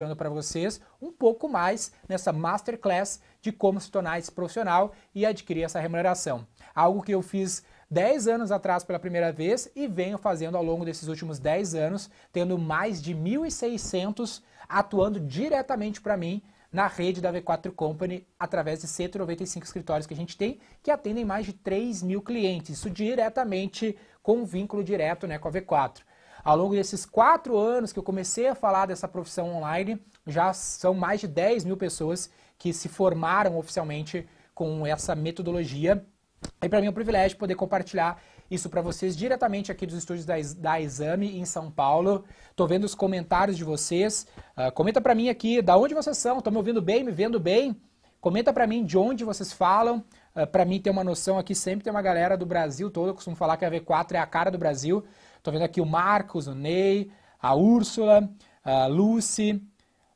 mostrando para vocês um pouco mais nessa masterclass de como se tornar esse profissional e adquirir essa remuneração. Algo que eu fiz 10 anos atrás pela primeira vez e venho fazendo ao longo desses últimos 10 anos, tendo mais de 1.600 atuando diretamente para mim na rede da V4 Company através de 195 escritórios que a gente tem, que atendem mais de 3 mil clientes, isso diretamente com um vínculo direto né, com a V4. Ao longo desses quatro anos que eu comecei a falar dessa profissão online, já são mais de 10 mil pessoas que se formaram oficialmente com essa metodologia. E para mim é um privilégio poder compartilhar isso para vocês diretamente aqui dos estúdios da, da Exame em São Paulo. Estou vendo os comentários de vocês. Uh, comenta para mim aqui da onde vocês são. Estão me ouvindo bem, me vendo bem? Comenta para mim de onde vocês falam. Uh, ah, para mim ter uma noção aqui, sempre tem uma galera do Brasil todo. Eu costumo falar que a V4 é a cara do Brasil. Estou vendo aqui o Marcos, o Ney, a Úrsula, a Lucy,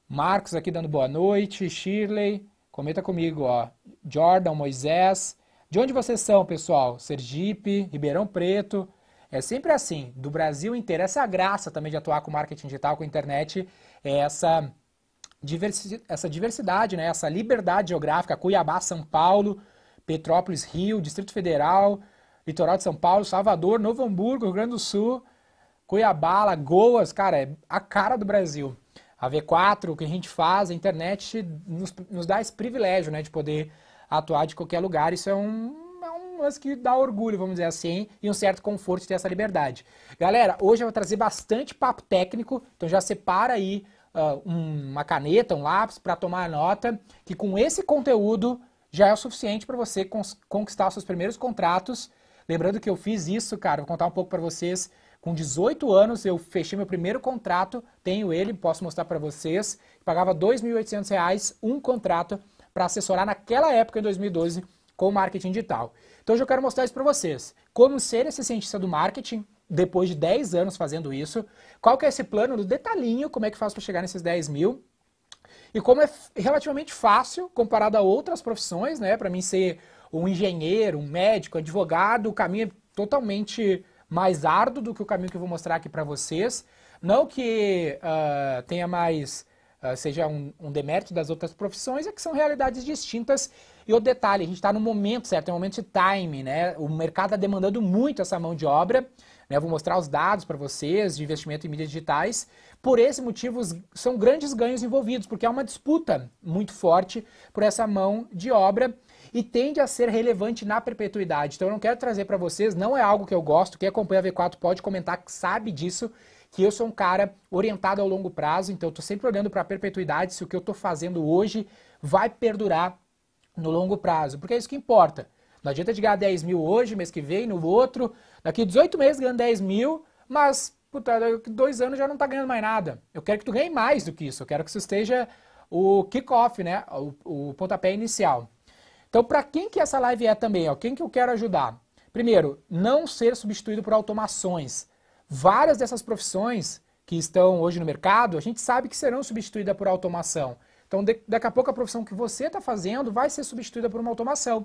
Marcos aqui dando boa noite, Shirley, comenta comigo, ó, Jordan, Moisés. De onde vocês são, pessoal? Sergipe, Ribeirão Preto. É sempre assim, do Brasil inteiro. Essa graça também de atuar com marketing digital, com internet, é essa, diversi essa diversidade, né? essa liberdade geográfica. Cuiabá, São Paulo, Petrópolis, Rio, Distrito Federal, Litoral de São Paulo, Salvador, Novo Hamburgo, Rio Grande do Sul, Cuiabá, Lagoas, cara, é a cara do Brasil. A V4, o que a gente faz, a internet nos, nos dá esse privilégio, né, de poder atuar de qualquer lugar. Isso é um, é que dá orgulho, vamos dizer assim, e um certo conforto de ter essa liberdade. Galera, hoje eu vou trazer bastante papo técnico, então já separa aí uh, um, uma caneta, um lápis para tomar nota, que com esse conteúdo já é o suficiente para você conquistar os seus primeiros contratos Lembrando que eu fiz isso, cara, vou contar um pouco para vocês. Com 18 anos, eu fechei meu primeiro contrato, tenho ele, posso mostrar para vocês. Pagava R$ 2.800 um contrato para assessorar naquela época, em 2012, com marketing digital. Então, hoje eu quero mostrar isso para vocês. Como ser esse cientista do marketing, depois de 10 anos fazendo isso. Qual que é esse plano no detalhinho, como é que faz para chegar nesses 10 mil. E como é relativamente fácil, comparado a outras profissões, né? Para mim ser um engenheiro, um médico, um advogado, o caminho é totalmente mais árduo do que o caminho que eu vou mostrar aqui para vocês. Não que uh, tenha mais, uh, seja um, um, demérito das outras profissões, é que são realidades distintas. E o detalhe, a gente está no momento certo, é um momento de time, né? O mercado está demandando muito essa mão de obra. Né? vou mostrar os dados para vocês de investimento em mídias digitais. Por esse motivo, são grandes ganhos envolvidos, porque há uma disputa muito forte por essa mão de obra e tende a ser relevante na perpetuidade. Então eu não quero trazer para vocês, não é algo que eu gosto, quem acompanha a V4 pode comentar que sabe disso, que eu sou um cara orientado ao longo prazo, então eu estou sempre olhando para a perpetuidade, se o que eu estou fazendo hoje vai perdurar no longo prazo, porque é isso que importa. Não adianta de ganhar 10 mil hoje, mês que vem, no outro, daqui 18 meses ganhando 10 mil, mas puta, dois anos já não está ganhando mais nada. Eu quero que tu ganhe mais do que isso, eu quero que isso esteja o kickoff, né? O, o pontapé inicial. Então, para quem que essa live é também? Ó, quem que eu quero ajudar? Primeiro, não ser substituído por automações. Várias dessas profissões que estão hoje no mercado, a gente sabe que serão substituídas por automação. Então, de, daqui a pouco a profissão que você está fazendo vai ser substituída por uma automação.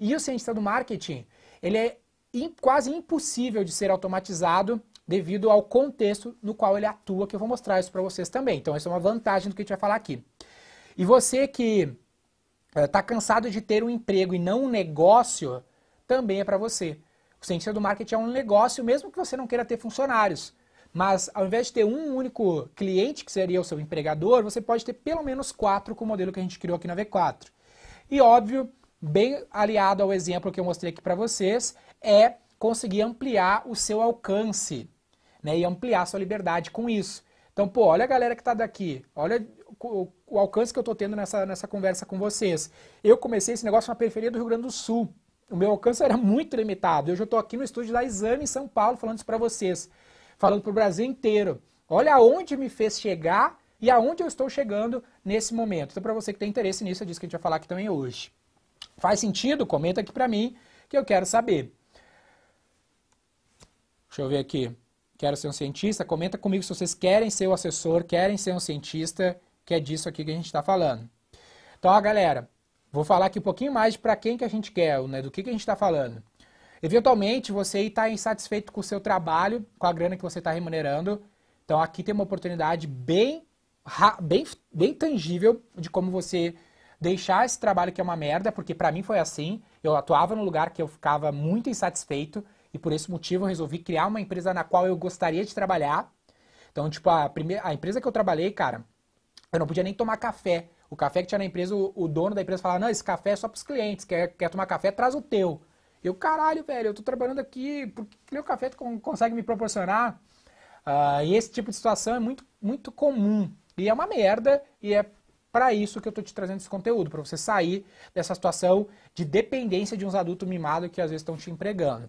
E o cientista do marketing, ele é in, quase impossível de ser automatizado devido ao contexto no qual ele atua, que eu vou mostrar isso para vocês também. Então, essa é uma vantagem do que a gente vai falar aqui. E você que está eh, cansado de ter um emprego e não um negócio, também é para você. O cientista do marketing é um negócio, mesmo que você não queira ter funcionários. Mas ao invés de ter um único cliente, que seria o seu empregador, você pode ter pelo menos quatro com o modelo que a gente criou aqui na V4. E óbvio, bem aliado ao exemplo que eu mostrei aqui para vocês, é conseguir ampliar o seu alcance né, e ampliar sua liberdade com isso. Então, pô, olha a galera que está daqui, olha o alcance que eu estou tendo nessa, nessa conversa com vocês. Eu comecei esse negócio na periferia do Rio Grande do Sul. O meu alcance era muito limitado. Hoje eu estou aqui no estúdio da Exame em São Paulo falando isso para vocês, falando para o Brasil inteiro. Olha aonde me fez chegar e aonde eu estou chegando nesse momento. Então, para você que tem interesse nisso, é disso que a gente vai falar aqui também hoje. Faz sentido? Comenta aqui para mim que eu quero saber. Deixa eu ver aqui. Quero ser um cientista? Comenta comigo se vocês querem ser o assessor, querem ser um cientista que é disso aqui que a gente está falando. Então, ó, galera, vou falar aqui um pouquinho mais para quem que a gente quer, né, do que, que a gente está falando. Eventualmente, você está insatisfeito com o seu trabalho, com a grana que você está remunerando. Então, aqui tem uma oportunidade bem, bem, bem tangível de como você deixar esse trabalho que é uma merda, porque para mim foi assim. Eu atuava num lugar que eu ficava muito insatisfeito e por esse motivo eu resolvi criar uma empresa na qual eu gostaria de trabalhar. Então, tipo, a, primeira, a empresa que eu trabalhei, cara, eu não podia nem tomar café. O café que tinha na empresa, o, o dono da empresa falava, não, esse café é só pros clientes, quer, quer tomar café, traz o teu. Eu, caralho, velho, eu tô trabalhando aqui, por que nem o café tu consegue me proporcionar? Uh, e esse tipo de situação é muito, muito comum. E é uma merda, e é para isso que eu tô te trazendo esse conteúdo, para você sair dessa situação de dependência de uns adultos mimados que às vezes estão te empregando.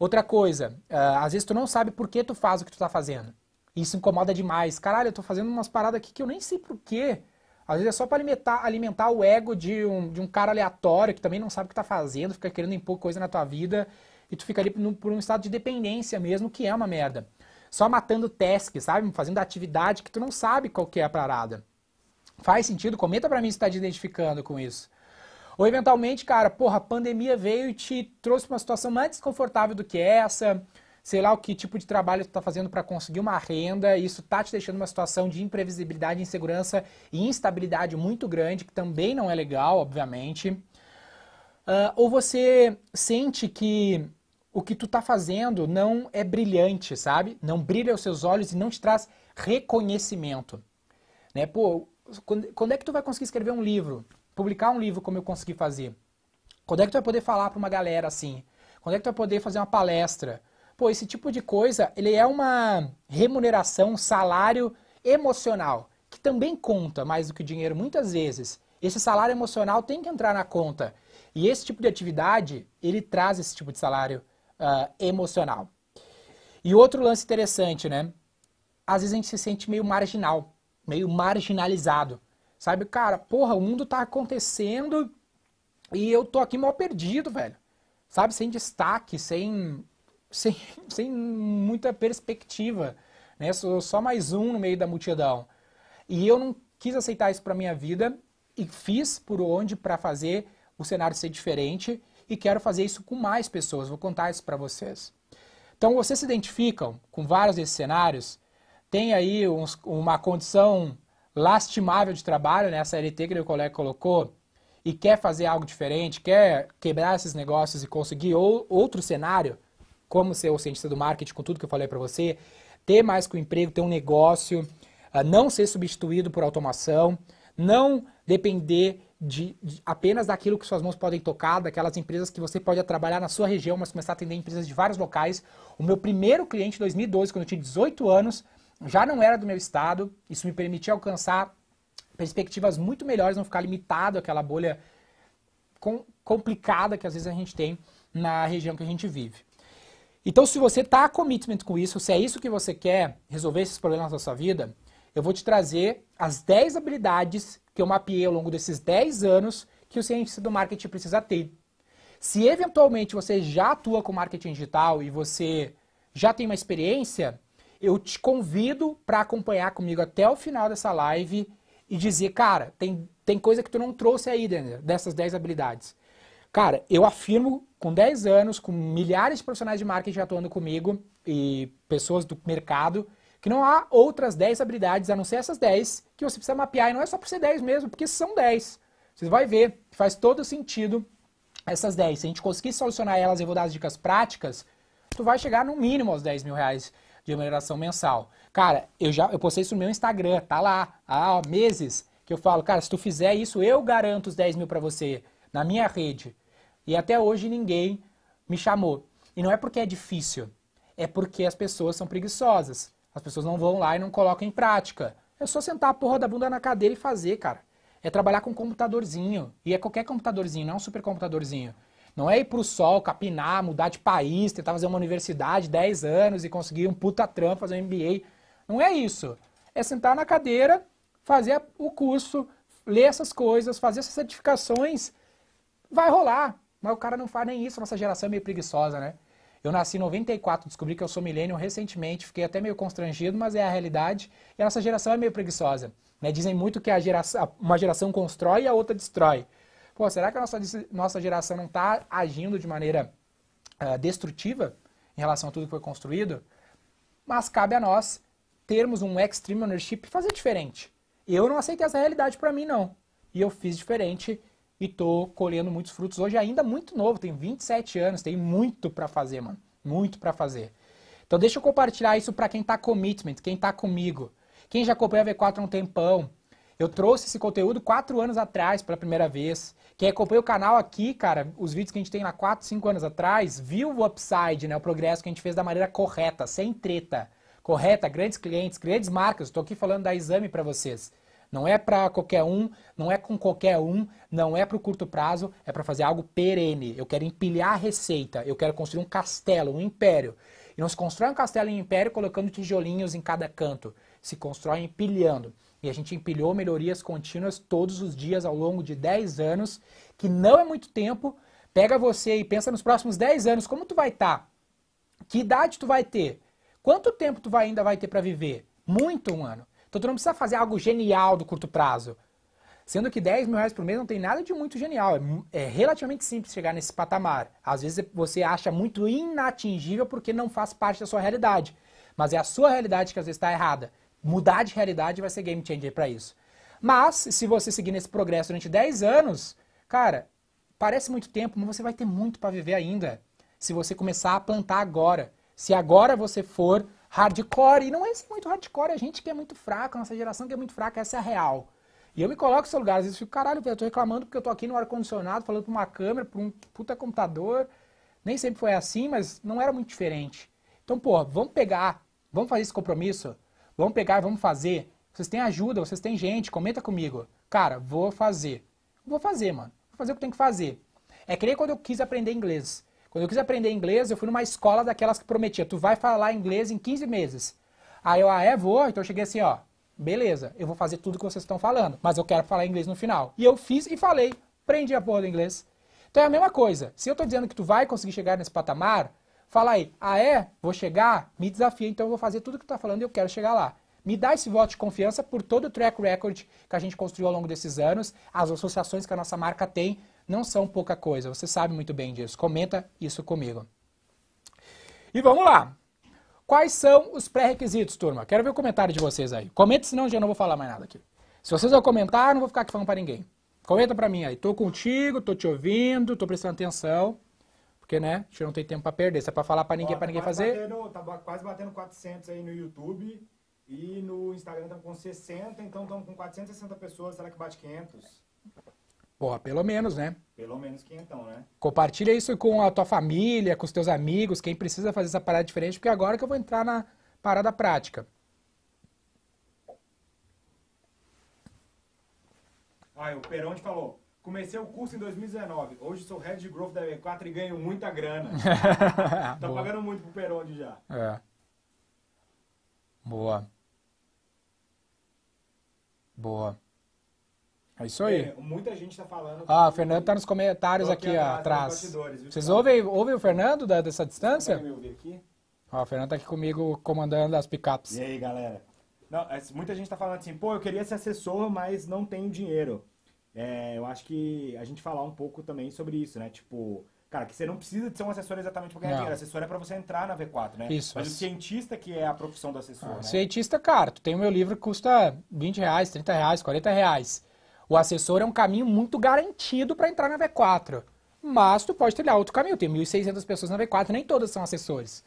Outra coisa, uh, às vezes tu não sabe por que tu faz o que tu tá fazendo. Isso incomoda demais. Caralho, eu tô fazendo umas paradas aqui que eu nem sei por quê. Às vezes é só para alimentar, alimentar o ego de um, de um cara aleatório que também não sabe o que tá fazendo, fica querendo impor coisa na tua vida e tu fica ali por um, por um estado de dependência mesmo, que é uma merda. Só matando task, sabe? Fazendo atividade que tu não sabe qual que é a parada. Faz sentido? Comenta pra mim se tá te identificando com isso. Ou eventualmente, cara, porra, a pandemia veio e te trouxe uma situação mais desconfortável do que essa sei lá o que tipo de trabalho tu está fazendo para conseguir uma renda, isso está te deixando uma situação de imprevisibilidade, insegurança e instabilidade muito grande, que também não é legal, obviamente. Uh, ou você sente que o que tu está fazendo não é brilhante, sabe? Não brilha aos seus olhos e não te traz reconhecimento. Né? Pô, quando, quando é que tu vai conseguir escrever um livro? Publicar um livro como eu consegui fazer? Quando é que tu vai poder falar para uma galera assim? Quando é que tu vai poder fazer uma palestra? Pô, esse tipo de coisa, ele é uma remuneração, um salário emocional, que também conta mais do que o dinheiro muitas vezes. Esse salário emocional tem que entrar na conta. E esse tipo de atividade, ele traz esse tipo de salário uh, emocional. E outro lance interessante, né? Às vezes a gente se sente meio marginal, meio marginalizado. Sabe, cara, porra, o mundo tá acontecendo e eu tô aqui mal perdido, velho. Sabe, sem destaque, sem sem, sem muita perspectiva, né? Sou só mais um no meio da multidão. E eu não quis aceitar isso para minha vida e fiz por onde para fazer o cenário ser diferente e quero fazer isso com mais pessoas. Vou contar isso para vocês. Então, vocês se identificam com vários desses cenários? Tem aí uns, uma condição lastimável de trabalho, né? A CLT que meu colega colocou e quer fazer algo diferente, quer quebrar esses negócios e conseguir ou, outro cenário? como ser o cientista do marketing, com tudo que eu falei para você, ter mais com o emprego, ter um negócio, ah, não ser substituído por automação, não depender de, de, apenas daquilo que suas mãos podem tocar, daquelas empresas que você pode trabalhar na sua região, mas começar a atender empresas de vários locais. O meu primeiro cliente em 2012, quando eu tinha 18 anos, já não era do meu estado, isso me permitia alcançar perspectivas muito melhores, não ficar limitado àquela bolha com, complicada que às vezes a gente tem na região que a gente vive. Então, se você está commitment com isso, se é isso que você quer, resolver esses problemas da sua vida, eu vou te trazer as 10 habilidades que eu mapeei ao longo desses 10 anos que o cientista do marketing precisa ter. Se eventualmente você já atua com marketing digital e você já tem uma experiência, eu te convido para acompanhar comigo até o final dessa live e dizer, cara, tem, tem coisa que tu não trouxe aí dentro dessas 10 habilidades. Cara, eu afirmo com 10 anos, com milhares de profissionais de marketing atuando comigo e pessoas do mercado, que não há outras 10 habilidades a não ser essas 10 que você precisa mapear. E não é só por ser 10 mesmo, porque são 10. Você vai ver, faz todo sentido essas 10. Se a gente conseguir solucionar elas, eu vou dar as dicas práticas, tu vai chegar no mínimo aos 10 mil reais de remuneração mensal. Cara, eu já eu postei isso no meu Instagram, tá lá, há meses, que eu falo, cara, se tu fizer isso, eu garanto os 10 mil para você na minha rede. E até hoje ninguém me chamou. E não é porque é difícil, é porque as pessoas são preguiçosas. As pessoas não vão lá e não colocam em prática. É só sentar a porra da bunda na cadeira e fazer, cara. É trabalhar com um computadorzinho. E é qualquer computadorzinho, não é um supercomputadorzinho. Não é ir pro sol, capinar, mudar de país, tentar fazer uma universidade 10 anos e conseguir um puta trampo, fazer um MBA. Não é isso. É sentar na cadeira, fazer o curso, ler essas coisas, fazer essas certificações. Vai rolar. Mas o cara não faz nem isso, nossa geração é meio preguiçosa, né? Eu nasci em 94, descobri que eu sou milênio recentemente, fiquei até meio constrangido, mas é a realidade. E a nossa geração é meio preguiçosa. Né? Dizem muito que geração, uma geração constrói e a outra destrói. Pô, será que a nossa, nossa geração não está agindo de maneira uh, destrutiva em relação a tudo que foi construído? Mas cabe a nós termos um extreme ownership e fazer diferente. Eu não aceitei essa realidade para mim, não. E eu fiz diferente e tô colhendo muitos frutos hoje, ainda muito novo, tenho 27 anos, tem muito para fazer, mano. Muito para fazer. Então deixa eu compartilhar isso para quem tá commitment, quem tá comigo. Quem já acompanha a V4 há um tempão. Eu trouxe esse conteúdo quatro anos atrás pela primeira vez. Quem acompanha o canal aqui, cara, os vídeos que a gente tem lá quatro, cinco anos atrás, viu o upside, né? O progresso que a gente fez da maneira correta, sem treta. Correta, grandes clientes, grandes marcas. Estou aqui falando da Exame para vocês. Não é para qualquer um, não é com qualquer um, não é para o curto prazo, é para fazer algo perene. Eu quero empilhar a receita, eu quero construir um castelo, um império. E não se constrói um castelo e um império colocando tijolinhos em cada canto. Se constrói empilhando. E a gente empilhou melhorias contínuas todos os dias ao longo de 10 anos, que não é muito tempo. Pega você e pensa nos próximos 10 anos, como tu vai estar? Tá? Que idade tu vai ter? Quanto tempo tu vai, ainda vai ter para viver? Muito, um ano. Então tu não precisa fazer algo genial do curto prazo. Sendo que 10 mil reais por mês não tem nada de muito genial. É, é relativamente simples chegar nesse patamar. Às vezes você acha muito inatingível porque não faz parte da sua realidade. Mas é a sua realidade que às vezes está errada. Mudar de realidade vai ser game changer para isso. Mas, se você seguir nesse progresso durante 10 anos, cara, parece muito tempo, mas você vai ter muito para viver ainda. Se você começar a plantar agora. Se agora você for hardcore, e não é muito hardcore, a gente que é muito fraca, nossa geração que é muito fraca, essa é a real. E eu me coloco nesse lugar, às vezes eu fico, caralho, eu tô reclamando porque eu tô aqui no ar-condicionado, falando pra uma câmera, pra um puta computador. Nem sempre foi assim, mas não era muito diferente. Então, pô, vamos pegar, vamos fazer esse compromisso? Vamos pegar, vamos fazer. Vocês têm ajuda, vocês têm gente, comenta comigo. Cara, vou fazer. Vou fazer, mano. Vou fazer o que tem que fazer. É que nem quando eu quis aprender inglês. Quando eu quis aprender inglês, eu fui numa escola daquelas que prometia, tu vai falar inglês em 15 meses. Aí eu, ah, é, vou. Então eu cheguei assim, ó, beleza, eu vou fazer tudo que vocês estão falando, mas eu quero falar inglês no final. E eu fiz e falei, aprendi a porra do inglês. Então é a mesma coisa. Se eu estou dizendo que tu vai conseguir chegar nesse patamar, fala aí, ah é? Vou chegar? Me desafia, então eu vou fazer tudo que tu está falando e eu quero chegar lá. Me dá esse voto de confiança por todo o track record que a gente construiu ao longo desses anos, as associações que a nossa marca tem não são pouca coisa, você sabe muito bem disso. Comenta isso comigo. E vamos lá. Quais são os pré-requisitos, turma? Quero ver o comentário de vocês aí. Comenta, senão já não vou falar mais nada aqui. Se vocês vão comentar, não vou ficar aqui falando para ninguém. Comenta para mim aí. Tô contigo, tô te ouvindo, tô prestando atenção. Porque, né, a gente não tem tempo para perder. Se é para falar para ninguém, para tá ninguém fazer... Batendo, tá quase batendo 400 aí no YouTube. E no Instagram estamos com 60, então estamos com 460 pessoas. Será que bate 500? Porra, pelo menos, né? Pelo menos quinhentão, né? Compartilha isso com a tua família, com os teus amigos, quem precisa fazer essa parada diferente, porque agora que eu vou entrar na parada prática. Ah, o Peroni falou, comecei o curso em 2019, hoje sou Head de Growth da E4 e ganho muita grana. tá pagando muito pro Peroni já. É. Boa. Boa. É isso aí. É, muita gente está falando. Ah, o Fernando está nos comentários aqui, atrás. atrás. Vocês ouvem, ouvem o Fernando da, dessa distância? Você me ouvir aqui? Ó, o Fernando tá aqui comigo comandando as picapes. E aí, galera? Não, é, muita gente está falando assim, pô, eu queria ser assessor, mas não tenho dinheiro. É, eu acho que a gente falar um pouco também sobre isso, né? Tipo, cara, que você não precisa de ser um assessor exatamente para ganhar não. dinheiro. Assessor é para você entrar na V4, né? Isso. Mas o cientista que é a profissão do assessor, ah, né? Cientista, cara, tu tem o meu livro que custa 20 reais, 30 reais, 40 reais. O assessor é um caminho muito garantido para entrar na V4. Mas tu pode trilhar outro caminho. Tem 1.600 pessoas na V4, nem todas são assessores.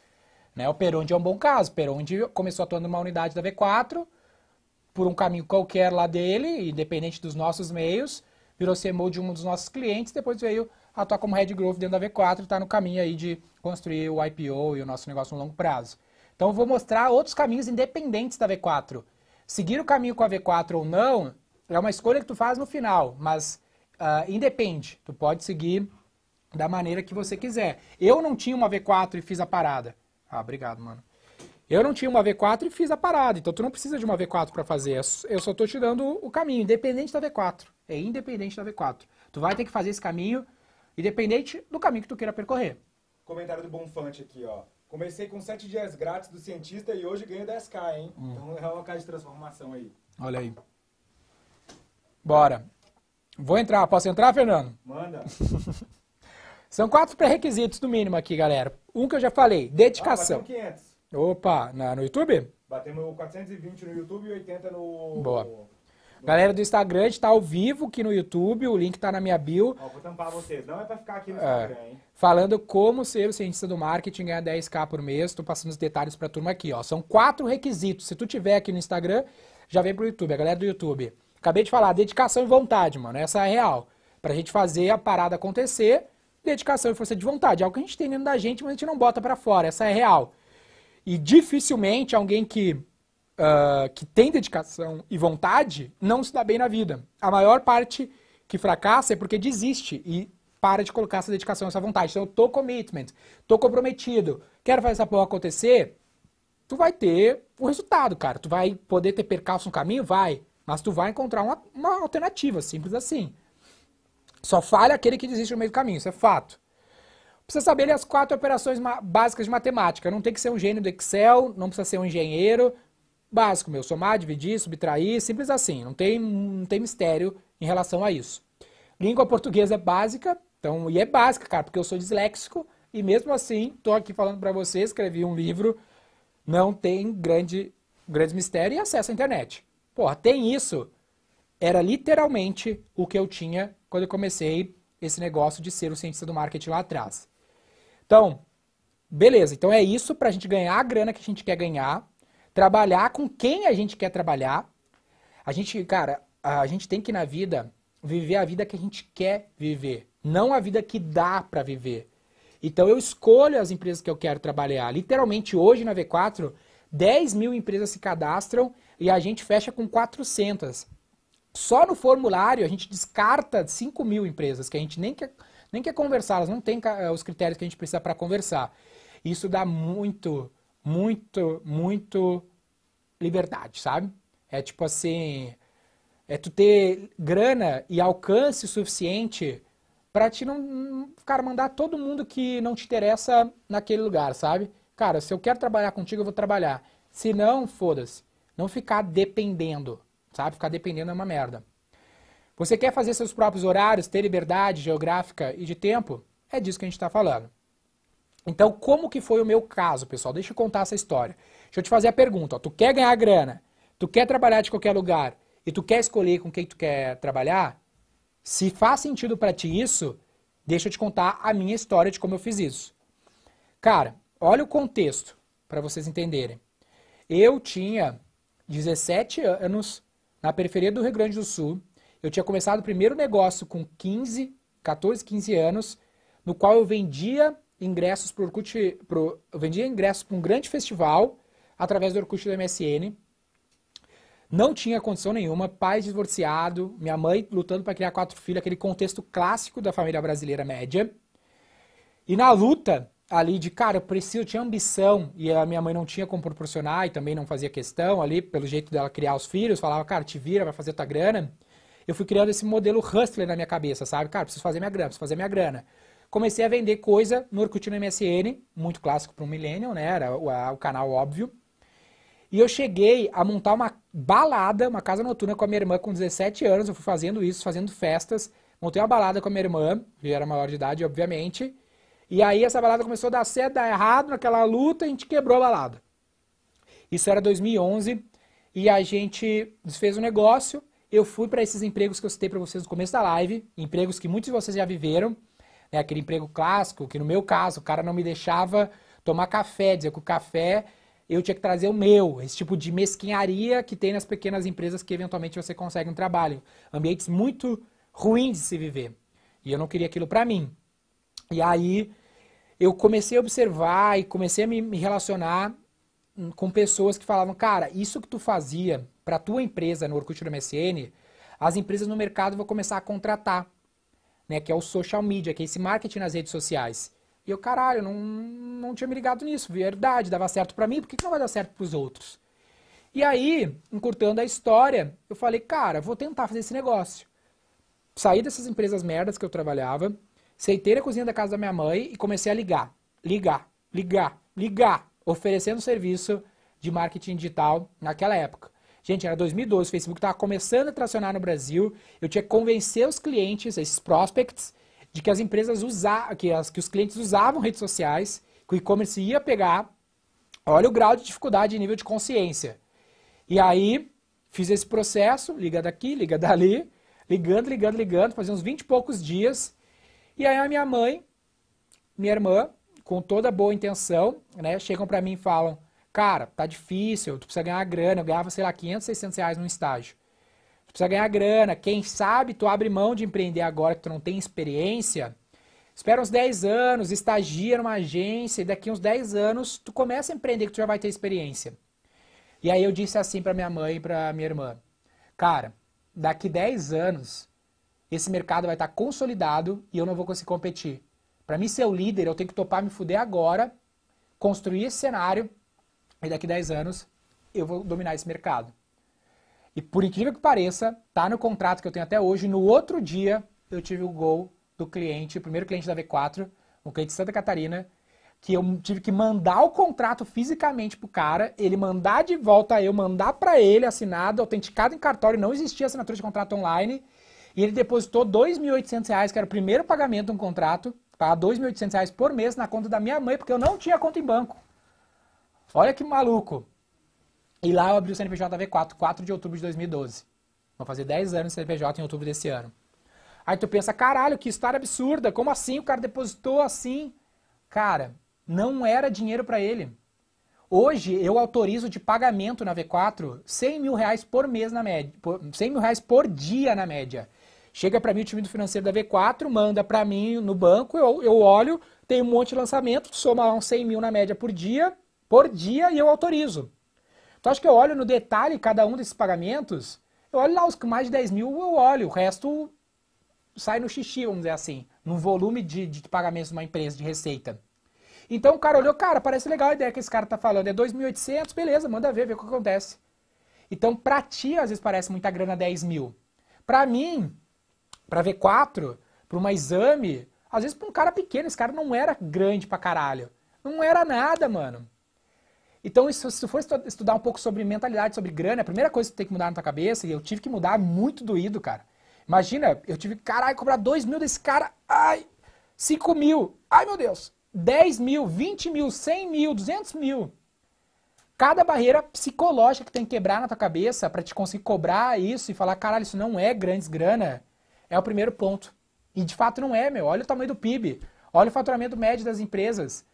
Né? O Peronde é um bom caso. Peronde começou atuando numa unidade da V4, por um caminho qualquer lá dele, independente dos nossos meios, virou CMO de um dos nossos clientes, depois veio atuar como Head Growth dentro da V4 e está no caminho aí de construir o IPO e o nosso negócio no longo prazo. Então eu vou mostrar outros caminhos independentes da V4. Seguir o caminho com a V4 ou não é uma escolha que tu faz no final, mas uh, independe. Tu pode seguir da maneira que você quiser. Eu não tinha uma V4 e fiz a parada. Ah, obrigado, mano. Eu não tinha uma V4 e fiz a parada, então tu não precisa de uma V4 para fazer. Eu só estou te dando o caminho, independente da V4. É independente da V4. Tu vai ter que fazer esse caminho, independente do caminho que tu queira percorrer. Comentário do Bonfante aqui, ó. Comecei com 7 dias grátis do cientista e hoje ganho 10k, hein? Hum. Então é uma casa de transformação aí. Olha aí. Bora. Vou entrar. Posso entrar, Fernando? Manda. São quatro pré-requisitos no mínimo aqui, galera. Um que eu já falei, dedicação. Ah, 500. Opa, na, no YouTube? Batemos 420 no YouTube e 80 no... Boa. No... Galera do Instagram, está ao vivo aqui no YouTube, o link está na minha bio. Ó, vou tampar vocês, não é para ficar aqui no é. Instagram, é. hein? Falando como ser o cientista do marketing, ganhar 10k por mês, estou passando os detalhes para a turma aqui, ó. São quatro requisitos, se tu tiver aqui no Instagram, já vem pro YouTube, a galera do YouTube. Acabei de falar, dedicação e vontade, mano. Essa é real. Pra gente fazer a parada acontecer, dedicação e força de vontade. É algo que a gente tem dentro da gente, mas a gente não bota para fora. Essa é real. E dificilmente alguém que, uh, que tem dedicação e vontade não se dá bem na vida. A maior parte que fracassa é porque desiste e para de colocar essa dedicação, essa vontade. Então, eu tô commitment, tô comprometido, quero fazer essa porra acontecer, tu vai ter o resultado, cara. Tu vai poder ter percalço no caminho? Vai. Mas tu vai encontrar uma, uma alternativa, simples assim. Só falha aquele que desiste no meio do caminho, isso é fato. Precisa saber as quatro operações básicas de matemática. Não tem que ser um gênio do Excel, não precisa ser um engenheiro. Básico, meu, somar, dividir, subtrair, simples assim. Não tem, não tem mistério em relação a isso. Língua portuguesa é básica, então, e é básica, cara, porque eu sou disléxico e mesmo assim estou aqui falando para você, escrevi um livro, não tem grande, grande mistério e acesso à internet. Pô, tem isso. Era literalmente o que eu tinha quando eu comecei esse negócio de ser o cientista do marketing lá atrás. Então, beleza. Então é isso para a gente ganhar a grana que a gente quer ganhar, trabalhar com quem a gente quer trabalhar. A gente, cara, a gente tem que na vida viver a vida que a gente quer viver, não a vida que dá para viver. Então eu escolho as empresas que eu quero trabalhar. Literalmente hoje na V4, 10 mil empresas se cadastram e a gente fecha com 400. Só no formulário a gente descarta 5 mil empresas que a gente nem quer, nem quer conversar, elas não têm eh, os critérios que a gente precisa para conversar. Isso dá muito, muito, muito liberdade, sabe? É tipo assim, é tu ter grana e alcance suficiente para te não, cara, mandar todo mundo que não te interessa naquele lugar, sabe? Cara, se eu quero trabalhar contigo, eu vou trabalhar. Se não, foda-se. Não ficar dependendo, sabe? Ficar dependendo é uma merda. Você quer fazer seus próprios horários, ter liberdade geográfica e de tempo? É disso que a gente está falando. Então, como que foi o meu caso, pessoal? Deixa eu contar essa história. Deixa eu te fazer a pergunta. Ó. Tu quer ganhar grana, tu quer trabalhar de qualquer lugar e tu quer escolher com quem tu quer trabalhar? Se faz sentido para ti isso, deixa eu te contar a minha história de como eu fiz isso. Cara, olha o contexto para vocês entenderem. Eu tinha 17 anos, na periferia do Rio Grande do Sul. Eu tinha começado o primeiro negócio com 15, 14, 15 anos, no qual eu vendia ingressos para Orkut, pro, vendia ingressos para um grande festival através do Orkut do MSN. Não tinha condição nenhuma, pai divorciado, minha mãe lutando para criar quatro filhos, aquele contexto clássico da família brasileira média. E na luta, ali de, cara, eu preciso, eu tinha ambição, e a minha mãe não tinha como proporcionar e também não fazia questão ali, pelo jeito dela criar os filhos, falava, cara, te vira, vai fazer tua grana. Eu fui criando esse modelo hustler na minha cabeça, sabe? Cara, preciso fazer minha grana, preciso fazer minha grana. Comecei a vender coisa no Orkut no MSN, muito clássico para um millennial, né? Era o, a, o canal óbvio. E eu cheguei a montar uma balada, uma casa noturna com a minha irmã com 17 anos, eu fui fazendo isso, fazendo festas. Montei uma balada com a minha irmã, que era maior de idade, obviamente e aí essa balada começou a dar certo, dar errado naquela luta, a gente quebrou a balada. Isso era 2011 e a gente fez um negócio. Eu fui para esses empregos que eu citei para vocês no começo da live, empregos que muitos de vocês já viveram, né? aquele emprego clássico, que no meu caso o cara não me deixava tomar café, dizer que o café eu tinha que trazer o meu, esse tipo de mesquinharia que tem nas pequenas empresas que eventualmente você consegue um trabalho. Ambientes muito ruins de se viver. E eu não queria aquilo para mim. E aí eu comecei a observar e comecei a me, relacionar hum, com pessoas que falavam, cara, isso que tu fazia para tua empresa no Orkut do MSN, as empresas no mercado vão começar a contratar, né? Que é o social media, que é esse marketing nas redes sociais. E eu, caralho, não, não tinha me ligado nisso, verdade, dava certo para mim, por que, que não vai dar certo para os outros? E aí, encurtando a história, eu falei, cara, vou tentar fazer esse negócio. Saí dessas empresas merdas que eu trabalhava, Seitei a cozinha da casa da minha mãe e comecei a ligar, ligar, ligar, ligar, oferecendo serviço de marketing digital naquela época. Gente, era 2012, o Facebook estava começando a tracionar no Brasil. Eu tinha que convencer os clientes, esses prospects, de que as empresas usavam, que, que os clientes usavam redes sociais, que o e-commerce ia pegar. Olha o grau de dificuldade e nível de consciência. E aí, fiz esse processo, liga daqui, liga dali, ligando, ligando, ligando, fazia uns 20 e poucos dias. E aí a minha mãe, minha irmã, com toda boa intenção, né, chegam para mim e falam, cara, tá difícil, tu precisa ganhar grana, eu ganhava, sei lá, 500, 600 reais num estágio. Tu precisa ganhar grana, quem sabe tu abre mão de empreender agora que tu não tem experiência, espera uns 10 anos, estagia numa agência e daqui uns 10 anos tu começa a empreender que tu já vai ter experiência. E aí eu disse assim para minha mãe e para minha irmã, cara, daqui 10 anos esse mercado vai estar tá consolidado e eu não vou conseguir competir. Para mim ser o líder, eu tenho que topar me fuder agora, construir esse cenário e daqui 10 anos eu vou dominar esse mercado. E por incrível que pareça, tá no contrato que eu tenho até hoje, no outro dia eu tive o gol do cliente, o primeiro cliente da V4, um cliente de Santa Catarina, que eu tive que mandar o contrato fisicamente pro cara, ele mandar de volta eu, mandar para ele assinado, autenticado em cartório, não existia assinatura de contrato online, e ele depositou R$ 2.800, que era o primeiro pagamento de um contrato, pagar R$ 2.800 por mês na conta da minha mãe, porque eu não tinha conta em banco. Olha que maluco. E lá eu abri o CNPJ V4, 4 de outubro de 2012. Vou fazer 10 anos de CNPJ em outubro desse ano. Aí tu pensa, caralho, que história absurda, como assim o cara depositou assim? Cara, não era dinheiro para ele. Hoje eu autorizo de pagamento na V4 100 mil reais por mês na média, 100 mil reais por dia na média. Chega para mim o time do financeiro da V4, manda para mim no banco, eu, eu olho, tem um monte de lançamento, soma uns 100 mil na média por dia, por dia, e eu autorizo. Então acho que eu olho no detalhe cada um desses pagamentos, eu olho lá os mais de 10 mil, eu olho, o resto sai no xixi, vamos dizer assim, no volume de, de pagamentos de uma empresa, de receita. Então o cara olhou, cara, parece legal a ideia que esse cara tá falando, é 2.800, beleza, manda ver, ver o que acontece. Então para ti às vezes parece muita grana 10 mil. Para mim, para V4, para uma exame, às vezes para um cara pequeno, esse cara não era grande pra caralho. Não era nada, mano. Então, isso, se for estudar um pouco sobre mentalidade, sobre grana, a primeira coisa que tu tem que mudar na tua cabeça, e eu tive que mudar muito doído, cara. Imagina, eu tive que, caralho, cobrar 2 mil desse cara, ai, 5 mil, ai meu Deus, 10 mil, 20 mil, 100 mil, 200 mil. Cada barreira psicológica que tem que quebrar na tua cabeça para te conseguir cobrar isso e falar, caralho, isso não é grandes grana, é o primeiro ponto. E de fato não é, meu. Olha o tamanho do PIB. Olha o faturamento médio das empresas.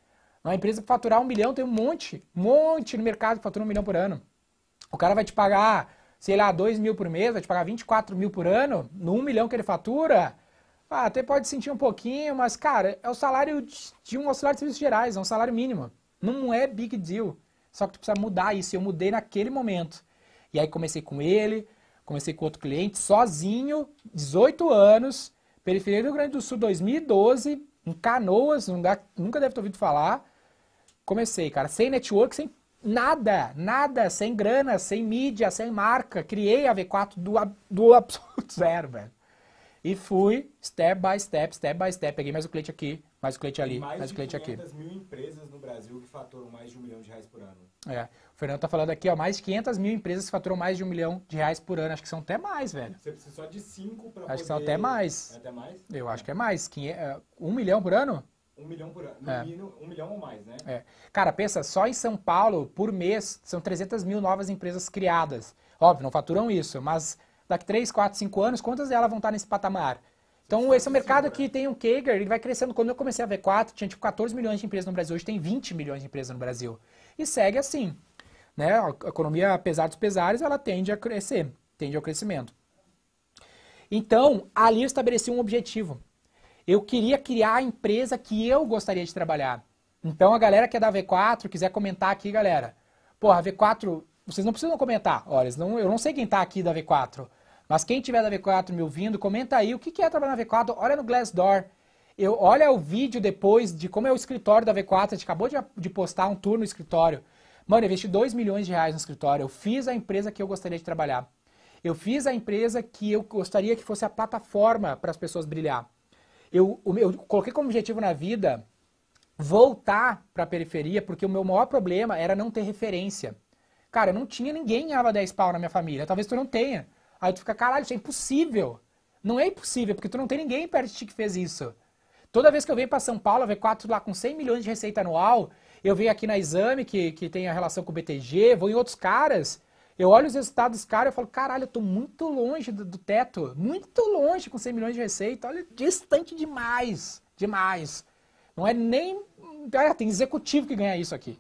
Uma empresa que faturar um milhão tem um monte, um monte no mercado que fatura um milhão por ano. O cara vai te pagar, sei lá, dois mil por mês, vai te pagar 24 mil por ano, no um milhão que ele fatura. Ah, até pode sentir um pouquinho, mas, cara, é o salário de um auxiliar de serviços gerais, é um salário mínimo. Não é big deal. Só que tu precisa mudar isso. Eu mudei naquele momento. E aí comecei com ele, Comecei com outro cliente, sozinho, 18 anos, periferia do Rio Grande do Sul, 2012, em Canoas, lugar, nunca deve ter ouvido falar. Comecei, cara, sem network, sem nada, nada, sem grana, sem mídia, sem marca. Criei a V4 do, do absoluto zero, velho. E fui, step by step, step by step. Peguei mais um cliente aqui, mais cliente ali, mais, mais cliente aqui. Mais 500 mil empresas no Brasil que faturam mais de um milhão de reais por ano. É, o Fernando tá falando aqui, ó, mais de 500 mil empresas que faturam mais de um milhão de reais por ano. Acho que são até mais, velho. Você precisa só de cinco para poder... Acho que são até mais. É até mais? Eu é. acho que é mais. É, um milhão por ano? Um milhão por ano. No é. mínimo, um milhão ou mais, né? É. Cara, pensa, só em São Paulo, por mês, são 300 mil novas empresas criadas. Óbvio, não faturam isso, mas daqui 3, 4, 5 anos, quantas delas vão estar nesse patamar? Então, esse é um mercado né? que tem um Kager, ele vai crescendo. Quando eu comecei a V4, tinha tipo 14 milhões de empresas no Brasil, hoje tem 20 milhões de empresas no Brasil. E segue assim. Né? A economia, apesar dos pesares, ela tende a crescer, tende ao crescimento. Então, ali eu estabeleci um objetivo. Eu queria criar a empresa que eu gostaria de trabalhar. Então, a galera que é da V4, quiser comentar aqui, galera. Porra, a V4, vocês não precisam comentar. Olha, não, eu não sei quem está aqui da V4. Mas quem tiver da V4 me ouvindo, comenta aí o que é trabalhar na V4. Olha no Glassdoor. Eu, olha o vídeo depois de como é o escritório da V4. A gente acabou de, de postar um tour no escritório. Mano, eu investi 2 milhões de reais no escritório. Eu fiz a empresa que eu gostaria de trabalhar. Eu fiz a empresa que eu gostaria que fosse a plataforma para as pessoas brilhar. Eu, eu coloquei como objetivo na vida voltar para a periferia, porque o meu maior problema era não ter referência. Cara, eu não tinha ninguém que ganhava 10 pau na minha família. Talvez tu não tenha. Aí tu fica, caralho, isso é impossível. Não é impossível, porque tu não tem ninguém perto de ti que fez isso. Toda vez que eu venho para São Paulo, eu vejo quatro lá com 100 milhões de receita anual, eu venho aqui na Exame, que, que tem a relação com o BTG, vou em outros caras, eu olho os resultados dos caras e falo, caralho, eu tô muito longe do, do, teto, muito longe com 100 milhões de receita, olha, distante demais, demais. Não é nem... Ah, tem executivo que ganha isso aqui.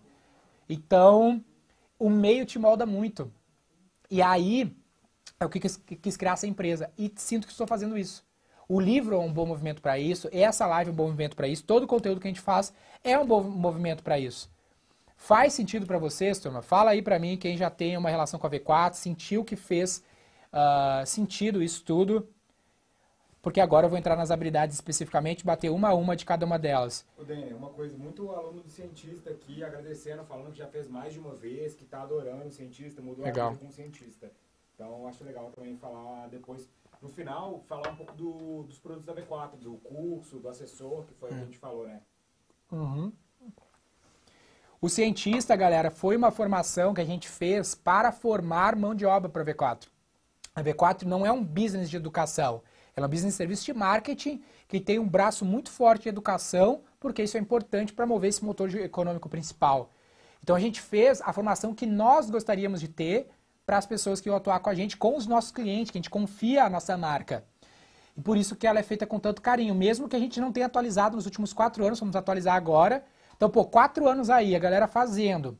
Então, o meio te molda muito. E aí, é o quis, quis criar essa empresa e sinto que estou fazendo isso. O livro é um bom movimento para isso, essa live é um bom movimento para isso, todo o conteúdo que a gente faz é um bom movimento para isso. Faz sentido para vocês, turma? Fala aí para mim quem já tem uma relação com a V4, sentiu que fez uh, sentido isso tudo, porque agora eu vou entrar nas habilidades especificamente, bater uma a uma de cada uma delas. O Daniel, uma coisa, muito aluno do cientista aqui agradecendo, falando que já fez mais de uma vez, que está adorando o cientista, mudou Legal. a vida com o cientista. Então acho legal também falar depois, no final, falar um pouco do, dos produtos da V4, do curso, do assessor, que foi o que a é. gente falou, né? Uhum. O cientista, galera, foi uma formação que a gente fez para formar mão de obra para a V4. A V4 não é um business de educação, ela é um business de serviço de marketing que tem um braço muito forte de educação, porque isso é importante para mover esse motor econômico principal. Então a gente fez a formação que nós gostaríamos de ter para as pessoas que vão atuar com a gente, com os nossos clientes, que a gente confia a nossa marca. E por isso que ela é feita com tanto carinho, mesmo que a gente não tenha atualizado nos últimos quatro anos, vamos atualizar agora. Então, pô, quatro anos aí, a galera fazendo,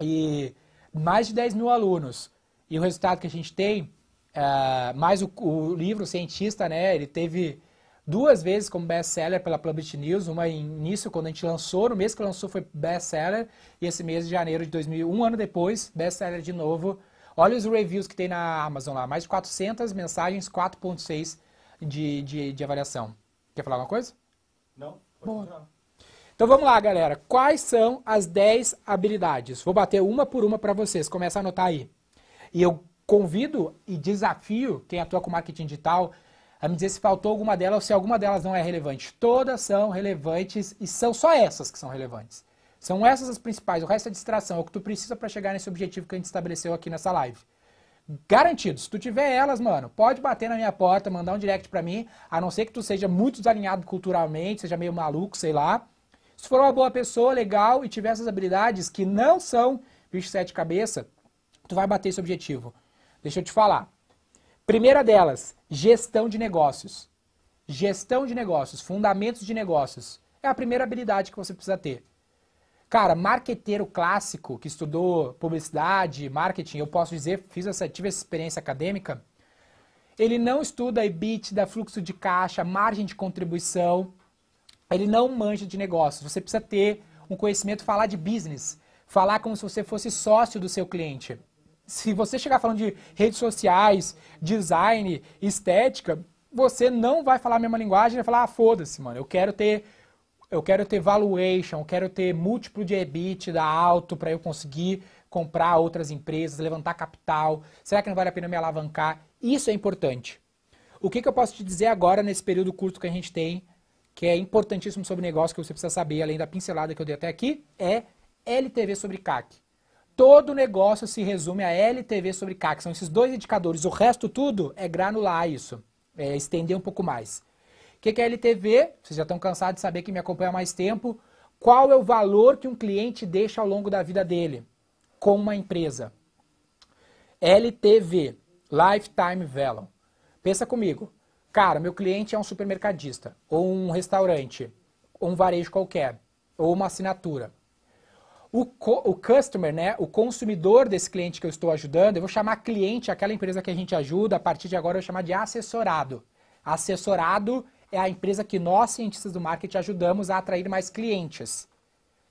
e mais de 10 mil alunos, e o resultado que a gente tem, uh, mais o, o, livro, o cientista, né, ele teve duas vezes como best-seller pela Public News, uma em início, quando a gente lançou, no mês que lançou foi best-seller, e esse mês de janeiro de 2001, um ano depois, best-seller de novo, Olha os reviews que tem na Amazon lá, mais de 400 mensagens, 4.6 de, de, de, avaliação. Quer falar alguma coisa? Não. Então vamos lá, galera. Quais são as 10 habilidades? Vou bater uma por uma para vocês. Começa a anotar aí. E eu convido e desafio quem atua com marketing digital a me dizer se faltou alguma delas ou se alguma delas não é relevante. Todas são relevantes e são só essas que são relevantes. São essas as principais. O resto é distração. É o que tu precisa para chegar nesse objetivo que a gente estabeleceu aqui nessa live. Garantido. Se tu tiver elas, mano, pode bater na minha porta, mandar um direct para mim. A não ser que tu seja muito desalinhado culturalmente, seja meio maluco, sei lá. Se for uma boa pessoa, legal, e tiver essas habilidades que não são bicho sete cabeça, tu vai bater esse objetivo. Deixa eu te falar. Primeira delas, gestão de negócios. Gestão de negócios, fundamentos de negócios. É a primeira habilidade que você precisa ter. Cara, marqueteiro clássico que estudou publicidade, marketing, eu posso dizer, fiz essa, tive essa experiência acadêmica, ele não estuda EBITDA, fluxo de caixa, margem de contribuição, ele não manja de negócios. Você precisa ter um conhecimento, falar de business, falar como se você fosse sócio do seu cliente. Se você chegar falando de redes sociais, design, estética, você não vai falar a mesma linguagem e vai falar, ah, foda-se, mano, eu quero ter eu quero ter valuation, eu quero ter múltiplo de EBIT da alto para eu conseguir comprar outras empresas, levantar capital, será que não vale a pena me alavancar? Isso é importante. O que, que eu posso te dizer agora nesse período curto que a gente tem, que é importantíssimo sobre negócio, que você precisa saber, além da pincelada que eu dei até aqui, é LTV sobre CAC. Todo negócio se resume a LTV sobre CAC. São esses dois indicadores. O resto tudo é granular isso. É estender um pouco mais que, que é LTV? Vocês já estão cansados de saber que me acompanha há mais tempo. Qual é o valor que um cliente deixa ao longo da vida dele com uma empresa? LTV, Lifetime Value. Pensa comigo. Cara, meu cliente é um supermercadista, ou um restaurante, ou um varejo qualquer, ou uma assinatura. O, o customer, né, o consumidor desse cliente que eu estou ajudando, eu vou chamar cliente, aquela empresa que a gente ajuda, a partir de agora eu vou chamar de assessorado. Assessorado é a empresa que nós, cientistas do marketing, ajudamos a atrair mais clientes.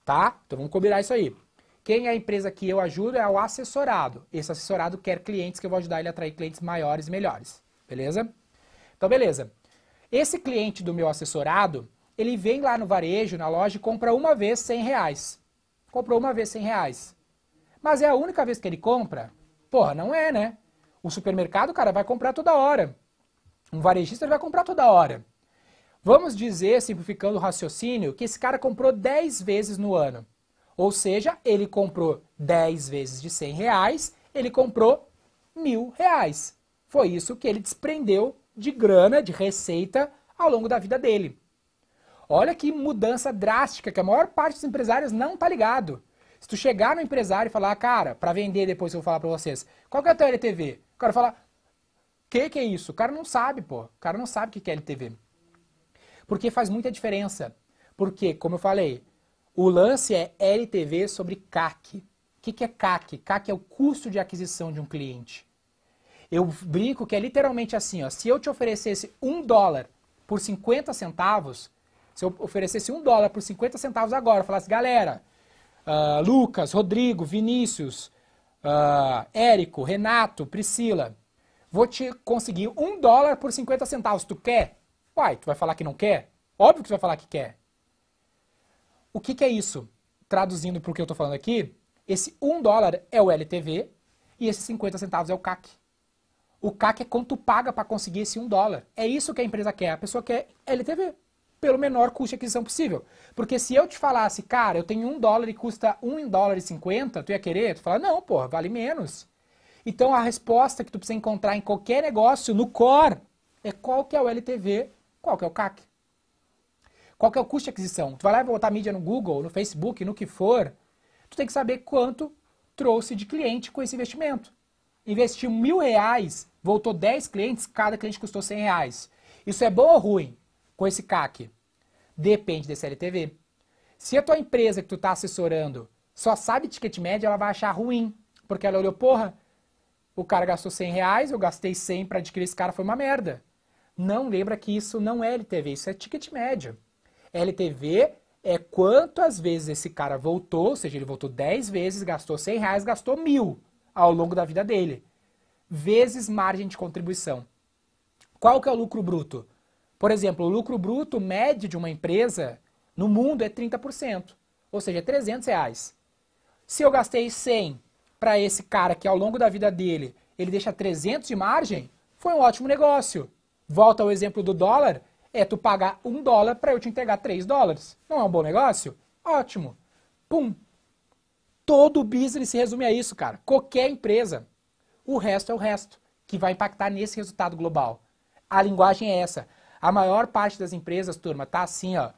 Tá? Então vamos combinar isso aí. Quem é a empresa que eu ajudo é o assessorado. Esse assessorado quer clientes que eu vou ajudar ele a atrair clientes maiores e melhores. Beleza? Então, beleza. Esse cliente do meu assessorado, ele vem lá no varejo, na loja, e compra uma vez 100 reais. Comprou uma vez 100 reais. Mas é a única vez que ele compra? Porra, não é, né? O supermercado, cara, vai comprar toda hora. Um varejista, ele vai comprar toda hora. Vamos dizer, simplificando o raciocínio, que esse cara comprou 10 vezes no ano. Ou seja, ele comprou 10 vezes de 100 reais, ele comprou mil reais. Foi isso que ele desprendeu de grana, de receita, ao longo da vida dele. Olha que mudança drástica que a maior parte dos empresários não tá ligado. Se tu chegar no empresário e falar, ah, cara, para vender depois eu vou falar para vocês, qual que é a tua LTV? O cara fala, que que é isso? O cara não sabe, pô. O cara não sabe o que é LTV. Porque faz muita diferença. Porque, como eu falei, o lance é LTV sobre CAC. O que, que é CAC? CAC é o custo de aquisição de um cliente. Eu brinco que é literalmente assim, ó, se eu te oferecesse um dólar por 50 centavos, se eu oferecesse um dólar por 50 centavos agora, falasse, galera, uh, Lucas, Rodrigo, Vinícius, uh, Érico, Renato, Priscila, vou te conseguir um dólar por 50 centavos, tu quer? Uai, tu vai falar que não quer? Óbvio que tu vai falar que quer. O que, que é isso? Traduzindo para o que eu estou falando aqui, esse 1 dólar é o LTV e esse 50 centavos é o CAC. O CAC é quanto paga para conseguir esse 1 dólar. É isso que a empresa quer. A pessoa quer LTV, pelo menor custo de aquisição possível. Porque se eu te falasse, cara, eu tenho 1 dólar e custa 1 dólar e 50, tu ia querer? Tu fala, não, porra, vale menos. Então a resposta que tu precisa encontrar em qualquer negócio, no core, é qual que é o LTV qual que é o CAC? Qual que é o custo de aquisição? Tu vai lá e vai botar mídia no Google, no Facebook, no que for, tu tem que saber quanto trouxe de cliente com esse investimento. Investiu mil reais, voltou 10 clientes, cada cliente custou 100 reais. Isso é bom ou ruim com esse CAC? Depende desse LTV. Se a tua empresa que tu está assessorando só sabe ticket médio, ela vai achar ruim. Porque ela olhou, porra, o cara gastou 100 reais, eu gastei 100 para adquirir esse cara, foi uma merda. Não lembra que isso não é LTV, isso é ticket médio. LTV é quantas vezes esse cara voltou, ou seja, ele voltou 10 vezes, gastou 100 reais, gastou mil ao longo da vida dele, vezes margem de contribuição. Qual que é o lucro bruto? Por exemplo, o lucro bruto médio de uma empresa no mundo é 30%, ou seja, é 300 reais. Se eu gastei 100 para esse cara que ao longo da vida dele ele deixa 300 de margem, foi um ótimo negócio. Volta ao exemplo do dólar, é tu pagar um dólar para eu te entregar três dólares. Não é um bom negócio? Ótimo. Pum. Todo o business se resume a isso, cara. Qualquer empresa. O resto é o resto, que vai impactar nesse resultado global. A linguagem é essa. A maior parte das empresas, turma, tá assim, ó,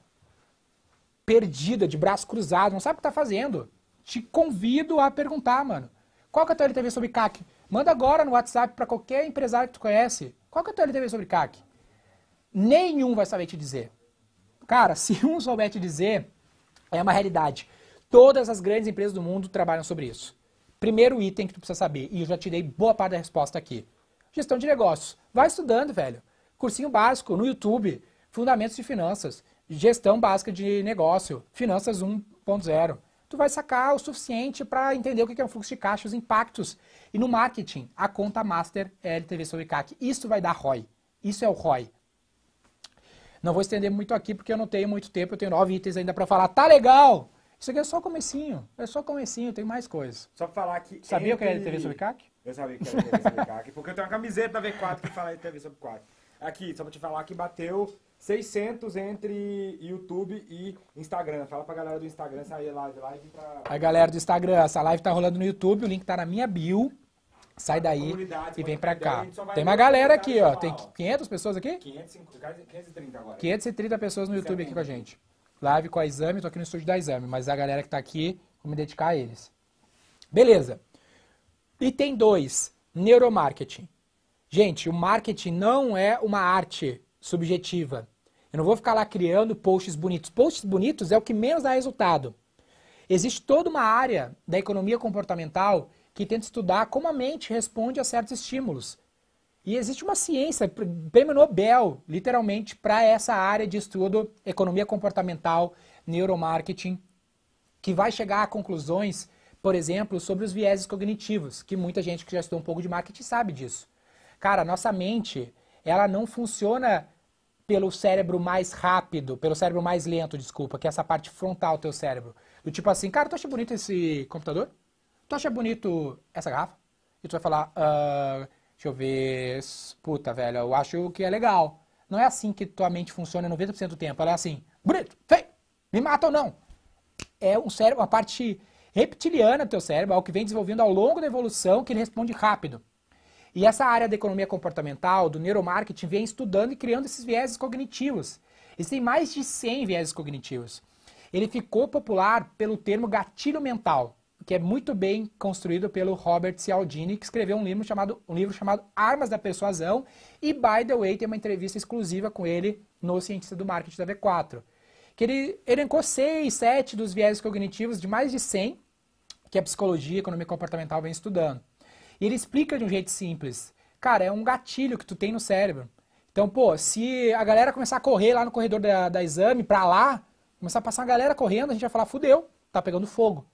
perdida, de braço cruzado, não sabe o que tá fazendo. Te convido a perguntar, mano. Qual que é a tua LTV sobre CAC? Manda agora no WhatsApp para qualquer empresário que tu conhece. Qual que é a tua LTV sobre CAC? Nenhum vai saber te dizer. Cara, se um souber te dizer, é uma realidade. Todas as grandes empresas do mundo trabalham sobre isso. Primeiro item que tu precisa saber, e eu já tirei boa parte da resposta aqui. Gestão de negócios. Vai estudando, velho. Cursinho básico no YouTube, Fundamentos de Finanças, Gestão Básica de Negócio, Finanças 1.0 tu vai sacar o suficiente para entender o que é um fluxo de caixa, os impactos. E no marketing, a conta master é LTV sobre CAC. Isso vai dar ROI. Isso é o ROI. Não vou estender muito aqui porque eu não tenho muito tempo, eu tenho nove itens ainda para falar. Tá legal! Isso aqui é só comecinho, é só comecinho, tem mais coisas. Só para falar que... Sabia é entre... que era LTV sobre CAC? Eu sabia que era é LTV sobre CAC, porque eu tenho uma camiseta da V4 que fala LTV sobre CAC. Aqui, só pra te falar que bateu 600 entre YouTube e Instagram. Fala pra galera do Instagram sair live, live pra... A galera do Instagram, essa live tá rolando no YouTube, o link tá na minha bio. Sai daí e vem pra cá. Tem uma galera aqui, tá ó. Tem 500 pessoas aqui? 530 agora. 530 pessoas no YouTube aqui com a gente. Live com a Exame, tô aqui no estúdio da Exame, mas a galera que tá aqui, vou me dedicar a eles. Beleza. Item 2, neuromarketing. Gente, o marketing não é uma arte subjetiva. Eu não vou ficar lá criando posts bonitos. Posts bonitos é o que menos dá resultado. Existe toda uma área da economia comportamental que tenta estudar como a mente responde a certos estímulos. E existe uma ciência, prêmio Nobel, literalmente, para essa área de estudo, economia comportamental, neuromarketing, que vai chegar a conclusões, por exemplo, sobre os vieses cognitivos, que muita gente que já estudou um pouco de marketing sabe disso. Cara, nossa mente, ela não funciona pelo cérebro mais rápido, pelo cérebro mais lento, desculpa, que é essa parte frontal do teu cérebro. Do tipo assim, cara, tu acha bonito esse computador? Tu acha bonito essa garrafa? E tu vai falar, uh, deixa eu ver, puta, velho, eu acho que é legal. Não é assim que tua mente funciona 90% do tempo, ela é assim, bonito, feio, me mata ou não. É um cérebro, uma parte reptiliana do teu cérebro, é o que vem desenvolvendo ao longo da evolução, que ele responde rápido. E essa área da economia comportamental, do neuromarketing, vem estudando e criando esses vieses cognitivos. Existem mais de 100 vieses cognitivos. Ele ficou popular pelo termo gatilho mental, que é muito bem construído pelo Robert Cialdini, que escreveu um livro chamado, um livro chamado Armas da Persuasão, e, by the way, tem uma entrevista exclusiva com ele no Cientista do Marketing da V4. Que ele elencou seis, sete dos viéses cognitivos de mais de 100 que a psicologia e a economia comportamental vem estudando. E ele explica de um jeito simples. Cara, é um gatilho que tu tem no cérebro. Então, pô, se a galera começar a correr lá no corredor da, da exame, pra lá, começar a passar a galera correndo, a gente vai falar, fudeu, tá pegando fogo.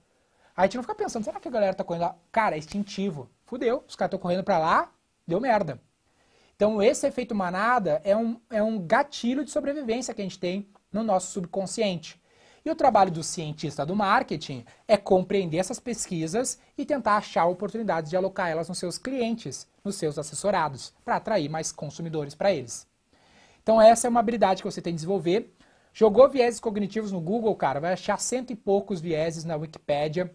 Aí a gente não fica pensando, será que a galera tá correndo lá? Cara, é instintivo. Fudeu, os caras estão correndo pra lá, deu merda. Então, esse efeito manada é um, é um gatilho de sobrevivência que a gente tem no nosso subconsciente. E o trabalho do cientista do marketing é compreender essas pesquisas e tentar achar oportunidades de alocar elas nos seus clientes, nos seus assessorados, para atrair mais consumidores para eles. Então essa é uma habilidade que você tem que desenvolver. Jogou vieses cognitivos no Google, cara, vai achar cento e poucos vieses na Wikipédia,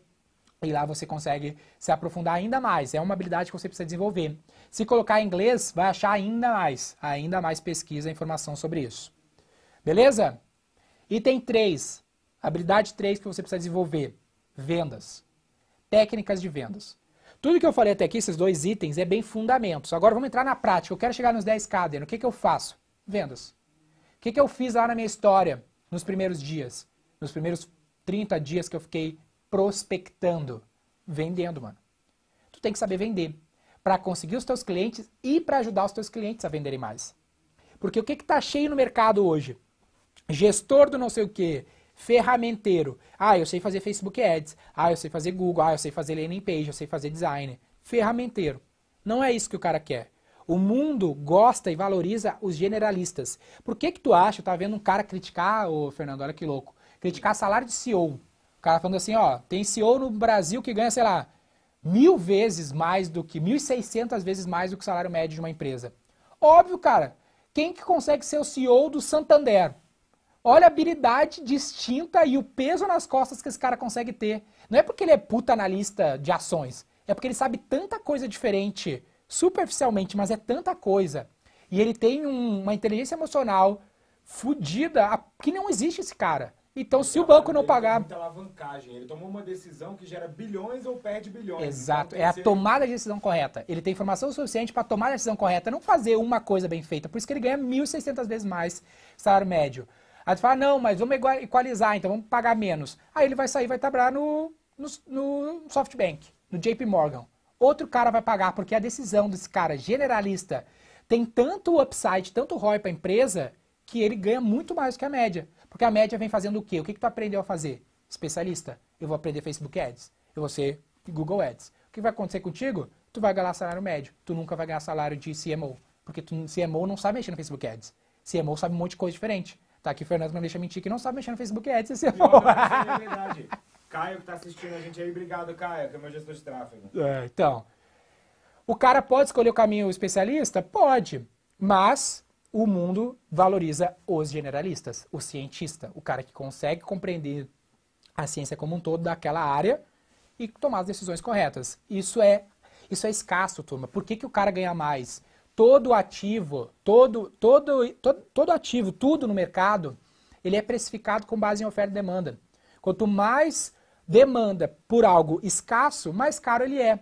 e lá você consegue se aprofundar ainda mais. É uma habilidade que você precisa desenvolver. Se colocar em inglês, vai achar ainda mais, ainda mais pesquisa e informação sobre isso. Beleza? Item 3. Habilidade 3 que você precisa desenvolver: vendas. Técnicas de vendas. Tudo que eu falei até aqui, esses dois itens, é bem fundamentos. Agora vamos entrar na prática. Eu quero chegar nos 10K, O que, que eu faço? Vendas. O que, que eu fiz lá na minha história, nos primeiros dias? Nos primeiros 30 dias que eu fiquei prospectando, vendendo, mano. Tu tem que saber vender para conseguir os teus clientes e para ajudar os teus clientes a venderem mais. Porque o que está cheio no mercado hoje? Gestor do não sei o quê, Ferramenteiro. Ah, eu sei fazer Facebook Ads. Ah, eu sei fazer Google. Ah, eu sei fazer landing page. Eu sei fazer design. Ferramenteiro. Não é isso que o cara quer. O mundo gosta e valoriza os generalistas. Por que que tu acha, eu vendo um cara criticar, o Fernando, olha que louco, criticar salário de CEO. O cara falando assim, ó, tem CEO no Brasil que ganha, sei lá, mil vezes mais do que, mil e seiscentas vezes mais do que o salário médio de uma empresa. Óbvio, cara, quem que consegue ser o CEO do Santander? Olha a habilidade distinta e o peso nas costas que esse cara consegue ter. Não é porque ele é puta analista de ações, é porque ele sabe tanta coisa diferente superficialmente, mas é tanta coisa. E ele tem um, uma inteligência emocional fodida, que não existe esse cara. Então, se o banco não pagar. Muita alavancagem. Ele tomou uma decisão que gera bilhões ou perde bilhões. Exato. Então, é a ser... tomada de decisão correta. Ele tem informação suficiente para tomar a decisão correta, não fazer uma coisa bem feita. Por isso que ele ganha 1.600 vezes mais salário médio. Aí tu fala, ah, não, mas vamos equalizar, então vamos pagar menos. Aí ele vai sair vai trabalhar no, no, no SoftBank, no JP Morgan. Outro cara vai pagar, porque é a decisão desse cara generalista tem tanto upside, tanto ROI para a empresa, que ele ganha muito mais que a média. Porque a média vem fazendo o quê? O que, que tu aprendeu a fazer? Especialista. Eu vou aprender Facebook Ads. Eu vou ser Google Ads. O que vai acontecer contigo? Tu vai ganhar salário médio. Tu nunca vai ganhar salário de CMO. Porque tu, CMO não sabe mexer no Facebook Ads. CMO sabe um monte de coisa diferente. Tá aqui Fernando não deixa mentir que não sabe mexer no Facebook Ads, esse é verdade. Caio que tá assistindo a gente aí, obrigado, Caio, que é meu gestor de tráfego. É, então. O cara pode escolher o caminho especialista? Pode. Mas o mundo valoriza os generalistas, o cientista, o cara que consegue compreender a ciência como um todo daquela área e tomar as decisões corretas. Isso é isso é escasso, turma. Por que, que o cara ganha mais? todo ativo, todo, todo, todo, todo ativo, tudo no mercado, ele é precificado com base em oferta e demanda. Quanto mais demanda por algo escasso, mais caro ele é.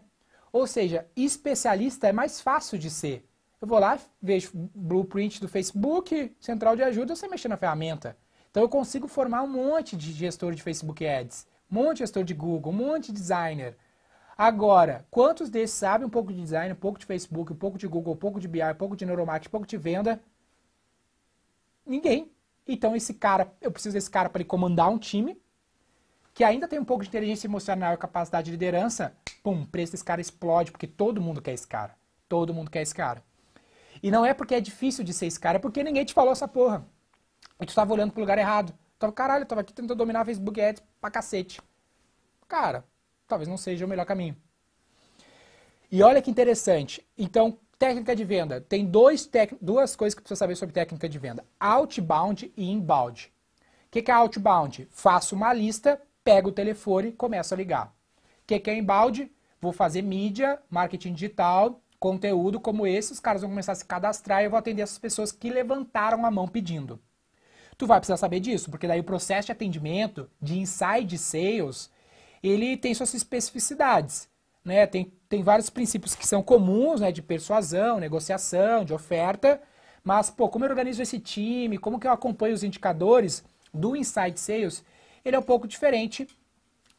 Ou seja, especialista é mais fácil de ser. Eu vou lá, vejo blueprint do Facebook, central de ajuda, eu sei mexer na ferramenta. Então eu consigo formar um monte de gestor de Facebook Ads, um monte de gestor de Google, um monte de designer. Agora, quantos desses sabem um pouco de design, um pouco de Facebook, um pouco de Google, um pouco de BI, um pouco de neuromarketing, um pouco de venda? Ninguém. Então esse cara, eu preciso desse cara para ele comandar um time que ainda tem um pouco de inteligência emocional e capacidade de liderança. Pum, o preço desse cara explode porque todo mundo quer esse cara. Todo mundo quer esse cara. E não é porque é difícil de ser esse cara, é porque ninguém te falou essa porra. E tu estava olhando pro lugar errado. tava, caralho, eu tava aqui tentando dominar Facebook Ads pra cacete. Cara, talvez não seja o melhor caminho. E olha que interessante. Então, técnica de venda. Tem dois tec... duas coisas que precisa saber sobre técnica de venda: outbound e inbound. O que, que é outbound? Faço uma lista, pego o telefone e começo a ligar. O que, que é inbound? Vou fazer mídia, marketing digital, conteúdo como esse. Os caras vão começar a se cadastrar e eu vou atender essas pessoas que levantaram a mão pedindo. Tu vai precisar saber disso, porque daí o processo de atendimento, de inside sales, ele tem suas especificidades. Né? Tem, tem vários princípios que são comuns, né? de persuasão, negociação, de oferta, mas pô, como eu organizo esse time, como que eu acompanho os indicadores do Insight Sales, ele é um pouco diferente.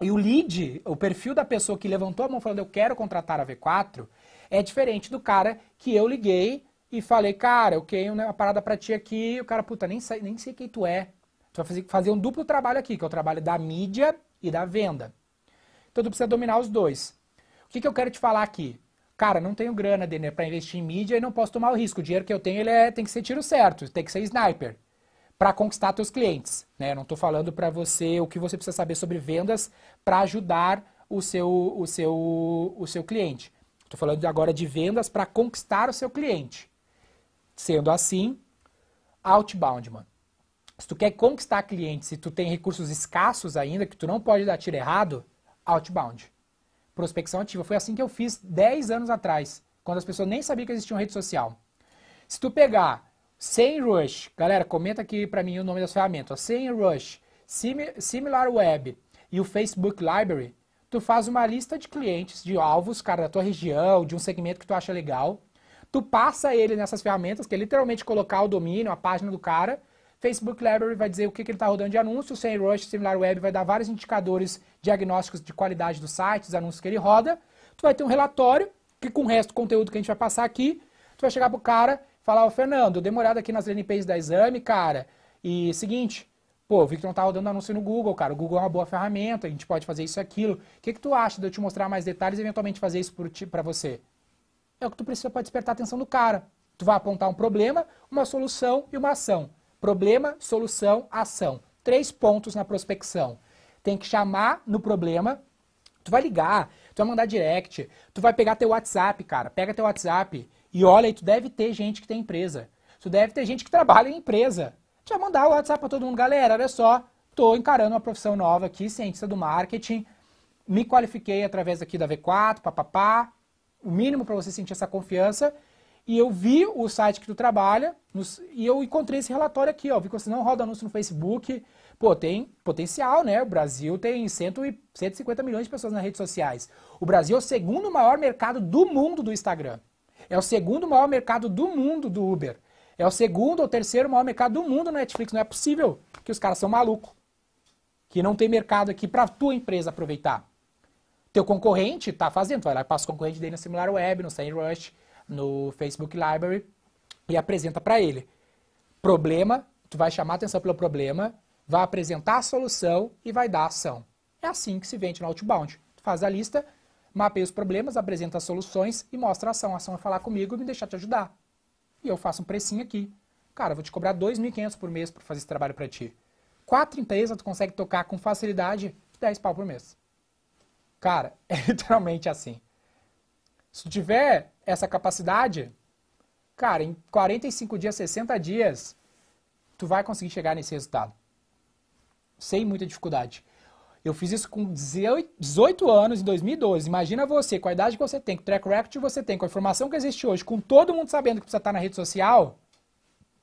E o lead, o perfil da pessoa que levantou a mão falando eu quero contratar a V4, é diferente do cara que eu liguei e falei, cara, eu tenho uma parada pra ti aqui, e o cara, puta, nem sei, nem sei quem tu é. Tu vai fazer, fazer um duplo trabalho aqui, que é o trabalho da mídia e da venda. Então tu precisa dominar os dois. O que, que eu quero te falar aqui? Cara, não tenho grana, Denner, para investir em mídia e não posso tomar o risco. O dinheiro que eu tenho ele é, tem que ser tiro certo, tem que ser sniper para conquistar teus clientes. Né? não estou falando para você o que você precisa saber sobre vendas para ajudar o seu, o seu, o seu cliente. Estou falando agora de vendas para conquistar o seu cliente. Sendo assim, outbound, mano. Se tu quer conquistar clientes e tu tem recursos escassos ainda, que tu não pode dar tiro errado, outbound. Prospecção ativa. Foi assim que eu fiz 10 anos atrás, quando as pessoas nem sabiam que existia uma rede social. Se tu pegar Rush, galera, comenta aqui para mim o nome das ferramentas. Rush, similar web e o Facebook Library, tu faz uma lista de clientes, de alvos, cara, da tua região, de um segmento que tu acha legal. Tu passa ele nessas ferramentas, que é literalmente colocar o domínio, a página do cara, Facebook Library vai dizer o que, que ele está rodando de anúncios, o Rush, Similar Web vai dar vários indicadores diagnósticos de qualidade do site, dos anúncios que ele roda. Tu vai ter um relatório, que com o resto do conteúdo que a gente vai passar aqui, tu vai chegar pro cara e falar, ô Fernando, demorado uma olhada aqui nas landing pages da exame, cara, e seguinte, Pô, vi que tu não tá rodando anúncio no Google, cara. O Google é uma boa ferramenta, a gente pode fazer isso e aquilo. O que, que tu acha de eu te mostrar mais detalhes e eventualmente fazer isso para você? É o que tu precisa para despertar a atenção do cara. Tu vai apontar um problema, uma solução e uma ação. Problema, solução, ação. Três pontos na prospecção. Tem que chamar no problema, tu vai ligar, tu vai mandar direct, tu vai pegar teu WhatsApp, cara. Pega teu WhatsApp e olha, aí, tu deve ter gente que tem empresa. Tu deve ter gente que trabalha em empresa. Tu vai mandar o WhatsApp para todo mundo, galera, olha só, tô encarando uma profissão nova aqui, cientista do marketing, me qualifiquei através aqui da V4, papapá. O mínimo para você sentir essa confiança e eu vi o site que tu trabalha nos, e eu encontrei esse relatório aqui, ó. Vi que você não roda anúncio no Facebook. Pô, tem potencial, né? O Brasil tem cento e, 150 milhões de pessoas nas redes sociais. O Brasil é o segundo maior mercado do mundo do Instagram. É o segundo maior mercado do mundo do Uber. É o segundo ou terceiro maior mercado do mundo no Netflix. Não é possível que os caras são malucos. Que não tem mercado aqui para tua empresa aproveitar. Teu concorrente tá fazendo, vai lá e passa o concorrente dele no Web no SendRush. Rush no Facebook Library e apresenta para ele. Problema, tu vai chamar atenção pelo problema, vai apresentar a solução e vai dar a ação. É assim que se vende no Outbound. Tu faz a lista, mapeia os problemas, apresenta as soluções e mostra a ação. A ação é falar comigo e me deixar te ajudar. E eu faço um precinho aqui. Cara, vou te cobrar 2.500 por mês para fazer esse trabalho para ti. Quatro empresas tu consegue tocar com facilidade 10 pau por mês. Cara, é literalmente assim. Se tiver essa capacidade, cara, em 45 dias, 60 dias, tu vai conseguir chegar nesse resultado. Sem muita dificuldade. Eu fiz isso com 18 anos, em 2012. Imagina você, com a idade que você tem, com o track record que você tem, com a informação que existe hoje, com todo mundo sabendo que precisa estar na rede social,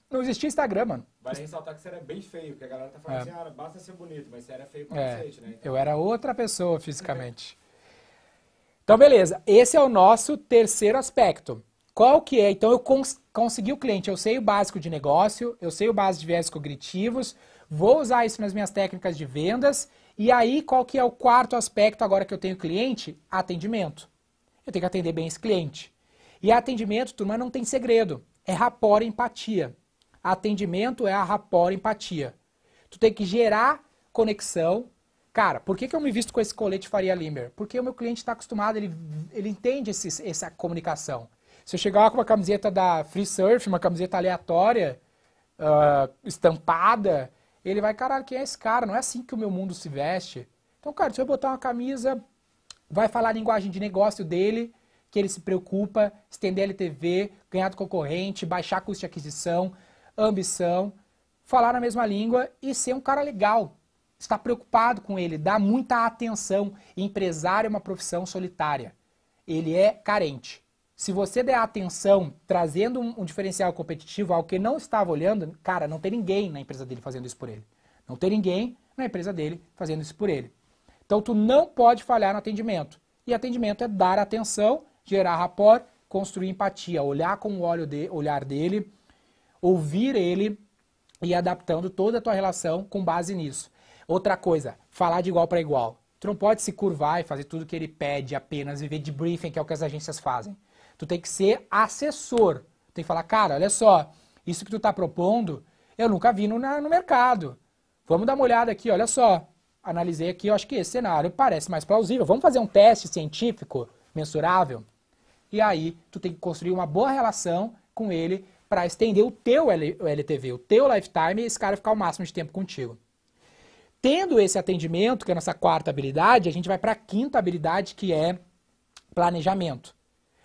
não existia Instagram, mano. Vale ressaltar que você era bem feio, porque a galera tá falando é. assim, ah, basta ser bonito, mas você era feio pra é. né? Então... Eu era outra pessoa fisicamente. Então, beleza. Esse é o nosso terceiro aspecto. Qual que é? Então, eu cons consegui o cliente, eu sei o básico de negócio, eu sei o básico de viés cognitivos, vou usar isso nas minhas técnicas de vendas. E aí, qual que é o quarto aspecto agora que eu tenho cliente? Atendimento. Eu tenho que atender bem esse cliente. E atendimento, turma, não tem segredo. É rapor empatia. Atendimento é a rapor empatia. Tu tem que gerar conexão, Cara, por que, que eu me visto com esse colete Faria Limer? Porque o meu cliente está acostumado, ele, ele entende esse, essa comunicação. Se eu chegar lá com uma camiseta da Free Surf, uma camiseta aleatória, uh, estampada, ele vai, caralho, quem é esse cara? Não é assim que o meu mundo se veste. Então, cara, se eu botar uma camisa, vai falar a linguagem de negócio dele, que ele se preocupa, estender LTV, ganhar do concorrente, baixar custo de aquisição, ambição, falar na mesma língua e ser um cara legal, Está preocupado com ele, dá muita atenção. Empresário é uma profissão solitária. Ele é carente. Se você der atenção, trazendo um, um diferencial competitivo ao que não estava olhando, cara, não tem ninguém na empresa dele fazendo isso por ele. Não tem ninguém na empresa dele fazendo isso por ele. Então tu não pode falhar no atendimento. E atendimento é dar atenção, gerar rapport, construir empatia, olhar com o de, olhar dele, ouvir ele e adaptando toda a tua relação com base nisso. Outra coisa, falar de igual para igual. Tu não pode se curvar e fazer tudo que ele pede, apenas viver de briefing, que é o que as agências fazem. Tu tem que ser assessor. Tu tem que falar, cara, olha só, isso que tu está propondo, eu nunca vi no, na, no mercado. Vamos dar uma olhada aqui, olha só. Analisei aqui, eu acho que esse cenário parece mais plausível. Vamos fazer um teste científico mensurável? E aí, tu tem que construir uma boa relação com ele para estender o teu LTV, o teu lifetime, e esse cara ficar o máximo de tempo contigo. Tendo esse atendimento, que é a nossa quarta habilidade, a gente vai para a quinta habilidade, que é planejamento.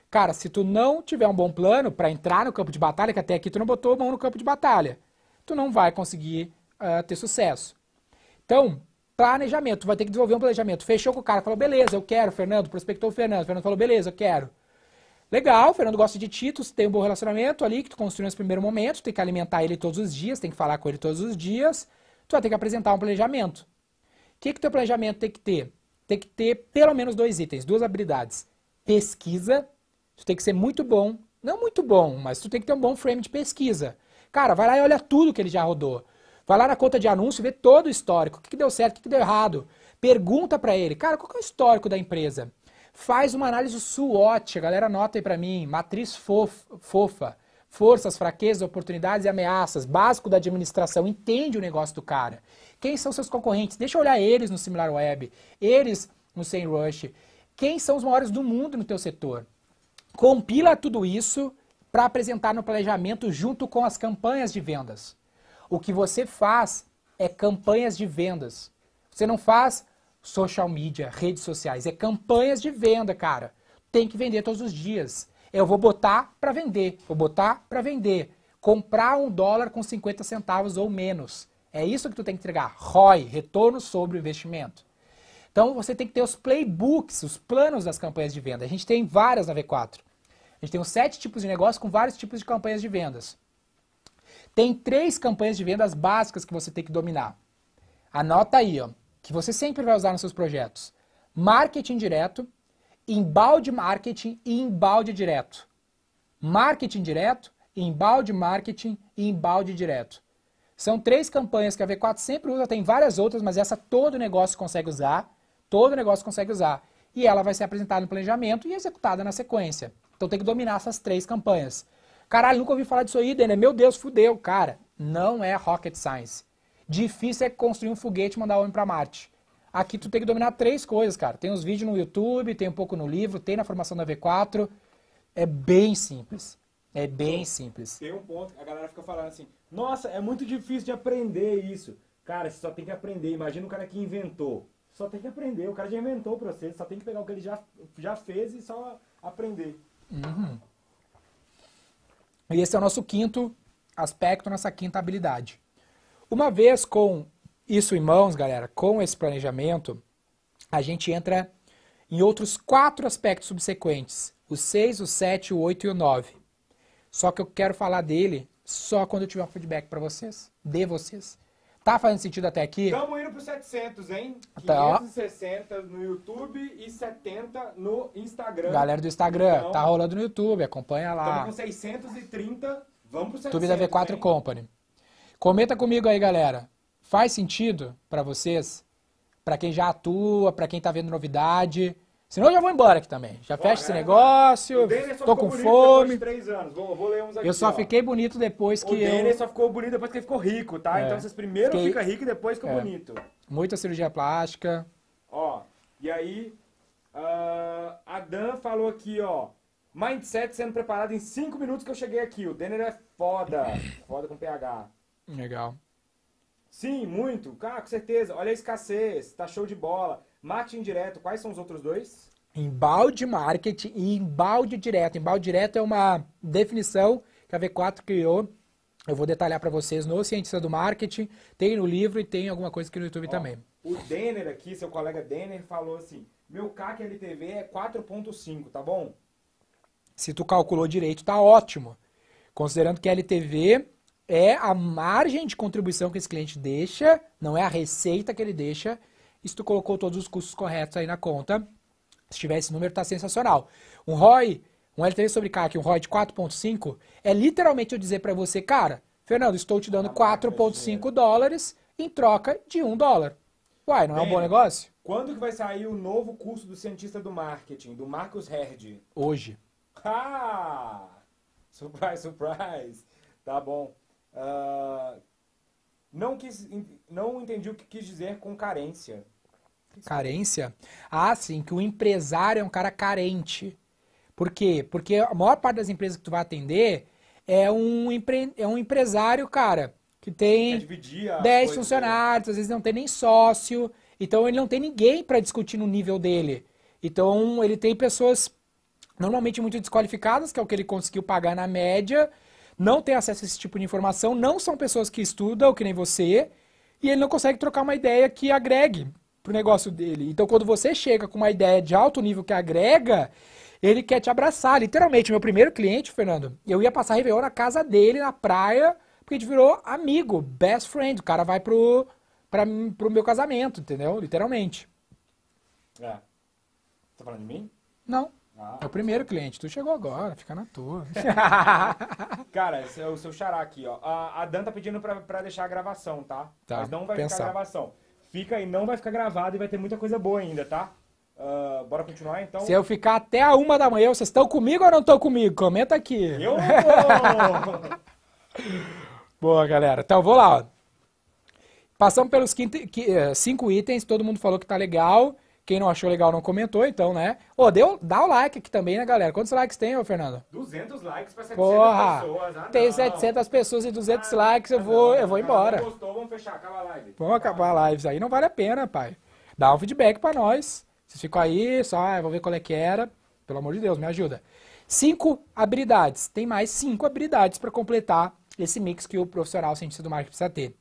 Cara, se tu não tiver um bom plano para entrar no campo de batalha, que até aqui tu não botou a mão no campo de batalha, tu não vai conseguir uh, ter sucesso. Então, planejamento, tu vai ter que desenvolver um planejamento. Fechou com o cara, falou, beleza, eu quero, Fernando, prospectou o Fernando, o Fernando falou, beleza, eu quero. Legal, o Fernando gosta de títulos, tem um bom relacionamento ali que tu construiu nesse primeiro momento, tem que alimentar ele todos os dias, tem que falar com ele todos os dias tu vai ter que apresentar um planejamento. O que, que teu planejamento tem que ter? Tem que ter pelo menos dois itens, duas habilidades. Pesquisa, tu tem que ser muito bom, não muito bom, mas tu tem que ter um bom frame de pesquisa. Cara, vai lá e olha tudo que ele já rodou. Vai lá na conta de anúncio, vê todo o histórico, o que, que deu certo, o que, que deu errado. Pergunta para ele, cara, qual é o histórico da empresa? Faz uma análise SWOT, a galera anota aí para mim, matriz fofa. Forças, fraquezas, oportunidades e ameaças. Básico da administração. Entende o negócio do cara. Quem são seus concorrentes? Deixa eu olhar eles no similar web, eles no rush. Quem são os maiores do mundo no teu setor? Compila tudo isso para apresentar no planejamento junto com as campanhas de vendas. O que você faz é campanhas de vendas. Você não faz social media, redes sociais, é campanhas de venda, cara. Tem que vender todos os dias. Eu vou botar para vender, vou botar para vender. Comprar um dólar com 50 centavos ou menos. É isso que tu tem que entregar. ROI, retorno sobre o investimento. Então você tem que ter os playbooks, os planos das campanhas de venda. A gente tem várias na V4. A gente tem os sete tipos de negócio com vários tipos de campanhas de vendas. Tem três campanhas de vendas básicas que você tem que dominar. Anota aí, ó, que você sempre vai usar nos seus projetos: marketing direto, embalde marketing e embalde direto. Marketing direto, embalde marketing e embalde direto. São três campanhas que a V4 sempre usa, tem várias outras, mas essa todo negócio consegue usar, todo negócio consegue usar. E ela vai ser apresentada no planejamento e executada na sequência. Então tem que dominar essas três campanhas. Caralho, nunca ouvi falar disso aí, Denner. Meu Deus, fudeu. Cara, não é rocket science. Difícil é construir um foguete e mandar o homem para Marte. Aqui tu tem que dominar três coisas, cara. Tem os vídeos no YouTube, tem um pouco no livro, tem na formação da V4. É bem simples. É bem simples. Tem um ponto, que a galera fica falando assim, nossa, é muito difícil de aprender isso. Cara, você só tem que aprender. Imagina o cara que inventou. Só tem que aprender. O cara já inventou o processo, só tem que pegar o que ele já, já fez e só aprender. Uhum. E esse é o nosso quinto aspecto, nossa quinta habilidade. Uma vez com isso em mãos, galera, com esse planejamento, a gente entra em outros quatro aspectos subsequentes: o 6, o 7, o 8 e o 9. Só que eu quero falar dele só quando eu tiver um feedback para vocês, de vocês. Tá fazendo sentido até aqui? Estamos indo pro 700, hein? Tá, 560 no YouTube e 70 no Instagram. Galera do Instagram, então, tá rolando no YouTube, acompanha lá. Estamos com 630, vamos pro 700. YouTube da V4 hein? Company. Comenta comigo aí, galera. Faz sentido para vocês? Para quem já atua, para quem está vendo novidade? Senão eu já vou embora aqui também. Já fecha esse é. negócio. Tô com fome. Vou, vou aqui, eu só ó. fiquei bonito depois que o eu. Denner só ficou bonito depois que ele ficou rico, tá? É. Então vocês primeiro fiquei... ficam ricos e depois ficam é. bonito. Muita cirurgia plástica. Ó, e aí. Uh, a Dan falou aqui, ó. Mindset sendo preparado em 5 minutos que eu cheguei aqui. O Denner é foda. Foda com PH. Legal. Sim, muito. Ah, com certeza. Olha a escassez, tá show de bola. Marketing direto, quais são os outros dois? Embalde marketing e embalde direto. Embalde direto é uma definição que a V4 criou. Eu vou detalhar para vocês no Cientista do Marketing, tem no livro e tem alguma coisa aqui no YouTube Ó, também. O Denner aqui, seu colega Denner, falou assim, meu CAC LTV é 4.5, tá bom? Se tu calculou direito, tá ótimo. Considerando que LTV é a margem de contribuição que esse cliente deixa, não é a receita que ele deixa. Se tu colocou todos os custos corretos aí na conta, se tiver esse número, tá sensacional. Um ROI, um LTV sobre CAC, um ROI de 4.5, é literalmente eu dizer para você, cara, Fernando, estou te dando 4.5 tá dólares em troca de 1 dólar. Uai, não é um bom negócio? Quando que vai sair o novo curso do cientista do marketing, do Marcos Herd? Hoje. Ah! Surprise, surprise! Tá bom. Ah, não, quis, não entendi o que quis dizer com carência. Carência? Ah, sim, que o empresário é um cara carente. Por quê? Porque a maior parte das empresas que tu vai atender é um, empre... é um empresário, cara, que tem 10 funcionários, dele. às vezes não tem nem sócio, então ele não tem ninguém para discutir no nível dele. Então ele tem pessoas normalmente muito desqualificadas, que é o que ele conseguiu pagar na média, não tem acesso a esse tipo de informação, não são pessoas que estudam, que nem você, e ele não consegue trocar uma ideia que agregue pro negócio dele. Então, quando você chega com uma ideia de alto nível que agrega, ele quer te abraçar. Literalmente, meu primeiro cliente, Fernando, eu ia passar Réveillon na casa dele, na praia, porque a gente virou amigo, best friend. O cara vai pro, pra, pro meu casamento, entendeu? Literalmente. É. Tá falando de mim? Não. Ah. É o primeiro cliente, tu chegou agora, fica na tua. Cara, esse é o seu xará aqui, ó. A, a Dan tá pedindo pra, pra deixar a gravação, tá? tá Mas não vai pensar. ficar a gravação. Fica e não vai ficar gravado e vai ter muita coisa boa ainda, tá? Uh, bora continuar então? Se eu ficar até a uma da manhã, vocês estão comigo ou não estão comigo? Comenta aqui. Eu vou. Boa, galera. Então, vou lá. Ó. Passamos pelos eh, cinco itens, todo mundo falou que tá legal. Quem não achou legal não comentou, então, né? Ô, deu, dá o like aqui também, né, galera? Quantos likes tem, ô, Fernando? 200 likes pra 700 Porra, pessoas. Ah, tem 700 pessoas e 200 ah, likes, eu vou, não, eu vou embora. gostou, vamos fechar, a live. Vamos acabar a live, aí não vale a pena, pai. Dá um feedback pra nós. Vocês ficam aí, só, ah, eu vou ver qual é que era. Pelo amor de Deus, me ajuda. Cinco habilidades. Tem mais cinco habilidades para completar esse mix que o profissional cientista do marketing precisa ter.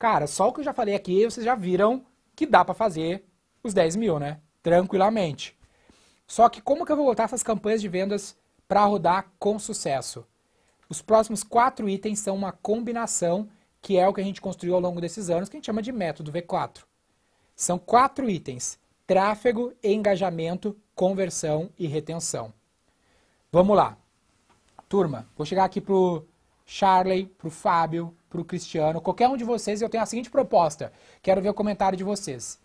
Cara, só o que eu já falei aqui, vocês já viram que dá para fazer os 10 mil, né? Tranquilamente. Só que como que eu vou botar essas campanhas de vendas para rodar com sucesso? Os próximos quatro itens são uma combinação que é o que a gente construiu ao longo desses anos, que a gente chama de método V4. São quatro itens: tráfego, engajamento, conversão e retenção. Vamos lá. Turma, vou chegar aqui pro Charley, pro Fábio, pro Cristiano, qualquer um de vocês, eu tenho a seguinte proposta. Quero ver o comentário de vocês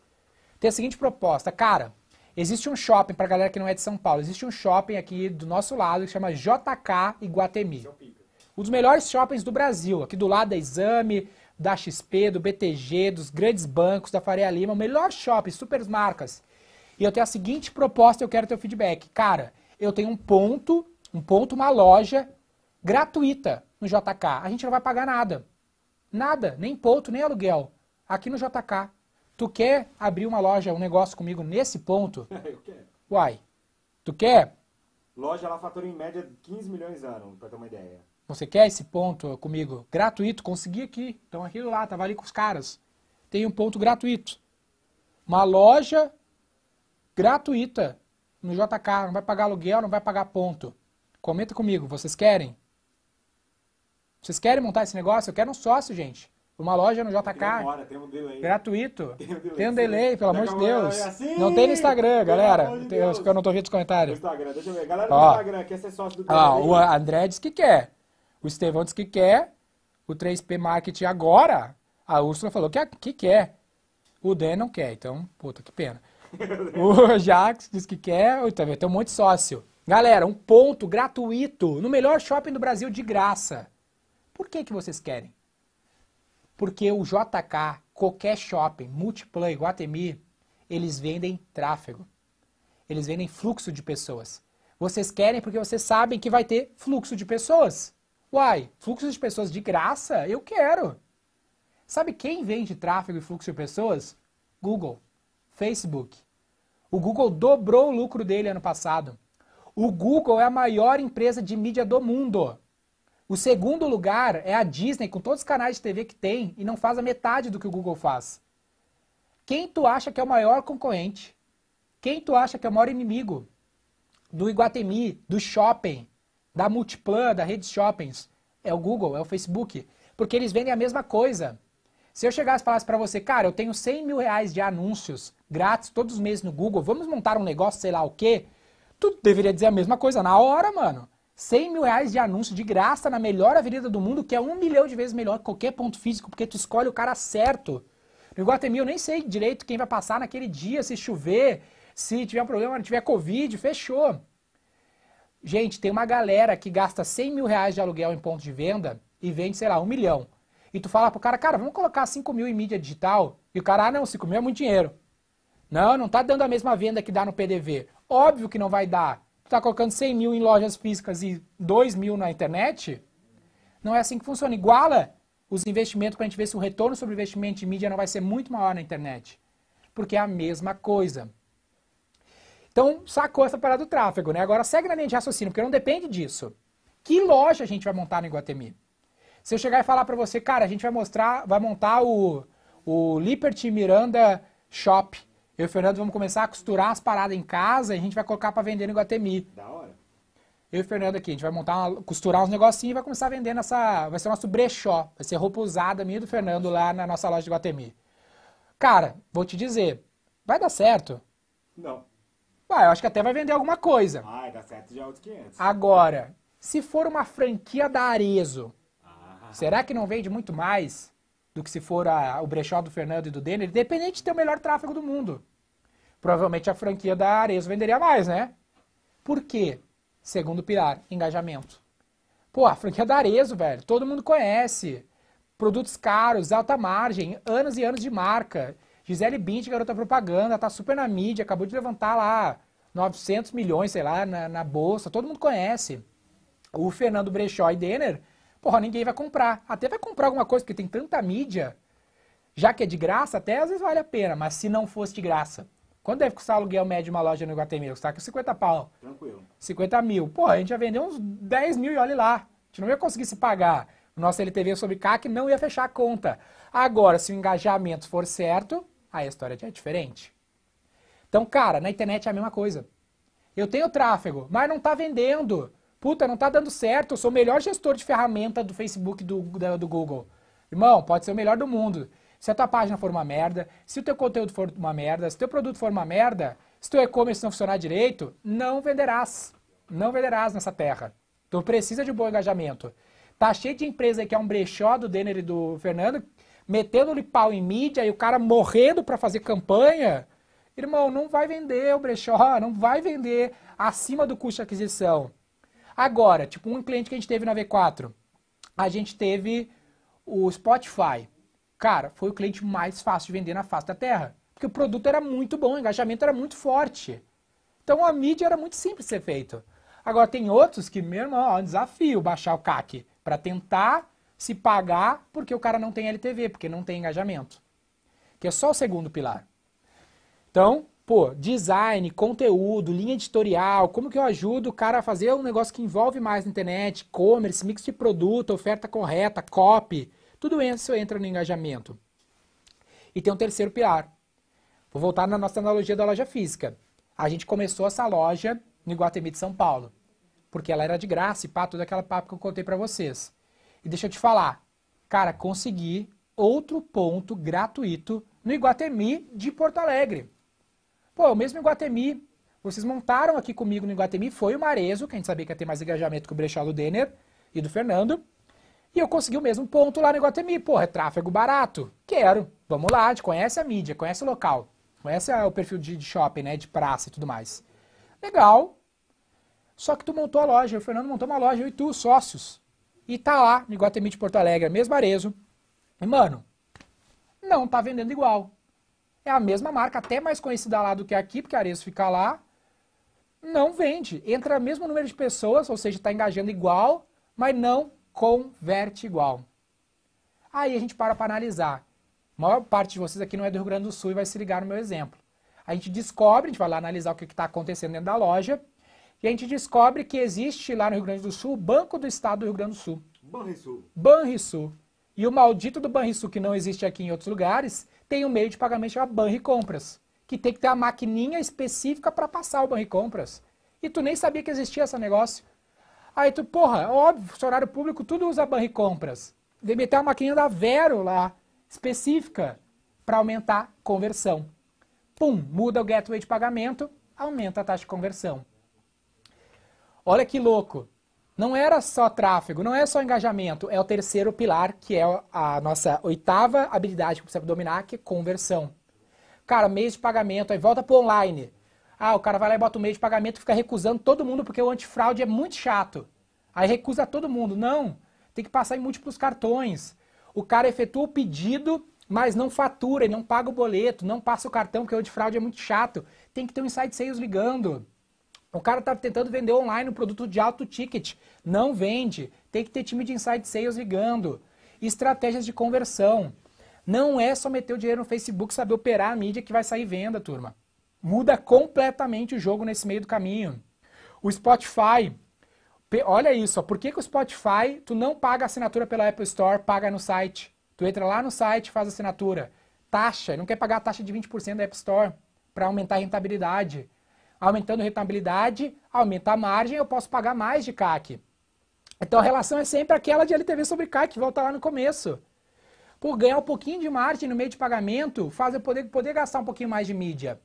tem a seguinte proposta. Cara, existe um shopping, para galera que não é de São Paulo, existe um shopping aqui do nosso lado que chama JK Iguatemi. Um dos melhores shoppings do Brasil, aqui do lado da é Exame, da XP, do BTG, dos grandes bancos, da Faria Lima, o melhor shopping, super marcas. E eu tenho a seguinte proposta, eu quero teu feedback. Cara, eu tenho um ponto, um ponto, uma loja gratuita no JK. A gente não vai pagar nada. Nada, nem ponto, nem aluguel. Aqui no JK. Tu quer abrir uma loja, um negócio comigo nesse ponto? Eu quero. Uai, tu quer? Loja, ela fatura em média 15 milhões ano, pra ter uma ideia. Você quer esse ponto comigo gratuito? Consegui aqui. Então aqui lá, tava tá ali com os caras. Tem um ponto gratuito. Uma loja gratuita no JK, não vai pagar aluguel, não vai pagar ponto. Comenta comigo, vocês querem? Vocês querem montar esse negócio? Eu quero um sócio, gente uma loja no JK. Demora, tem um delay. Gratuito. Tem um delay, tem um delay pelo amor de Deus. É assim, não tem no Instagram, galera. De eu, eu não tô vendo os comentários. Instagram, deixa eu ver. Galera do Instagram, quer ser é sócio do Ah, o André diz que quer. O Estevão diz que quer. O 3P Marketing agora. A Úrsula falou que, é, que quer. O Dan não quer, então, puta, que pena. o Jax diz que quer. Tá tem um monte de sócio. Galera, um ponto gratuito no melhor shopping do Brasil de graça. Por que, que vocês querem? Porque o JK, qualquer shopping, Multiplan, Guatemi, eles vendem tráfego. Eles vendem fluxo de pessoas. Vocês querem porque vocês sabem que vai ter fluxo de pessoas. Uai, fluxo de pessoas de graça? Eu quero. Sabe quem vende tráfego e fluxo de pessoas? Google, Facebook. O Google dobrou o lucro dele ano passado. O Google é a maior empresa de mídia do mundo. O segundo lugar é a Disney, com todos os canais de TV que tem e não faz a metade do que o Google faz. Quem tu acha que é o maior concorrente? Quem tu acha que é o maior inimigo? Do Iguatemi, do Shopping, da Multiplan, da Rede Shoppings? É o Google, é o Facebook. Porque eles vendem a mesma coisa. Se eu chegasse e falasse para você, cara, eu tenho 100 mil reais de anúncios grátis todos os meses no Google, vamos montar um negócio, sei lá o quê? Tu deveria dizer a mesma coisa na hora, mano. 100 mil reais de anúncio de graça na melhor avenida do mundo, que é um milhão de vezes melhor que qualquer ponto físico, porque tu escolhe o cara certo. No Iguatemi eu nem sei direito quem vai passar naquele dia, se chover, se tiver um problema, tiver Covid, fechou. Gente, tem uma galera que gasta 100 mil reais de aluguel em ponto de venda e vende, sei lá, um milhão. E tu fala pro cara, cara, vamos colocar 5 mil em mídia digital? E o cara, ah não, 5 mil é muito dinheiro. Não, não tá dando a mesma venda que dá no PDV. Óbvio que não vai dar está colocando 100 mil em lojas físicas e 2 mil na internet, não é assim que funciona. Iguala os investimentos para a gente ver se o retorno sobre investimento em mídia não vai ser muito maior na internet. Porque é a mesma coisa. Então, sacou essa parada do tráfego, né? Agora segue na linha de raciocínio, porque não depende disso. Que loja a gente vai montar no Iguatemi? Se eu chegar e falar para você, cara, a gente vai mostrar, vai montar o, o Liberty Miranda Shop eu e o Fernando vamos começar a costurar as paradas em casa e a gente vai colocar para vender no Iguatemi. Da hora. Eu e o Fernando aqui, a gente vai montar uma, costurar uns negocinhos e vai começar a vender nessa. Vai ser o nosso brechó. Vai ser roupa usada minha e do Fernando lá na nossa loja de Iguatemi. Cara, vou te dizer, vai dar certo? Não. Vai, eu acho que até vai vender alguma coisa. Vai, dá certo de outros 500. Agora, se for uma franquia da Arezo, ah. será que não vende muito mais? do que se for a, o brechó do Fernando e do Denner, independente de ter o melhor tráfego do mundo. Provavelmente a franquia da Ares venderia mais, né? Por quê? Segundo pilar, engajamento. Pô, a franquia da Arezzo, velho, todo mundo conhece. Produtos caros, alta margem, anos e anos de marca. Gisele Bint, garota propaganda, tá super na mídia, acabou de levantar lá 900 milhões, sei lá, na, na bolsa, todo mundo conhece. O Fernando Brechó e Denner porra, ninguém vai comprar. Até vai comprar alguma coisa, porque tem tanta mídia, já que é de graça, até às vezes vale a pena, mas se não fosse de graça. Quanto deve custar aluguel médio de uma loja no Iguatemi? Custar com 50 pau. Tranquilo. 50 mil. Pô, a gente ia vender uns 10 mil e olha lá. A gente não ia conseguir se pagar. O nosso LTV sobre CAC não ia fechar a conta. Agora, se o engajamento for certo, aí a história já é diferente. Então, cara, na internet é a mesma coisa. Eu tenho tráfego, mas não está vendendo. Puta, não tá dando certo, eu sou o melhor gestor de ferramenta do Facebook do, do, do Google. Irmão, pode ser o melhor do mundo. Se a tua página for uma merda, se o teu conteúdo for uma merda, se o teu produto for uma merda, se teu e-commerce não funcionar direito, não venderás. Não venderás nessa terra. Tu então precisa de um bom engajamento. Tá cheio de empresa aí que é um brechó do Denner e do Fernando, metendo-lhe pau em mídia e o cara morrendo para fazer campanha. Irmão, não vai vender o brechó, não vai vender acima do custo de aquisição. Agora, tipo, um cliente que a gente teve na V4, a gente teve o Spotify. Cara, foi o cliente mais fácil de vender na face da Terra. Porque o produto era muito bom, o engajamento era muito forte. Então a mídia era muito simples de ser feito. Agora tem outros que, meu irmão, é um desafio baixar o CAC para tentar se pagar porque o cara não tem LTV, porque não tem engajamento. Que é só o segundo pilar. Então, pô, design, conteúdo, linha editorial, como que eu ajudo o cara a fazer um negócio que envolve mais na internet, e-commerce, mix de produto, oferta correta, copy, tudo isso entra no engajamento. E tem um terceiro pilar. Vou voltar na nossa analogia da loja física. A gente começou essa loja no Iguatemi de São Paulo, porque ela era de graça e pá, toda aquela papo que eu contei para vocês. E deixa eu te falar, cara, consegui outro ponto gratuito no Iguatemi de Porto Alegre. Pô, é o mesmo Iguatemi, vocês montaram aqui comigo no Iguatemi, foi o Marezo, que a gente sabia que ia ter mais engajamento que o Brechal do Denner e do Fernando. E eu consegui o mesmo ponto lá no Iguatemi. Porra, é tráfego barato. Quero. Vamos lá, te conhece a mídia, conhece o local. Conhece o perfil de, de shopping, né? De praça e tudo mais. Legal. Só que tu montou a loja, o Fernando montou uma loja, eu e tu, sócios. E tá lá, no Iguatemi de Porto Alegre, mesmo Arezo. E, mano, não tá vendendo igual é a mesma marca, até mais conhecida lá do que aqui, porque a Arezzo fica lá, não vende. Entra o mesmo número de pessoas, ou seja, está engajando igual, mas não converte igual. Aí a gente para para analisar. A maior parte de vocês aqui não é do Rio Grande do Sul e vai se ligar no meu exemplo. A gente descobre, a gente vai lá analisar o que está acontecendo dentro da loja, e a gente descobre que existe lá no Rio Grande do Sul o Banco do Estado do Rio Grande do Sul. Banrisul. Banrisul. E o maldito do Banrisul, que não existe aqui em outros lugares, tem o um meio de pagamento chamado Banri Compras, que tem que ter uma maquininha específica para passar o Banri Compras. E tu nem sabia que existia esse negócio. Aí tu, porra, é óbvio, funcionário público tudo usa Banri Compras. Deve ter uma maquininha da Vero lá, específica, para aumentar conversão. Pum, muda o gateway de pagamento, aumenta a taxa de conversão. Olha que louco. Não era só tráfego, não é só engajamento, é o terceiro pilar, que é a nossa oitava habilidade que precisa dominar, que é conversão. Cara, mês de pagamento, aí volta pro online. Ah, o cara vai lá e bota o mês de pagamento e fica recusando todo mundo porque o antifraude é muito chato. Aí recusa todo mundo. Não, tem que passar em múltiplos cartões. O cara efetua o pedido, mas não fatura, ele não paga o boleto, não passa o cartão porque o antifraude é muito chato. Tem que ter um site sales ligando. O cara tá tentando vender online um produto de alto ticket. Não vende. Tem que ter time de inside sales ligando. Estratégias de conversão. Não é só meter o dinheiro no Facebook, saber operar a mídia que vai sair venda, turma. Muda completamente o jogo nesse meio do caminho. O Spotify, olha isso, ó. por que, que o Spotify, tu não paga assinatura pela Apple Store, paga no site? Tu entra lá no site, faz assinatura. Taxa, não quer pagar a taxa de 20% da App Store para aumentar a rentabilidade. Aumentando a rentabilidade, aumenta a margem, eu posso pagar mais de CAC. Então a relação é sempre aquela de LTV sobre CAC, volta lá no começo. Por ganhar um pouquinho de margem no meio de pagamento, faz eu poder, poder gastar um pouquinho mais de mídia.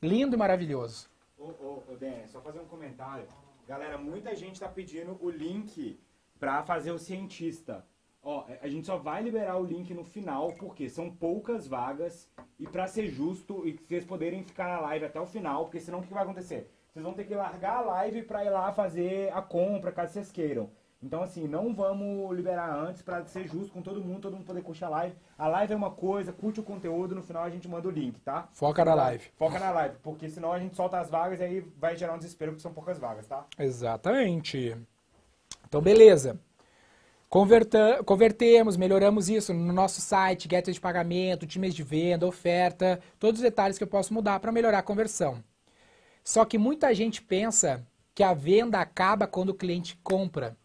Lindo e maravilhoso. Ô, ô, ô Dan, só fazer um comentário. Galera, muita gente está pedindo o link para fazer o cientista. Ó, é, a gente só vai liberar o link no final, porque são poucas vagas. E para ser justo, e vocês poderem ficar na live até o final, porque senão o que vai acontecer? Vocês vão ter que largar a live para ir lá fazer a compra, caso vocês queiram. Então, assim, não vamos liberar antes para ser justo com todo mundo, todo mundo poder curtir a live. A live é uma coisa, curte o conteúdo, no final a gente manda o link, tá? Foca na live. Foca na live, porque senão a gente solta as vagas e aí vai gerar um desespero, porque são poucas vagas, tá? Exatamente. Então, beleza. Converta, convertemos, melhoramos isso no nosso site, gateway de pagamento, times de venda, oferta, todos os detalhes que eu posso mudar para melhorar a conversão. Só que muita gente pensa que a venda acaba quando o cliente compra,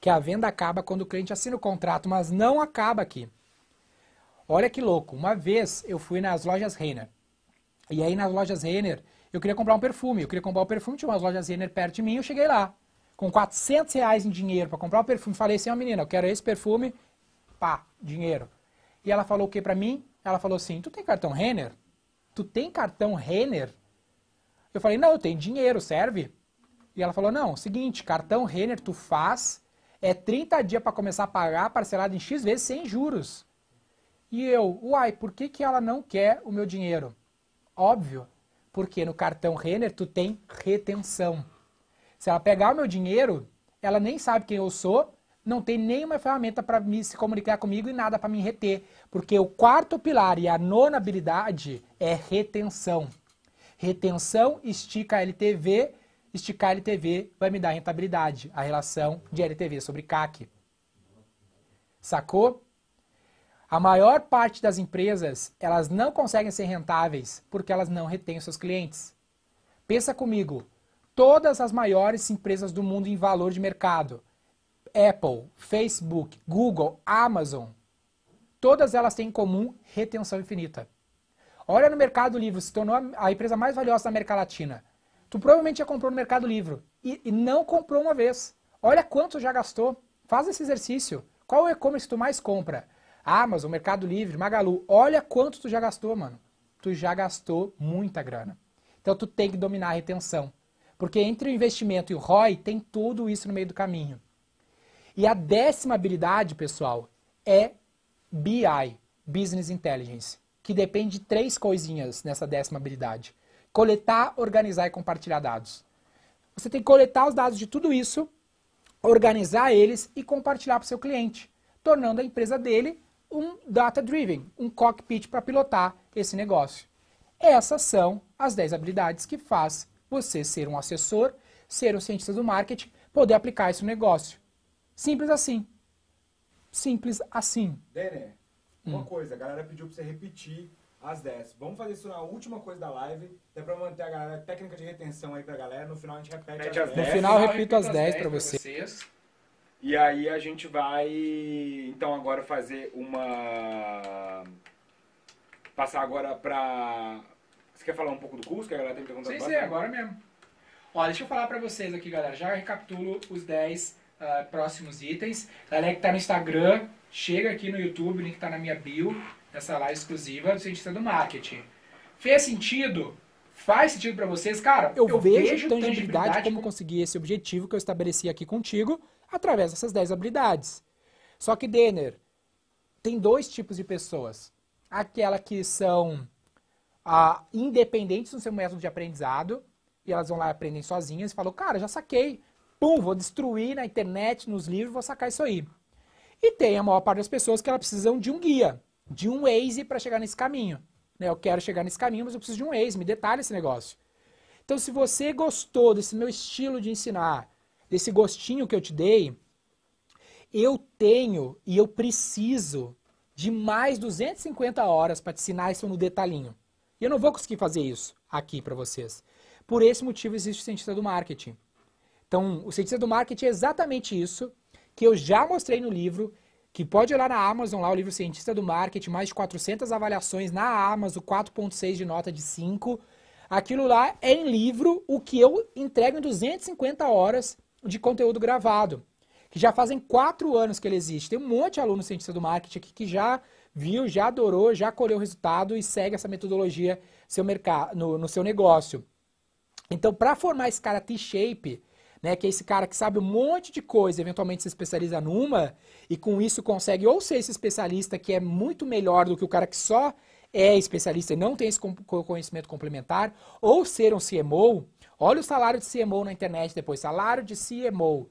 que a venda acaba quando o cliente assina o contrato, mas não acaba aqui. Olha que louco, uma vez eu fui nas lojas Renner, e aí nas lojas Renner eu queria comprar um perfume, eu queria comprar um perfume, tinha umas lojas Renner perto de mim, eu cheguei lá com 400 reais em dinheiro para comprar o perfume. Falei assim, ó oh, menina, eu quero esse perfume, pá, dinheiro. E ela falou o que para mim? Ela falou assim, tu tem cartão Renner? Tu tem cartão Renner? Eu falei, não, eu tenho dinheiro, serve? E ela falou, não, seguinte, cartão Renner tu faz, é 30 dias para começar a pagar, parcelado em X vezes sem juros. E eu, uai, por que, que ela não quer o meu dinheiro? Óbvio, porque no cartão Renner tu tem retenção. Se ela pegar o meu dinheiro, ela nem sabe quem eu sou, não tem nenhuma ferramenta para se comunicar comigo e nada para me reter. Porque o quarto pilar e a nona habilidade é retenção. Retenção estica LTV, esticar LTV vai me dar rentabilidade, a relação de LTV sobre CAC. Sacou? A maior parte das empresas, elas não conseguem ser rentáveis porque elas não retêm seus clientes. Pensa comigo, todas as maiores empresas do mundo em valor de mercado. Apple, Facebook, Google, Amazon, todas elas têm em comum retenção infinita. Olha no Mercado Livre, se tornou a empresa mais valiosa da América Latina. Tu provavelmente já comprou no Mercado Livre e, e não comprou uma vez. Olha quanto já gastou. Faz esse exercício. Qual é o e-commerce tu mais compra? Amazon, Mercado Livre, Magalu. Olha quanto tu já gastou, mano. Tu já gastou muita grana. Então tu tem que dominar a retenção. Porque entre o investimento e o ROI tem tudo isso no meio do caminho. E a décima habilidade, pessoal, é BI, Business Intelligence, que depende de três coisinhas nessa décima habilidade: coletar, organizar e compartilhar dados. Você tem que coletar os dados de tudo isso, organizar eles e compartilhar para o seu cliente, tornando a empresa dele um data-driven, um cockpit para pilotar esse negócio. Essas são as 10 habilidades que faz você ser um assessor, ser o cientista do marketing, poder aplicar esse negócio. Simples assim. Simples assim. Dene, uma hum. coisa, a galera pediu pra você repetir as 10. Vamos fazer isso na última coisa da live, até pra manter a galera, técnica de retenção aí pra galera. No final a gente repete, repete as 10. No final eu repito as 10 para você. pra vocês. E aí a gente vai, então, agora fazer uma. Passar agora pra você quer falar um pouco do curso que a galera tem perguntado? Sim, sim, agora mesmo. Olha, deixa eu falar para vocês aqui, galera. Já recapitulo os 10 uh, ah, próximos itens. Galera que tá no Instagram, chega aqui no YouTube, o link tá na minha bio, nessa live exclusiva do Cientista do Marketing. Fez sentido? Faz sentido para vocês? Cara, eu, eu vejo, vejo tangibilidade, tangibilidade como com... conseguir esse objetivo que eu estabeleci aqui contigo através dessas 10 habilidades. Só que, Denner, tem dois tipos de pessoas. Aquela que são ah, independentes no seu método de aprendizado, e elas vão lá e aprendem sozinhas e falam, cara, já saquei, pum, vou destruir na internet, nos livros, vou sacar isso aí. E tem a maior parte das pessoas que elas precisam de um guia, de um Waze para chegar nesse caminho. Né? Eu quero chegar nesse caminho, mas eu preciso de um Waze, me detalhe esse negócio. Então, se você gostou desse meu estilo de ensinar, desse gostinho que eu te dei, eu tenho e eu preciso de mais 250 horas para te ensinar isso no detalhinho. E eu não vou conseguir fazer isso aqui para vocês. Por esse motivo existe o cientista do marketing. Então, o cientista do marketing é exatamente isso que eu já mostrei no livro, que pode olhar na Amazon lá, o livro Cientista do Marketing, mais de 400 avaliações na Amazon, 4.6 de nota de 5. Aquilo lá é em livro o que eu entrego em 250 horas de conteúdo gravado, que já fazem 4 anos que ele existe. Tem um monte de aluno cientista do marketing aqui que já viu, já adorou, já colheu o resultado e segue essa metodologia seu mercado, no, no seu negócio. Então, para formar esse cara T-shape, né, que é esse cara que sabe um monte de coisa, eventualmente se especializa numa, e com isso consegue ou ser esse especialista que é muito melhor do que o cara que só é especialista e não tem esse conhecimento complementar, ou ser um CMO. Olha o salário de CMO na internet depois, salário de CMO,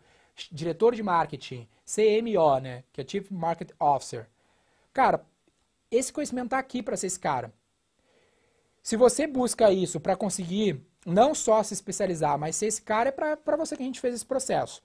diretor de marketing, CMO, né, que é Chief Market Officer. Cara, esse conhecimento está aqui para ser esse cara. Se você busca isso para conseguir não só se especializar, mas ser esse cara, é para você que a gente fez esse processo.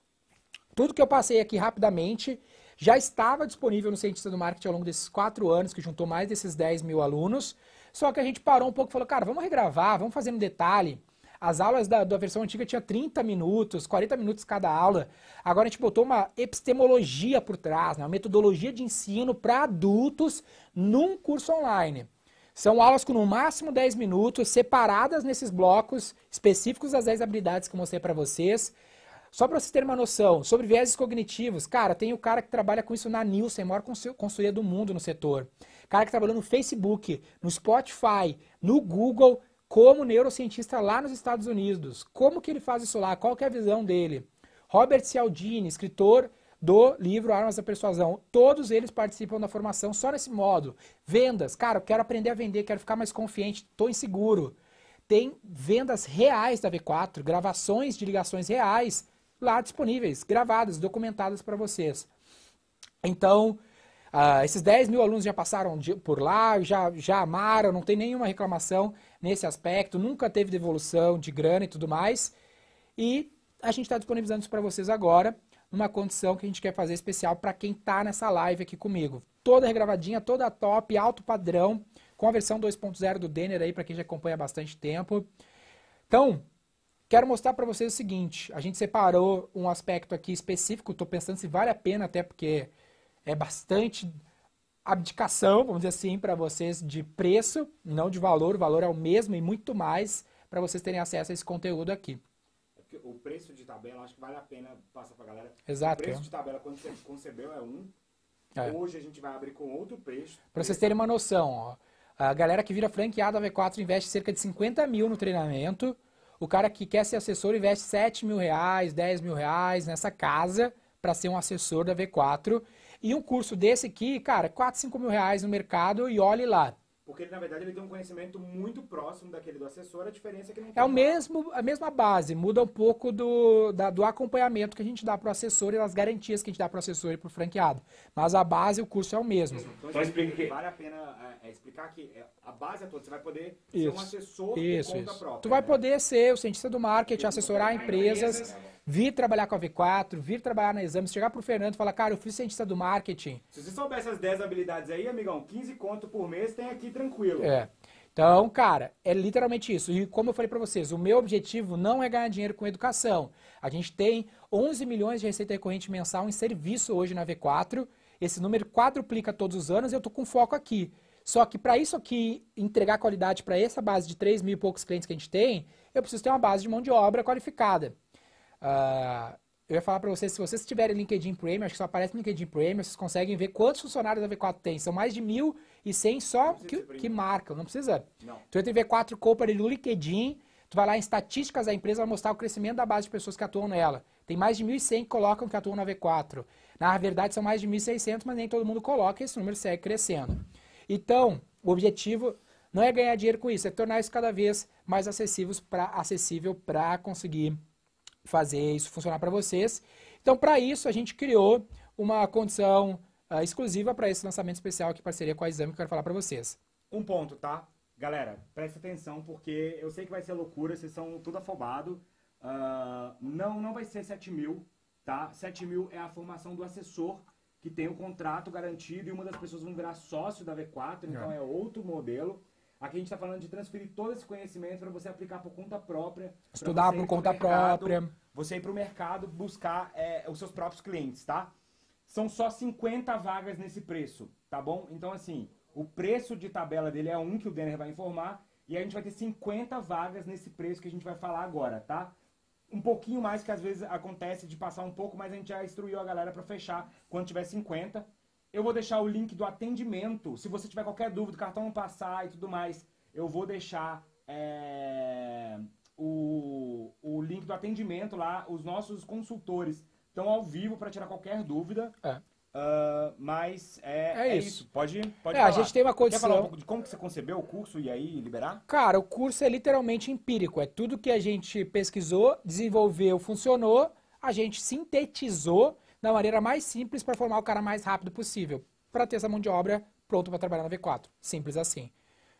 Tudo que eu passei aqui rapidamente já estava disponível no Cientista do Marketing ao longo desses quatro anos, que juntou mais desses 10 mil alunos. Só que a gente parou um pouco e falou, cara, vamos regravar, vamos fazer no um detalhe. As aulas da, da versão antiga tinha 30 minutos, 40 minutos cada aula. Agora a gente botou uma epistemologia por trás, né? uma metodologia de ensino para adultos num curso online. São aulas com no máximo 10 minutos, separadas nesses blocos específicos das 10 habilidades que eu mostrei para vocês. Só para vocês terem uma noção, sobre viéses cognitivos, cara, tem o cara que trabalha com isso na Nielsen, maior consultoria do mundo no setor. Cara que trabalhou no Facebook, no Spotify, no Google, como neurocientista lá nos Estados Unidos. Como que ele faz isso lá? Qual que é a visão dele? Robert Cialdini, escritor do livro Armas da Persuasão. Todos eles participam da formação só nesse modo. Vendas, cara, eu quero aprender a vender, quero ficar mais confiante, estou inseguro. Tem vendas reais da V4, gravações de ligações reais lá disponíveis, gravadas, documentadas para vocês. Então, uh, esses 10 mil alunos já passaram de, por lá, já, já amaram, não tem nenhuma reclamação nesse aspecto, nunca teve devolução de grana e tudo mais. E a gente está disponibilizando isso para vocês agora, numa condição que a gente quer fazer especial para quem está nessa live aqui comigo. Toda regravadinha, toda top, alto padrão, com a versão 2.0 do Denner aí, para quem já acompanha há bastante tempo. Então, quero mostrar para vocês o seguinte, a gente separou um aspecto aqui específico, estou pensando se vale a pena até porque é bastante abdicação, vamos dizer assim, para vocês de preço, não de valor. O valor é o mesmo e muito mais para vocês terem acesso a esse conteúdo aqui. É o preço de tabela, acho que vale a pena passar para a galera. Exato. O preço de tabela, quando você concebeu, é um. É. Hoje a gente vai abrir com outro preço. Para vocês terem uma noção, ó, a galera que vira franqueada V4 investe cerca de 50 mil no treinamento. O cara que quer ser assessor investe 7 mil reais, 10 mil reais nessa casa para ser um assessor da V4. E um curso desse aqui, cara, 4, 5 mil reais no mercado e olhe lá. Porque ele, na verdade, ele tem um conhecimento muito próximo daquele do assessor, a diferença é que não É o mesmo, a mesma base, muda um pouco do, da, do acompanhamento que a gente dá para o assessor e das garantias que a gente dá para o assessor e para o franqueado. Mas a base, o curso é o mesmo. Então, então, isso, então, explica que vale a pena é, é explicar que é a base é toda, você vai poder isso, ser um assessor isso, por conta isso. própria. Tu né? vai poder ser o cientista do marketing, assessorar empresas... empresas vir trabalhar com a V4, vir trabalhar na Exame, chegar pro Fernando e falar, cara, eu fui cientista do marketing. Se você souber essas 10 habilidades aí, amigão, 15 conto por mês tem aqui tranquilo. É. Então, cara, é literalmente isso. E como eu falei para vocês, o meu objetivo não é ganhar dinheiro com educação. A gente tem 11 milhões de receita recorrente mensal em serviço hoje na V4. Esse número quadruplica todos os anos e eu estou com foco aqui. Só que para isso aqui, entregar qualidade para essa base de 3 mil e poucos clientes que a gente tem, eu preciso ter uma base de mão de obra qualificada. Uh, eu ia falar para vocês, se vocês tiverem LinkedIn Premium, acho que só aparece no LinkedIn Premium, vocês conseguem ver quantos funcionários a V4 tem. São mais de 1.100 só que, que, marcam, não precisa. Não. Tu então, entra em V4 Company no LinkedIn, tu vai lá em estatísticas da empresa, vai mostrar o crescimento da base de pessoas que atuam nela. Tem mais de 1.100 que colocam que atuam na V4. Na verdade, são mais de 1.600, mas nem todo mundo coloca, esse número segue crescendo. Então, o objetivo não é ganhar dinheiro com isso, é tornar isso cada vez mais acessível para conseguir fazer isso funcionar para vocês. Então, para isso, a gente criou uma condição uh, exclusiva para esse lançamento especial que parceria com a Exame, que eu quero falar para vocês. Um ponto, tá? Galera, presta atenção, porque eu sei que vai ser loucura, vocês são tudo afobado. Uh, não, não vai ser 7 mil, tá? 7 mil é a formação do assessor que tem o um contrato garantido e uma das pessoas vão virar sócio da V4, então é, é outro modelo. Aqui a gente está falando de transferir todo esse conhecimento para você aplicar por conta própria. Estudar por conta mercado, própria. Você ir para o mercado buscar é, os seus próprios clientes, tá? São só 50 vagas nesse preço, tá bom? Então, assim, o preço de tabela dele é um que o Denner vai informar. E a gente vai ter 50 vagas nesse preço que a gente vai falar agora, tá? Um pouquinho mais que às vezes acontece de passar um pouco, mas a gente já instruiu a galera para fechar quando tiver 50. Eu vou deixar o link do atendimento. Se você tiver qualquer dúvida, cartão não passar e tudo mais, eu vou deixar é, o, o link do atendimento lá. Os nossos consultores estão ao vivo para tirar qualquer dúvida. É. Uh, mas é, é, é isso. isso. Pode, pode é, falar. A gente tem uma condição. Quer falar um pouco de como que você concebeu o curso e aí liberar? Cara, o curso é literalmente empírico. É tudo que a gente pesquisou, desenvolveu, funcionou, a gente sintetizou da maneira mais simples para formar o cara mais rápido possível, para ter essa mão de obra pronto para trabalhar na V4. Simples assim.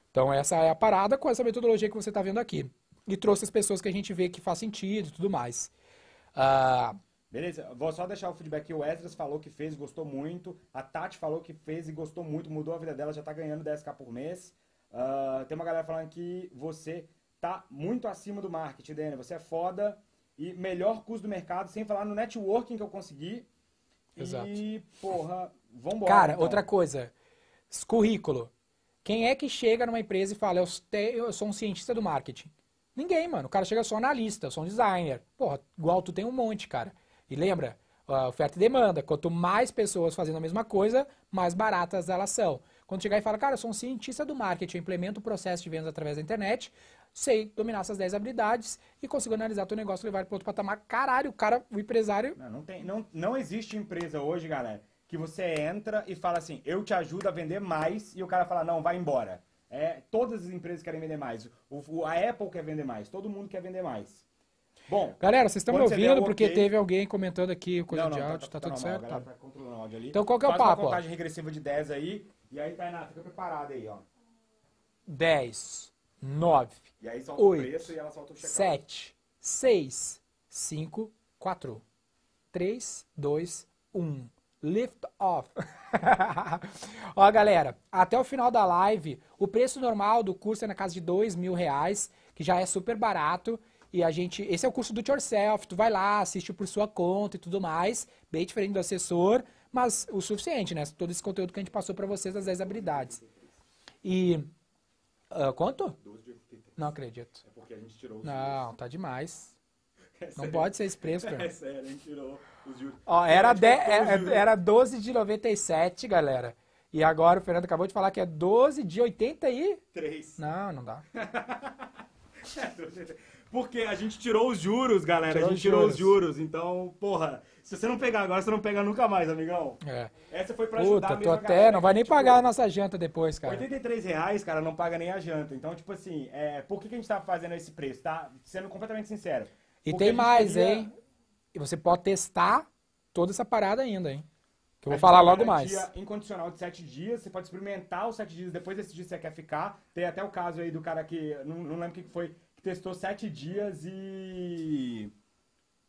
Então essa é a parada com essa metodologia que você está vendo aqui. E trouxe as pessoas que a gente vê que faz sentido e tudo mais. Uh... Beleza, vou só deixar o feedback O Esdras falou que fez, gostou muito. A Tati falou que fez e gostou muito, mudou a vida dela, já está ganhando 10k por mês. Uh, tem uma galera falando que você tá muito acima do marketing, Dani. Você é foda. E melhor custo do mercado, sem falar no networking que eu consegui. Exato. E, porra, vambora. Cara, então. outra coisa. Currículo. Quem é que chega numa empresa e fala, eu, te, eu sou um cientista do marketing? Ninguém, mano. O cara chega só analista, eu sou um designer. Porra, igual tu tem um monte, cara. E lembra, oferta e demanda. Quanto mais pessoas fazendo a mesma coisa, mais baratas elas são. Quando chegar e fala, cara, eu sou um cientista do marketing, eu implemento o processo de vendas através da internet, sei dominar essas 10 habilidades e consigo analisar teu negócio e levar para outro patamar. Caralho, o cara, o empresário. Não, não, tem, não, não existe empresa hoje, galera, que você entra e fala assim, eu te ajudo a vender mais, e o cara fala, não, vai embora. É, todas as empresas querem vender mais. O, a Apple quer vender mais, todo mundo quer vender mais. Bom, galera, vocês estão me ouvindo porque okay. teve alguém comentando aqui coisa não, não, de tá, áudio, tá, tá, tá, tá tudo normal, certo? Tá. controlando o áudio ali. Então qual que é o papo? Faz uma contagem regressiva de 10 aí, e aí, Tainá, fica preparado aí, ó. 10, 9, E aí solta 8, 7, 6, 5, 4, 3, 2, 1. Lift off. Ó, galera, até o final da live, o preço normal do curso é na casa de dois mil reais, que já é super barato. E a gente, esse é o curso do It yourself, tu vai lá, assiste por sua conta e tudo mais, bem diferente do assessor, mas o suficiente, né? Todo esse conteúdo que a gente passou para vocês das 10 habilidades. E Uh, quanto? 12 Não acredito. É porque a gente tirou os Não, juros. tá demais. É não pode ser esse preço, é cara. É sério, a gente tirou os juros. Ó, era, é, é, de, era, era 12 de 97, galera. E agora o Fernando acabou de falar que é 12 de 83. E... Não, não dá. é 12 de... Porque a gente tirou os juros, galera. Tirou a gente os tirou juros. os juros. Então, porra, se você não pegar agora, você não pega nunca mais, amigão. É. Essa foi pra ajudar Puta, tô até, galera, não vai nem tipo, pagar a nossa janta depois, cara. 83 reais, cara, não paga nem a janta. Então, tipo assim, é, por que, que a gente tá fazendo esse preço, tá? Sendo completamente sincero. E tem mais, hein? E você pode testar toda essa parada ainda, hein? Que eu vou falar logo mais. incondicional de sete dias, você pode experimentar os sete dias, depois desse se você quer ficar. Tem até o caso aí do cara que, não, não lembro o que foi, testou sete dias e.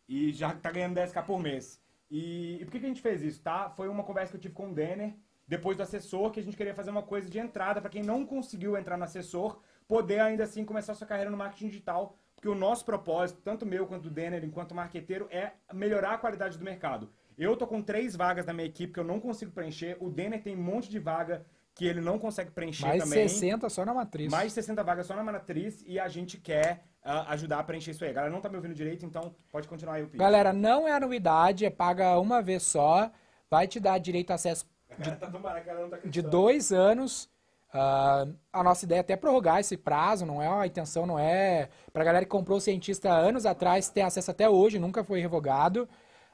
e já tá ganhando 10k por mês. E, e por que, que a gente fez isso, tá? Foi uma conversa que eu tive com o Denner, depois do assessor, que a gente queria fazer uma coisa de entrada para quem não conseguiu entrar no assessor, poder ainda assim começar sua carreira no marketing digital, porque o nosso propósito, tanto meu quanto do Denner, enquanto marqueteiro, é melhorar a qualidade do mercado. Eu tô com três vagas na minha equipe que eu não consigo preencher, o Denner tem um monte de vaga que ele não consegue preencher mais também. Mais 60 só na matriz. Mais 60 vagas só na matriz e a gente quer uh, ajudar a preencher isso aí. A galera não tá me ouvindo direito, então pode continuar aí o Pix. Galera, não é anuidade, é paga uma vez só, vai te dar direito a acesso de, tá barato, tá de dois anos. Uh, a nossa ideia é até prorrogar esse prazo, não é a intenção, não é. Pra galera que comprou o cientista anos atrás, ter acesso até hoje, nunca foi revogado.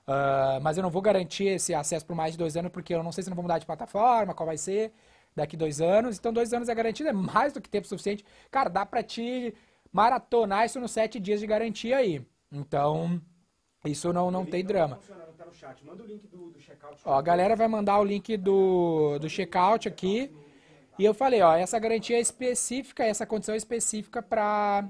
Uh, mas eu não vou garantir esse acesso por mais de dois anos, porque eu não sei se não vou mudar de plataforma, qual vai ser daqui dois anos. Então, dois anos é garantido, é mais do que tempo suficiente. Cara, dá para te maratonar isso nos sete dias de garantia aí. Então, isso não, não tem tá drama. Tá ó, a galera vai mandar o link do, do checkout aqui. E eu falei, ó, essa garantia é específica, essa condição é específica para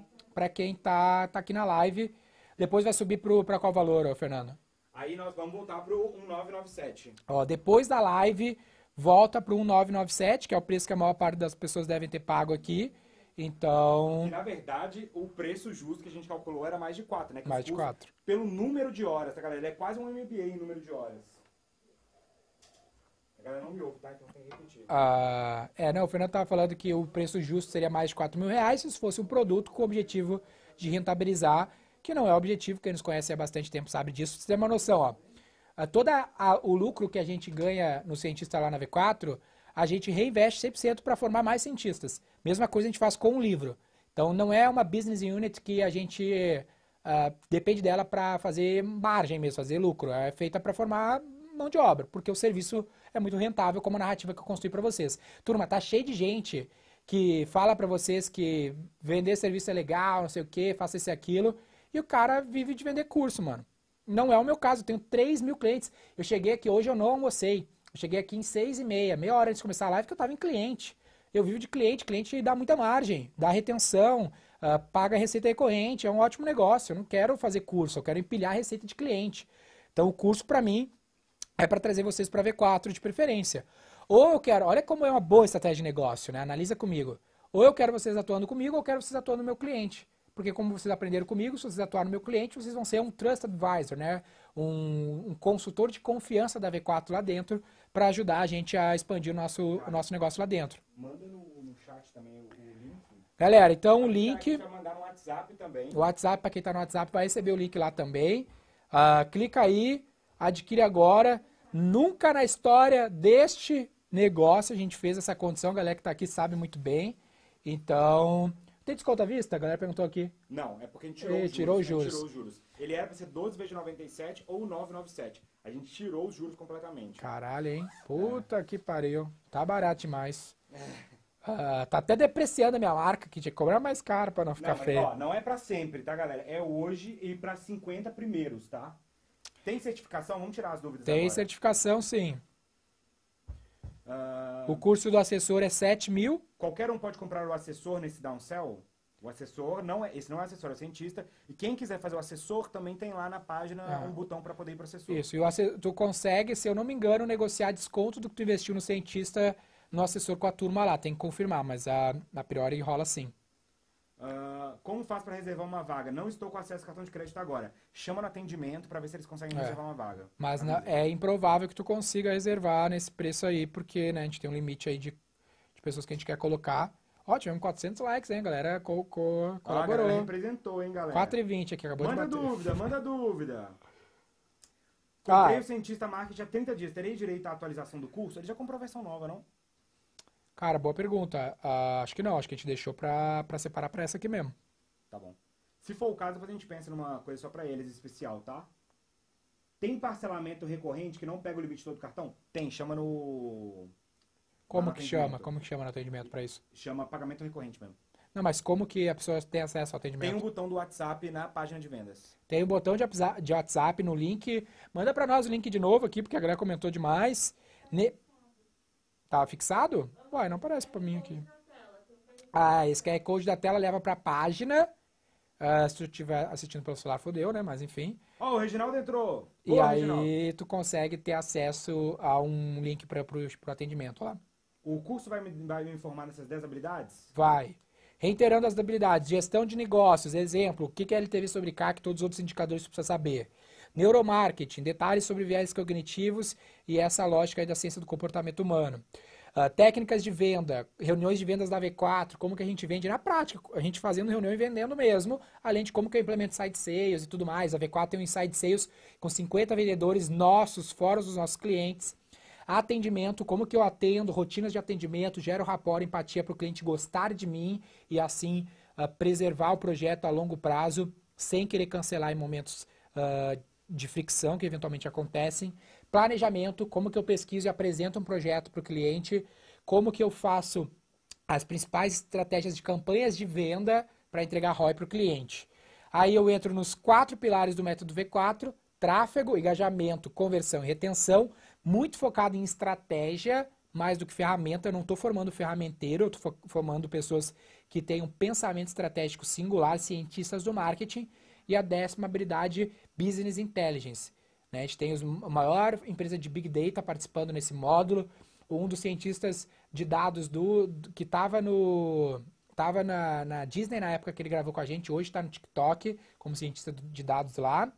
quem tá, tá aqui na live. Depois vai subir para qual valor, ó, Fernando? Aí nós vamos voltar pro 1997. Ó, depois da live, volta para o 1997, que é o preço que a maior parte das pessoas devem ter pago aqui. Então. E, na verdade, o preço justo que a gente calculou era mais de 4, né? Que mais de 4. Pelo número de horas, tá, galera? Ele é quase um MBA em número de horas. A galera não me ouve, tá? Então tem que repetir. Ah, é, não, o Fernando estava falando que o preço justo seria mais de 4 mil reais se isso fosse um produto com o objetivo de rentabilizar, que não é o objetivo, quem nos conhece há bastante tempo sabe disso. Você tem uma noção, ó todo o lucro que a gente ganha no cientista lá na V4, a gente reinveste 100% para formar mais cientistas. Mesma coisa a gente faz com o livro. Então não é uma business unit que a gente uh, depende dela para fazer margem mesmo, fazer lucro. É feita para formar mão de obra, porque o serviço é muito rentável, como a narrativa que eu construí para vocês. Turma, tá cheio de gente que fala para vocês que vender serviço é legal, não sei o que, faça isso e aquilo, e o cara vive de vender curso, mano. Não é o meu caso, eu tenho 3 mil clientes. Eu cheguei aqui hoje, eu não almocei. Eu cheguei aqui em 6 e meia, meia hora antes de começar a live, que eu estava em cliente. Eu vivo de cliente, cliente dá muita margem, dá retenção, uh, paga receita recorrente, é um ótimo negócio. Eu não quero fazer curso, eu quero empilhar receita de cliente. Então o curso para mim é para trazer vocês para V4 de preferência. Ou eu quero, olha como é uma boa estratégia de negócio, né? Analisa comigo. Ou eu quero vocês atuando comigo, ou eu quero vocês atuando no meu cliente porque como vocês aprenderam comigo, se vocês atuarem no meu cliente, vocês vão ser um Trust Advisor, né? Um, um consultor de confiança da V4 lá dentro, para ajudar a gente a expandir o nosso, o nosso negócio lá dentro. Manda no, no chat também o, o link. Galera, então o link... mandar no WhatsApp também. O WhatsApp, para quem está no WhatsApp, vai receber o link lá também. Uh, clica aí, adquire agora. Nunca na história deste negócio a gente fez essa condição, a galera que está aqui sabe muito bem. Então, tem desconto à vista? A galera perguntou aqui. Não, é porque a gente tirou, Ele os, juros, tirou os né? juros. tirou os juros. Ele era pra ser 12 vezes 97 ou 997. A gente tirou os juros completamente. Caralho, hein? Puta que pariu. Tá barato demais. Ah, tá até depreciando a minha marca, que tinha que cobrar mais caro pra não ficar Não, mas, feio. ó, não é pra sempre, tá, galera? É hoje e pra 50 primeiros, tá? Tem certificação? Vamos tirar as dúvidas Tem agora. certificação, sim. Ah, o curso do assessor é 7 mil. Qualquer um pode comprar o assessor nesse downsell? O assessor não é, esse não é assessor, é cientista. E quem quiser fazer o assessor também tem lá na página ah. um botão para poder ir para o assessor. Isso, e assessor, tu consegue, se eu não me engano, negociar desconto do que tu investiu no cientista, no assessor com a turma lá. Tem que confirmar, mas a, ah, a priori rola sim. Ah, como faz para reservar uma vaga? Não estou com acesso ao cartão de crédito agora. Chama no atendimento para ver se eles conseguem é. reservar uma vaga. Mas na, é improvável que tu consiga reservar nesse preço aí, porque né, a gente tem um limite aí de, de pessoas que a gente quer colocar. Ó, tivemos 400 likes, hein, galera? Co, co, ah, colaborou. Ah, galera representou, hein, galera? 4,20 aqui, acabou manda de bater. dúvida, manda dúvida. Ah. Comprei ah. o Cientista Marketing há 30 dias. Terei direito à atualização do curso? Ele já comprou a versão nova, não? Cara, boa pergunta. Ah, acho que não, acho que a gente deixou pra, pra separar pra essa aqui mesmo. Tá bom. Se for o caso, depois a gente pensa numa coisa só pra eles especial, tá? Tem parcelamento recorrente que não pega o limite todo do cartão? Tem, chama no. Como no que chama? Como que chama no atendimento pra isso? Chama pagamento recorrente mesmo. Não, mas como que a pessoa tem acesso ao atendimento? Tem um botão do WhatsApp na página de vendas. Tem um botão de WhatsApp no link. Manda para nós o link de novo aqui, porque a galera comentou demais. Ne Tá fixado? Uai, não aparece pra mim aqui. Ah, esse QR Code da tela leva pra página. Ah, se tu estiver assistindo pelo celular, fodeu, né? Mas enfim. Ó, oh, o Reginaldo entrou. e aí Reginaldo. tu consegue ter acesso a um link para pro, pro atendimento lá. O curso vai me, vai me informar nessas 10 habilidades? Vai. Reiterando as habilidades, gestão de negócios, exemplo, o que, que é LTV sobre CAC e todos os outros indicadores que tu precisa saber. Neuromarketing, detalhes sobre viés cognitivos e essa lógica da ciência do comportamento humano. Uh, técnicas de venda, reuniões de vendas da V4, como que a gente vende na prática, a gente fazendo reunião e vendendo mesmo, além de como que eu implemento side sales e tudo mais. A V4 tem um inside sales com 50 vendedores nossos, fora dos nossos clientes. Atendimento, como que eu atendo, rotinas de atendimento, gero rapor, empatia para o cliente gostar de mim e assim uh, preservar o projeto a longo prazo sem querer cancelar em momentos uh, de fricção que eventualmente acontecem, planejamento, como que eu pesquiso e apresento um projeto para o cliente, como que eu faço as principais estratégias de campanhas de venda para entregar ROI para o cliente. Aí eu entro nos quatro pilares do método V4, tráfego, engajamento, conversão e retenção, muito focado em estratégia, mais do que ferramenta. Eu não estou formando ferramenteiro, eu estou formando pessoas que tenham pensamento estratégico singular, cientistas do marketing, e a décima habilidade, Business Intelligence. Né? A gente tem os, a maior empresa de Big Data participando nesse módulo. Um dos cientistas de dados do, que estava no, Tava na, na, Disney na época que ele gravou com a gente, hoje está no TikTok, como cientista de dados lá,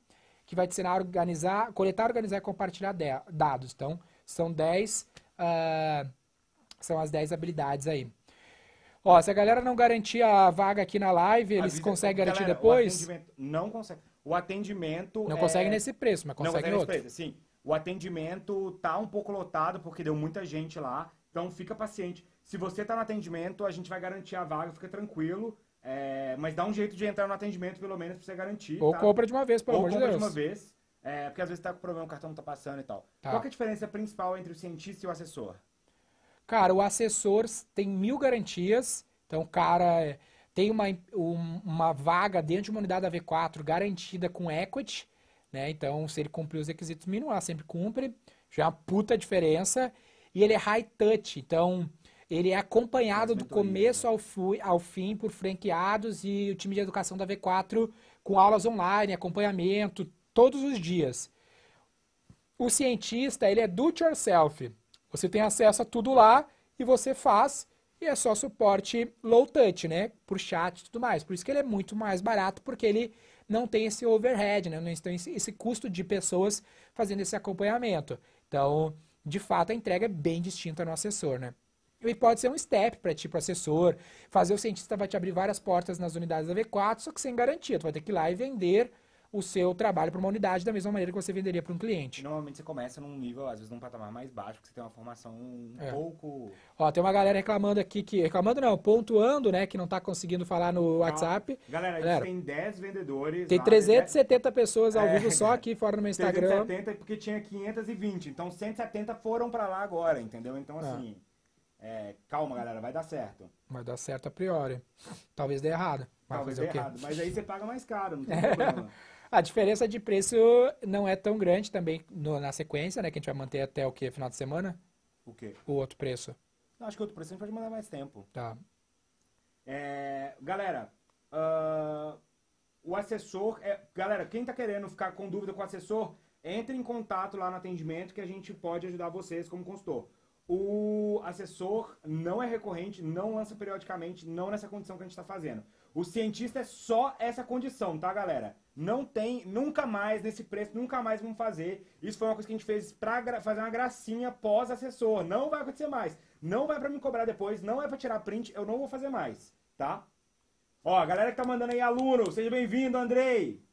que vai te ensinar a organizar, coletar, organizar e compartilhar de, dados. Então, são 10, uh, ah, são as 10 habilidades aí. Ó, se a galera não garantir a vaga aqui na live, eles Avisa conseguem garantir galera, depois? não consegue. O atendimento. Não é... consegue nesse preço, mas consegue, não consegue outro. preço, sim. O atendimento tá um pouco lotado, porque deu muita gente lá. Então fica paciente. Se você tá no atendimento, a gente vai garantir a vaga, fica tranquilo. É... mas dá um jeito de entrar no atendimento, pelo menos, pra você garantir. Ou tá? compra de uma vez, pelo Ou amor de Deus. Ou compra de uma vez. É... porque às vezes tá com problema, o cartão não tá passando e tal. Tá. Qual é a diferença principal entre o cientista e o assessor? Cara, o assessor tem mil garantias, então o cara é, tem uma, um, uma vaga dentro de uma unidade da V4 garantida com equity, né? Então, se ele cumprir os requisitos mínimos, ela sempre cumpre, já é uma puta diferença. E ele é high touch, então ele é acompanhado do começo né? ao, fui, ao fim por franqueados e o time de educação da V4 com aulas online, acompanhamento, todos os dias. O cientista, ele é do it yourself. Você tem acesso a tudo lá e você faz e é só suporte low touch, né? Por chat e tudo mais. Por isso que ele é muito mais barato, porque ele não tem esse overhead, né? Não tem esse, esse custo de pessoas fazendo esse acompanhamento. Então, de fato, a entrega é bem distinta no assessor, né? E pode ser um step para ti, para assessor. Fazer o cientista vai te abrir várias portas nas unidades da V4, só que sem garantia. Tu vai ter que ir lá e vender o seu trabalho para uma unidade da mesma maneira que você venderia para um cliente. Normalmente você começa num nível, às vezes num patamar mais baixo, porque você tem uma formação um é. pouco... Ó, tem uma galera reclamando aqui, que reclamando não, pontuando, né, que não está conseguindo falar no WhatsApp. Não. Galera, galera, tem 10 vendedores... Tem 370 né? pessoas ao é, vivo só aqui fora no meu Instagram. 370 porque tinha 520, então 170 foram para lá agora, entendeu? Então é. assim, é, calma galera, vai dar certo. Vai dar certo a priori. Talvez dê errado. Talvez dê errado, mas aí você paga mais caro, não tem é. problema. A diferença de preço não é tão grande também no, na sequência, né? Que a gente vai manter até o que? Final de semana? O quê? O outro preço. Não, acho que o outro preço a gente pode mandar mais tempo. Tá. É, galera, uh, o assessor. É, galera, quem tá querendo ficar com dúvida com o assessor, entre em contato lá no atendimento que a gente pode ajudar vocês como consultor. O assessor não é recorrente, não lança periodicamente, não nessa condição que a gente está fazendo. O cientista é só essa condição, tá, galera? não tem, nunca mais, nesse preço, nunca mais vamos fazer. Isso foi uma coisa que a gente fez para fazer uma gracinha pós-assessor. Não vai acontecer mais. Não vai para me cobrar depois, não é para tirar print, eu não vou fazer mais, tá? Ó, a galera que tá mandando aí, aluno, seja bem-vindo, Andrei.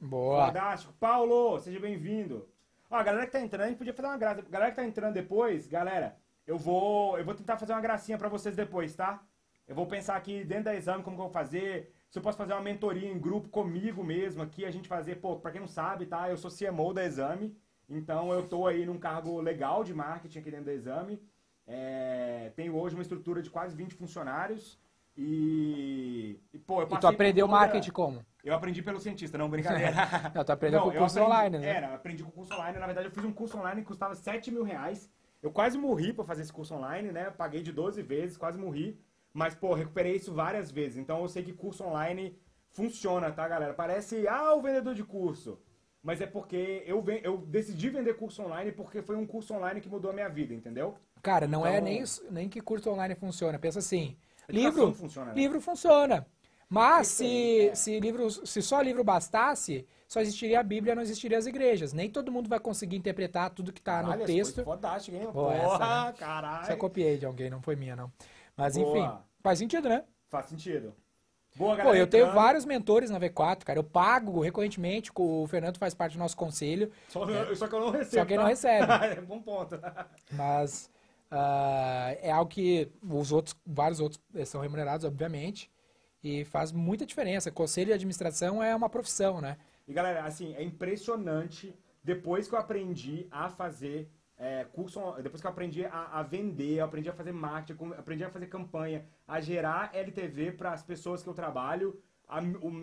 Boa. Fantástico. Paulo, seja bem-vindo. Ó, a galera que tá entrando, a gente podia fazer uma graça. A galera que tá entrando depois, galera, eu vou, eu vou tentar fazer uma gracinha para vocês depois, tá? Eu vou pensar aqui dentro da exame como que eu vou fazer se eu posso fazer uma mentoria em grupo comigo mesmo aqui, a gente fazer, pô, pra quem não sabe, tá? Eu sou CMO da Exame, então eu tô aí num cargo legal de marketing aqui dentro da Exame. É, tenho hoje uma estrutura de quase 20 funcionários e, e pô, eu E tu aprendeu toda... marketing né? como? Eu aprendi pelo cientista, não, brincadeira. não, tu aprendeu não, com o curso aprendi, online, né? Era, aprendi com o curso online. Na verdade, eu fiz um curso online que custava 7 mil reais. Eu quase morri para fazer esse curso online, né? Paguei de 12 vezes, quase morri. Mas, pô, recuperei isso várias vezes. Então eu sei que curso online funciona, tá, galera? Parece, ah, o vendedor de curso. Mas é porque eu, eu decidi vender curso online porque foi um curso online que mudou a minha vida, entendeu? Cara, não é então, é nem, isso, nem que curso online funciona. Pensa assim, livro funciona, né? livro funciona. Mas se, é. se, livro se só livro bastasse, só existiria a Bíblia, não existiria as igrejas. Nem todo mundo vai conseguir interpretar tudo que está no texto. Foi fantástico, hein? Pô, Porra, essa, né? caralho. Só copiei de alguém, não foi minha, não. Mas Boa. enfim, faz sentido, né? Faz sentido. Boa, galera. Pô, eu tenho vários mentores na V4, cara. Eu pago recorrentemente, o Fernando faz parte do nosso conselho. Só, é, só que eu não recebo. Só que ele tá? não recebe. é bom ponto. Mas uh, é algo que os outros, vários outros eh, são remunerados, obviamente. E faz muita diferença. Conselho de administração é uma profissão, né? E galera, assim, é impressionante depois que eu aprendi a fazer é, curso, depois que eu aprendi a, a vender, aprendi a fazer marketing, aprendi a fazer campanha, a gerar LTV para as pessoas que eu trabalho, a,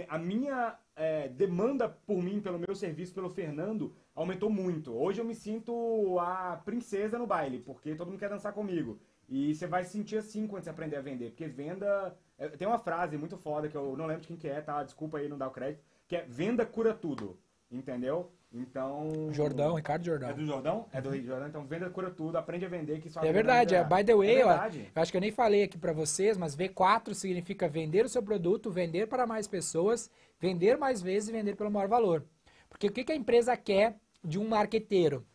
a minha é, demanda por mim, pelo meu serviço, pelo Fernando, aumentou muito. Hoje eu me sinto a princesa no baile, porque todo mundo quer dançar comigo. E você vai sentir assim quando você aprender a vender, porque venda... É, tem uma frase muito foda que eu não lembro de quem que é, tá? Desculpa aí não dar o crédito, que é venda cura tudo, entendeu? Então. Jordão, Ricardo Jordão. É do Jordão? É do uhum. Rio Jordão, então venda cura tudo, aprende a vender que isso É verdade, é, by the way, é ó, eu acho que eu nem falei aqui para vocês, mas V4 significa vender o seu produto, vender para mais pessoas, vender mais vezes e vender pelo maior valor. Porque o que, que a empresa quer de um marqueteiro?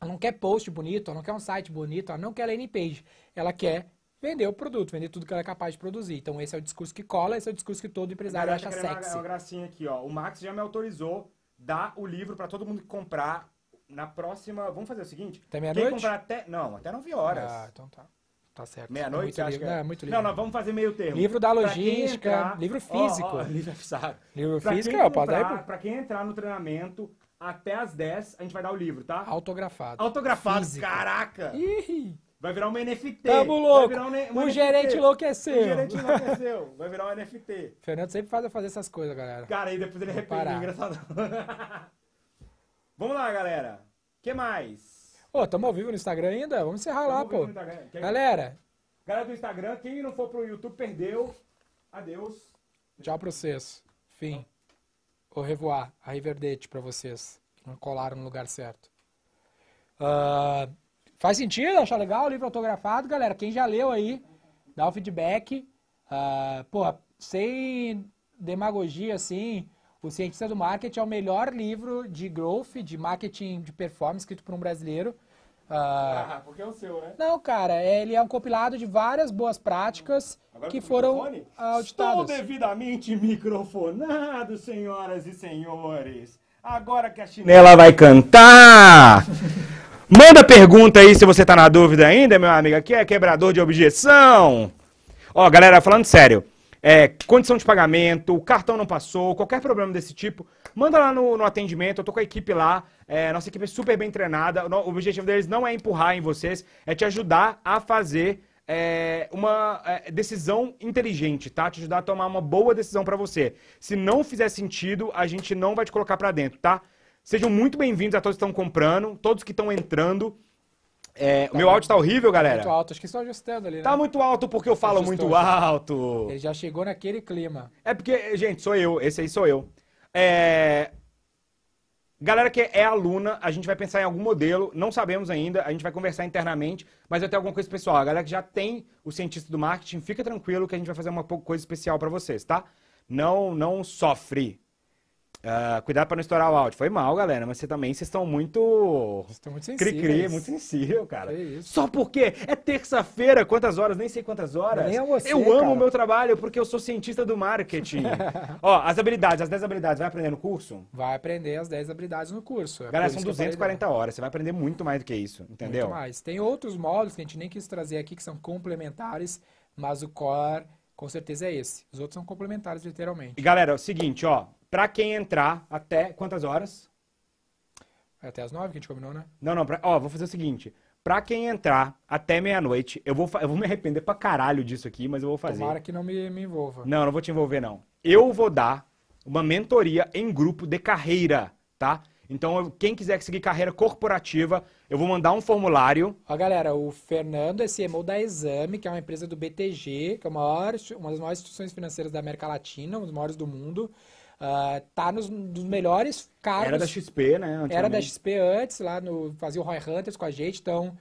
Ela não quer post bonito, ela não quer um site bonito, ela não quer landing page. Ela quer vender o produto, vender tudo que ela é capaz de produzir. Então esse é o discurso que cola, esse é o discurso que todo empresário acha é sexy. Uma, é uma gracinha aqui, ó. O Max já me autorizou dá o livro para todo mundo que comprar na próxima. Vamos fazer o seguinte? Até meia-noite? Quem comprar até. Não, até 9 horas. Ah, então tá. Tá certo. Meia-noite, acho livro. que é. Não, é muito livro. Não, nós vamos fazer meio termo. Livro da logística, entrar... livro físico. Oh, oh, livro físico, livro pra físico é o padrão. Para quem entrar no treinamento até as 10, a gente vai dar o livro, tá? Autografado. Autografado, físico. caraca! Ih. Vai virar uma NFT. Tamo louco. Vai um, um o gerente enlouqueceu. O gerente enlouqueceu. Vai virar um NFT. Fernando sempre faz eu fazer essas coisas, galera. Cara, e depois ele repara. engraçado. Vamos lá, galera. O que mais? Ô, oh, tamo ao vivo no Instagram ainda? Vamos encerrar lá, pô. Quer... Galera. Galera do Instagram, quem não for pro YouTube perdeu. Adeus. Tchau pra vocês. Fim. Vou revoar A Riverdete pra vocês. não colaram no lugar certo. Ah. Uh... Faz sentido? Achar legal o livro autografado? Galera, quem já leu aí, dá o feedback. Uh, porra, sem demagogia, assim, O Cientista do Marketing é o melhor livro de growth, de marketing de performance escrito por um brasileiro. Uh, ah, porque é o seu, né? Não, cara, é, ele é um compilado de várias boas práticas Agora, que foram auditadas. Estou devidamente microfonado, senhoras e senhores. Agora que a chinela vai cantar! Manda pergunta aí se você tá na dúvida ainda, meu amigo. Aqui é quebrador de objeção. Ó, galera, falando sério. É, condição de pagamento, o cartão não passou, qualquer problema desse tipo, manda lá no, no atendimento, eu tô com a equipe lá, é, nossa equipe é super bem treinada, o objetivo deles não é empurrar em vocês, é te ajudar a fazer é, uma é, decisão inteligente, tá? Te ajudar a tomar uma boa decisão para você. Se não fizer sentido, a gente não vai te colocar para dentro, tá? Sejam muito bem-vindos a todos que estão comprando, todos que estão entrando. É, tá o meu áudio tá horrível, tá galera. Muito alto, acho que só ajustando ali, né? Tá muito alto porque eu falo Ajustou, muito alto. Ele já chegou naquele clima. É porque, gente, sou eu, esse aí sou eu. É... Galera que é aluna, a gente vai pensar em algum modelo, não sabemos ainda, a gente vai conversar internamente, mas eu tenho alguma coisa pessoal. A galera que já tem o cientista do marketing, fica tranquilo que a gente vai fazer uma coisa especial para vocês, tá? Não, não sofre. Uh, cuidado para não estourar o áudio. Foi mal, galera, mas você também vocês estão muito. Estão muito sensível. Cri-cri, muito sensível, cara. É Só porque é terça-feira, quantas horas? Nem sei quantas horas. Nem é você, eu amo o meu trabalho porque eu sou cientista do marketing. Ó, as habilidades, as 10 habilidades, vai aprender no curso? Vai aprender as 10 habilidades no curso. É galera, são 240 horas. Você vai aprender muito mais do que isso, entendeu? Muito mais. Tem outros módulos que a gente nem quis trazer aqui que são complementares, mas o core. Com certeza é esse. Os outros são complementares, literalmente. E galera, é o seguinte, ó. Para quem entrar até quantas horas? É até as nove que a gente combinou, né? Não, não. Pra, ó, vou fazer o seguinte. Pra quem entrar até meia-noite, eu vou, eu vou me arrepender pra caralho disso aqui, mas eu vou fazer. Tomara que não me, me envolva. Não, não vou te envolver, não. Eu vou dar uma mentoria em grupo de carreira, tá? Então, quem quiser seguir carreira corporativa, eu vou mandar um formulário. Ó, galera, o Fernando é CMO da Exame, que é uma empresa do BTG, que é uma, maior, uma das maiores instituições financeiras da América Latina, uma das maiores do mundo. Ah, tá nos, nos melhores cargos. Era da XP, né? Era da XP antes, lá no. Fazia o Roy Hunters com a gente, então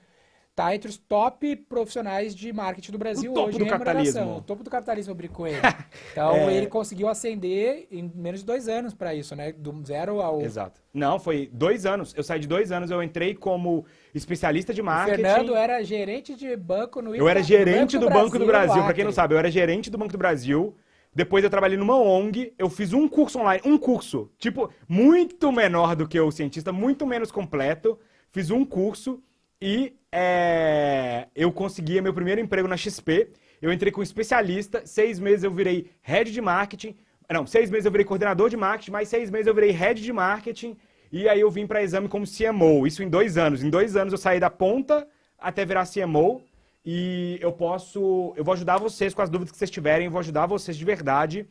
tá entre os top profissionais de marketing do Brasil o topo hoje do em capitalismo. O topo do capitalismo brincou com ele. Então é... ele conseguiu ascender em menos de dois anos para isso, né? Do zero ao. Exato. Não, foi dois anos. Eu saí de dois anos, eu entrei como especialista de marketing. O Fernando era gerente de banco no Eu era gerente banco do, do Brasil, Banco do Brasil. Para quem não sabe, eu era gerente do Banco do Brasil depois eu trabalhei numa ONG, eu fiz um curso online, um curso, tipo, muito menor do que o cientista, muito menos completo. Fiz um curso e é, eu conseguia meu primeiro emprego na XP. Eu entrei com especialista, seis meses eu virei head de marketing. Não, seis meses eu virei coordenador de marketing, mais seis meses eu virei head de marketing. E aí eu vim para exame como CMO, isso em dois anos. Em dois anos eu saí da ponta até virar CMO. E eu posso. Eu vou ajudar vocês com as dúvidas que vocês tiverem, eu vou ajudar vocês de verdade.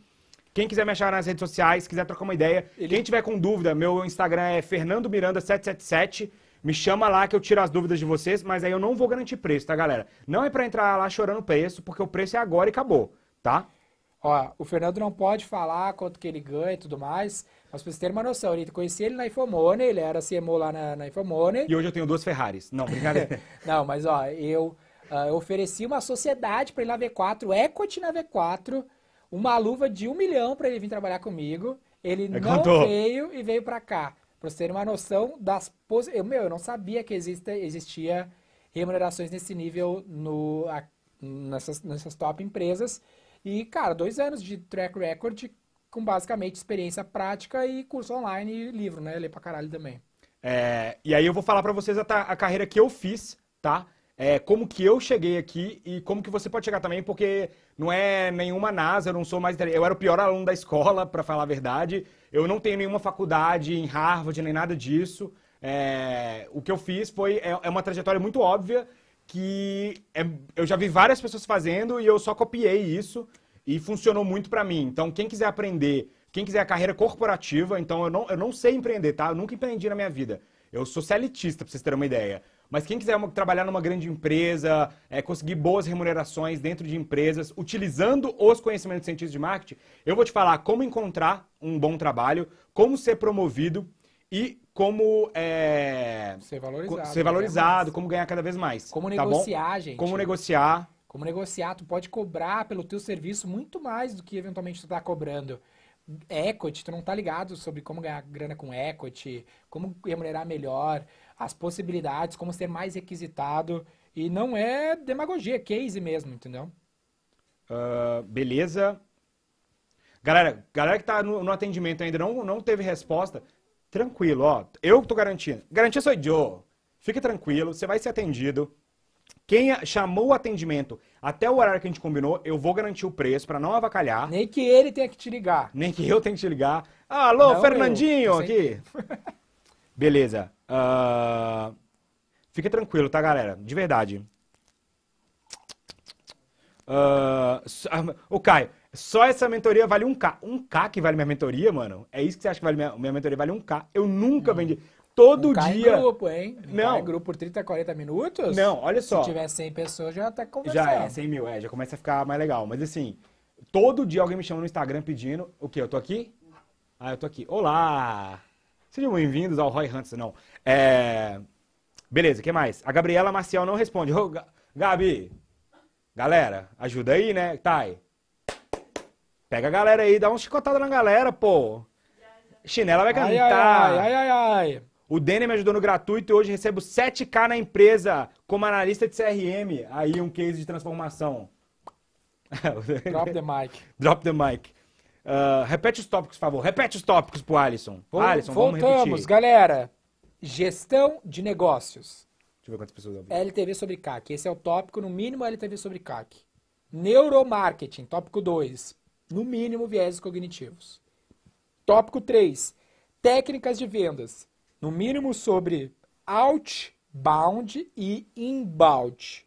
Quem quiser me achar nas redes sociais, quiser trocar uma ideia, Ele... quem tiver com dúvida, meu Instagram é fernandomiranda777. Me chama lá que eu tiro as dúvidas de vocês, mas aí eu não vou garantir preço, tá, galera? Não é para entrar lá chorando preço, porque o preço é agora e acabou, tá? Ó, o Fernando não pode falar quanto que ele ganha e tudo mais, mas pra vocês terem uma noção, eu conheci ele na Infomoney, ele era CMO lá na, na Infomoney. E hoje eu tenho duas Ferraris. Não, brincadeira. não, mas ó, eu Uh, eu ofereci uma sociedade para ele na V4, equity na V4, uma luva de um milhão para ele vir trabalhar comigo. Ele não contou. veio e veio para cá. Para você ter uma noção das pos... eu, meu, eu não sabia que exista, existia remunerações nesse nível no, a, nessas, nessas top empresas. E, cara, dois anos de track record com basicamente experiência prática e curso online e livro, né? Ler pra caralho também. É, e aí eu vou falar para vocês a, a carreira que eu fiz, tá? é, como que eu cheguei aqui e como que você pode chegar também, porque não é nenhuma NASA, eu não sou mais. Eu era o pior aluno da escola, para falar a verdade. Eu não tenho nenhuma faculdade em Harvard, nem nada disso. É, o que eu fiz foi. É, é uma trajetória muito óbvia que é, eu já vi várias pessoas fazendo e eu só copiei isso e funcionou muito para mim. Então, quem quiser aprender, quem quiser a carreira corporativa, então eu não, eu não sei empreender, tá? Eu nunca empreendi na minha vida. Eu sou celitista, pra vocês terem uma ideia. Mas quem quiser trabalhar numa grande empresa, é, conseguir boas remunerações dentro de empresas, utilizando os conhecimentos científicos de marketing, eu vou te falar como encontrar um bom trabalho, como ser promovido e como é, ser valorizado, ser né? valorizado como ganhar cada vez mais. Como tá negociar, bom? gente. Como negociar. Como negociar, tu pode cobrar pelo teu serviço muito mais do que eventualmente tu está cobrando equity, tu não tá ligado sobre como ganhar grana com equity, como remunerar melhor as possibilidades, como ser mais requisitado. E não é demagogia, é case mesmo, entendeu? Uh, beleza. Galera, galera que tá no, no, atendimento ainda não, não teve resposta, tranquilo, ó. Eu tô garantindo. Garantia sou eu. Fique tranquilo, você vai ser atendido. Quem chamou o atendimento até o horário que a gente combinou, eu vou garantir o preço para não avacalhar. Nem que ele tenha que te ligar. Nem que eu tenha que te ligar. Alô, não, Fernandinho eu, eu aqui. Beleza. Uh... Fica tranquilo, tá, galera? De verdade. Uh... Ah, o ah, Caio, só essa mentoria vale 1K. 1K que vale minha mentoria, mano? É isso que você acha que vale minha, minha mentoria? Vale 1K. Eu nunca hum. vendi. Todo um dia. Em grupo, hein? Um não. Em grupo por 30, 40 minutos? Não, olha só. Se tiver 100 pessoas, já tá conversando. Já é, 100 mil, é, já começa a ficar mais legal. Mas assim, todo dia alguém me chama no Instagram pedindo. O quê? Eu tô aqui? Ah, eu tô aqui. Olá! Sejam bem-vindos ao Roy Huntz, não. É... Beleza, o que mais? A Gabriela Marcial não responde. Ô, Gabi, galera, ajuda aí, né? aí. pega a galera aí, dá uma chicotada na galera, pô. Chinela vai cantar. Ai, ai, ai, ai, ai. O Denner me ajudou no gratuito e hoje recebo 7K na empresa como analista de CRM. Aí um case de transformação. Drop the mic. Drop the mic. Uh, repete os tópicos, por favor. Repete os tópicos pro Alisson. Vol Alisson, voltamos, vamos Voltamos, galera. Gestão de negócios. Deixa eu ver quantas pessoas ouviram. LTV sobre CAC. Esse é o tópico, no mínimo, LTV sobre CAC. Neuromarketing, tópico 2. No mínimo, viéses cognitivos. Tópico 3. Técnicas de vendas. No mínimo, sobre outbound e inbound.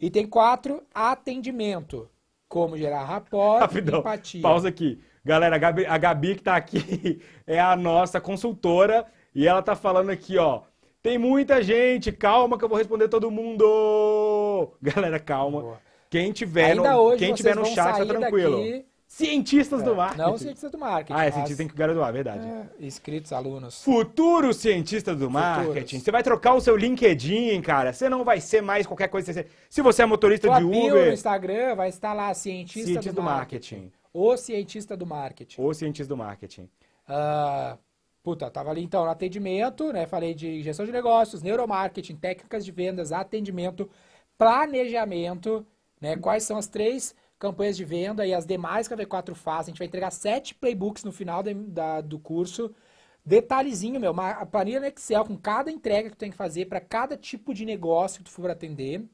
Item 4. Atendimento como gerar rapport Rapidão, empatia. Pausa aqui. Galera, a Gabi, a Gabi que está aqui é a nossa consultora e ela está falando aqui, ó. Tem muita gente, calma que eu vou responder todo mundo. Galera, calma. Boa. Quem tiver Ainda no, quem tiver no chat, tá tranquilo. Daqui Cientistas é, do marketing. Não cientistas do marketing. Ah, é cientista tem que graduar, verdade. É, inscritos, alunos. Futuro cientista do marketing. Você vai trocar o seu LinkedIn, cara. Você não vai ser mais qualquer coisa. Se você é motorista de Uber. no Instagram vai estar lá, cientista, cientista do, do marketing. marketing. O cientista do marketing. O cientista do marketing. Ah, puta, tava ali então atendimento, né? Falei de gestão de negócios, neuromarketing, técnicas de vendas, atendimento, planejamento, né? Quais são as três campanhas de venda e as demais que a V4 faz. A gente vai entregar sete playbooks no final de, da, do curso. Detalhezinho, meu, uma planilha no Excel com cada entrega que tu tem que fazer para cada tipo de negócio que tu for atender.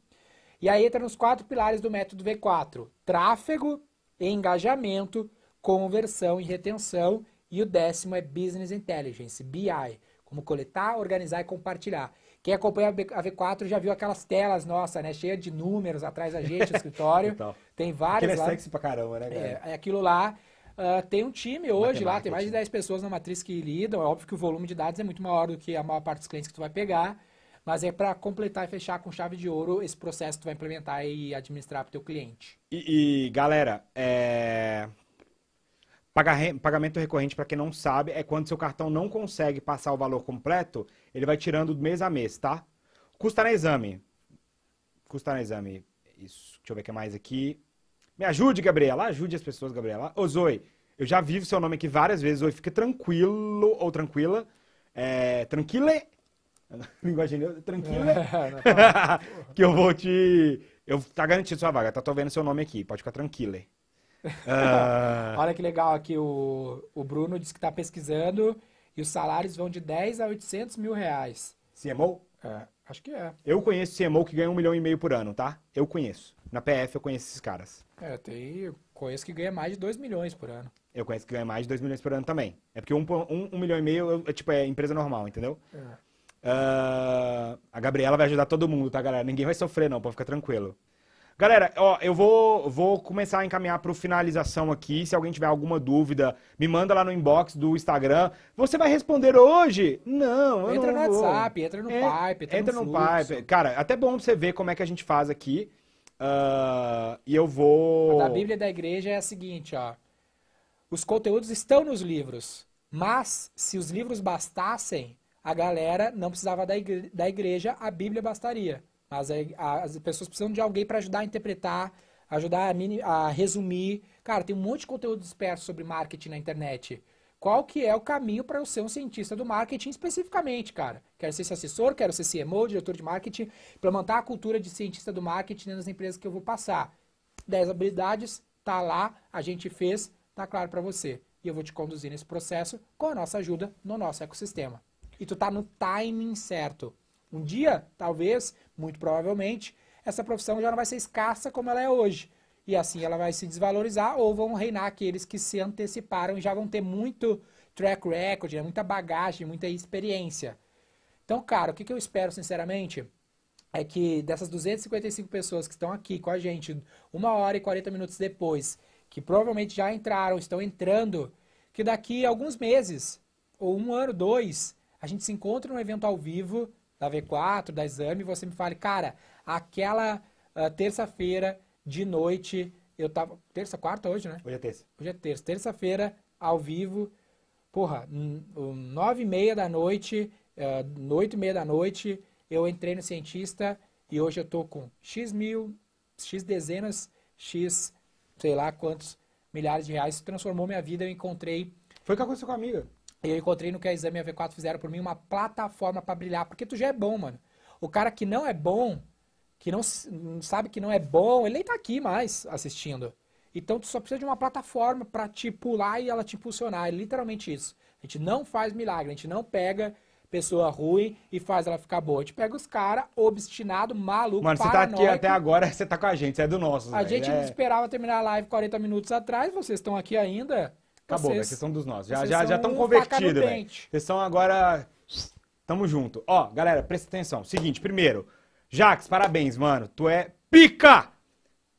E aí entra nos quatro pilares do método V4: tráfego, engajamento, conversão e retenção. E o décimo é Business Intelligence, BI, como coletar, organizar e compartilhar. Quem acompanha a V4 já viu aquelas telas nossas, né? Cheia de números atrás da gente, no escritório. tem vários é lá. é sexy pra caramba, né, cara? É, aquilo lá. Uh, tem um time hoje lá, tem mais de 10 né? pessoas na matriz que lidam. É óbvio que o volume de dados é muito maior do que a maior parte dos clientes que tu vai pegar. Mas é para completar e fechar com chave de ouro esse processo que tu vai implementar e administrar para o teu cliente. E, e galera, é... Pagamento recorrente, para quem não sabe, é quando seu cartão não consegue passar o valor completo, ele vai tirando mês a mês, tá? Custa na exame. Custa na exame. Isso. Deixa eu ver o que mais aqui. Me ajude, Gabriela. Ajude as pessoas, Gabriela. Ô, Zoe, eu já vivo seu nome aqui várias vezes. Zoe, fica tranquilo ou tranquila. É, tranquile. Linguagem tranquila. Tá que eu vou te. Eu, tá garantindo sua vaga. Tá tô vendo seu nome aqui. Pode ficar tranquila. Ah. Olha que legal aqui, o, o Bruno disse que está pesquisando e os salários vão de 10 a 800 mil reais. CMO? É, acho que é. Eu conheço CMO que ganha um milhão e meio por ano, tá? Eu conheço. Na PF eu conheço esses caras. É, tem, eu conheço que ganha mais de 2 milhões por ano. Eu conheço que ganha mais de 2 milhões por ano também. É porque 1 um, um, um, milhão e meio é, tipo, é empresa normal, entendeu? É. Uh, a Gabriela vai ajudar todo mundo, tá, galera? Ninguém vai sofrer, não, pode ficar tranquilo. Galera, ó, eu vou, vou começar a encaminhar para finalização aqui. Se alguém tiver alguma dúvida, me manda lá no inbox do Instagram. Você vai responder hoje? Não, eu entra não no WhatsApp, entra no é, Pipe, entra, entra no, no Pipe. Cara, até bom você ver como é que a gente faz aqui. Uh, e eu vou. A da Bíblia da Igreja é a seguinte, ó. Os conteúdos estão nos livros, mas se os livros bastassem, a galera não precisava da igreja, a Bíblia bastaria. Mas é, as pessoas precisam de alguém para ajudar a interpretar, ajudar a, mini, a, resumir. Cara, tem um monte de conteúdo disperso sobre marketing na internet. Qual que é o caminho para eu ser um cientista do marketing especificamente, cara? Quero ser assessor, quero ser CMO, diretor de marketing, implementar a cultura de cientista do marketing nas empresas que eu vou passar. 10 habilidades, tá lá, a gente fez, tá claro para você. E eu vou te conduzir nesse processo com a nossa ajuda no nosso ecossistema. E tu tá no timing certo. Um dia, talvez, muito provavelmente, essa profissão já não vai ser escassa como ela é hoje. E assim ela vai se desvalorizar ou vão reinar aqueles que se anteciparam e já vão ter muito track record, né, muita bagagem, muita experiência. Então, cara, o que, eu espero, sinceramente, é que dessas 255 pessoas que estão aqui com a gente uma hora e 40 minutos depois, que provavelmente já entraram, estão entrando, que daqui a alguns meses, ou um ano, dois, a gente se encontra num evento ao vivo da V4, da Exame, você me fale, cara, aquela uh, terça-feira de noite, eu tava. Terça, quarta hoje, né? Hoje é terça. Hoje é terça. Terça-feira, ao vivo, porra, nove e meia da noite, ah, oito uh, e meia da noite, eu entrei no cientista e hoje eu tô com X mil, X dezenas, X sei lá quantos milhares de reais. Isso transformou minha vida, eu encontrei. Foi o que aconteceu com a amiga. Eu encontrei no que a Exame e a V4 fizeram por mim uma plataforma para brilhar, porque tu já é bom, mano. O cara que não é bom, que não sabe que não é bom, ele nem tá aqui mais assistindo. Então tu só precisa de uma plataforma para te pular e ela te impulsionar, é literalmente isso. A gente não faz milagre, a gente não pega pessoa ruim e faz ela ficar boa. A gente pega os caras obstinado, maluco, Mano, você tá aqui até agora, você tá com a gente, você é do nosso. A gente é... esperava terminar a live 40 minutos atrás, vocês estão aqui ainda. Acabou, vocês, né? vocês dos nossos. Já já já estão um convertidos, velho. Né? Vocês são agora Tamo junto. Ó, galera, presta atenção. Seguinte, primeiro, Jax, parabéns, mano. Tu é pica.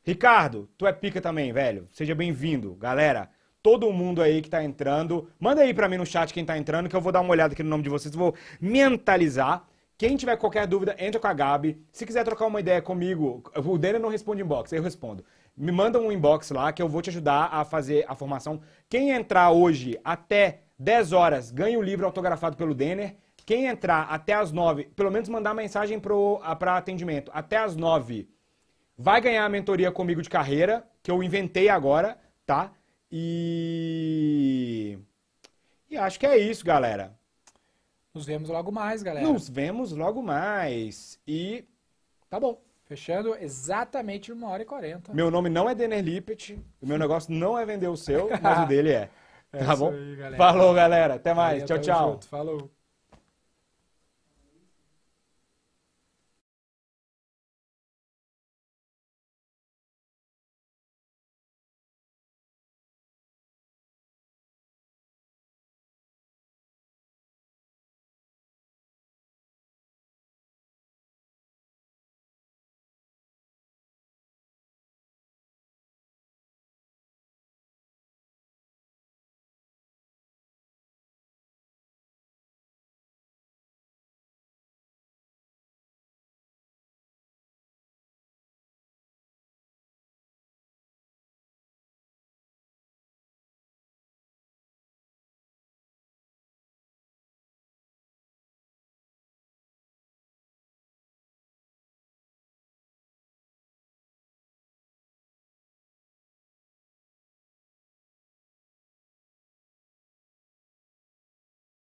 Ricardo, tu é pica também, velho. Seja bem-vindo, galera. Todo mundo aí que tá entrando, manda aí para mim no chat quem tá entrando que eu vou dar uma olhada aqui no nome de vocês, vou mentalizar. Quem tiver qualquer dúvida, entra com a Gabi. Se quiser trocar uma ideia comigo, o Daniel não responde inbox, eu respondo me manda um inbox lá que eu vou te ajudar a fazer a formação. Quem entrar hoje até 10 horas ganha o livro autografado pelo Denner. Quem entrar até as 9, pelo menos mandar mensagem para atendimento, até as 9 vai ganhar a mentoria comigo de carreira, que eu inventei agora, tá? E. E acho que é isso, galera. Nos vemos logo mais, galera. Nos vemos logo mais. E. Tá bom. Fechando exatamente uma hora e quarenta. Meu nome não é Denner Lippet, o meu negócio não é vender o seu, mas o dele é. é tá bom? Aí, galera. Falou, galera. Até mais. Aí, tchau, tchau. Junto. Falou.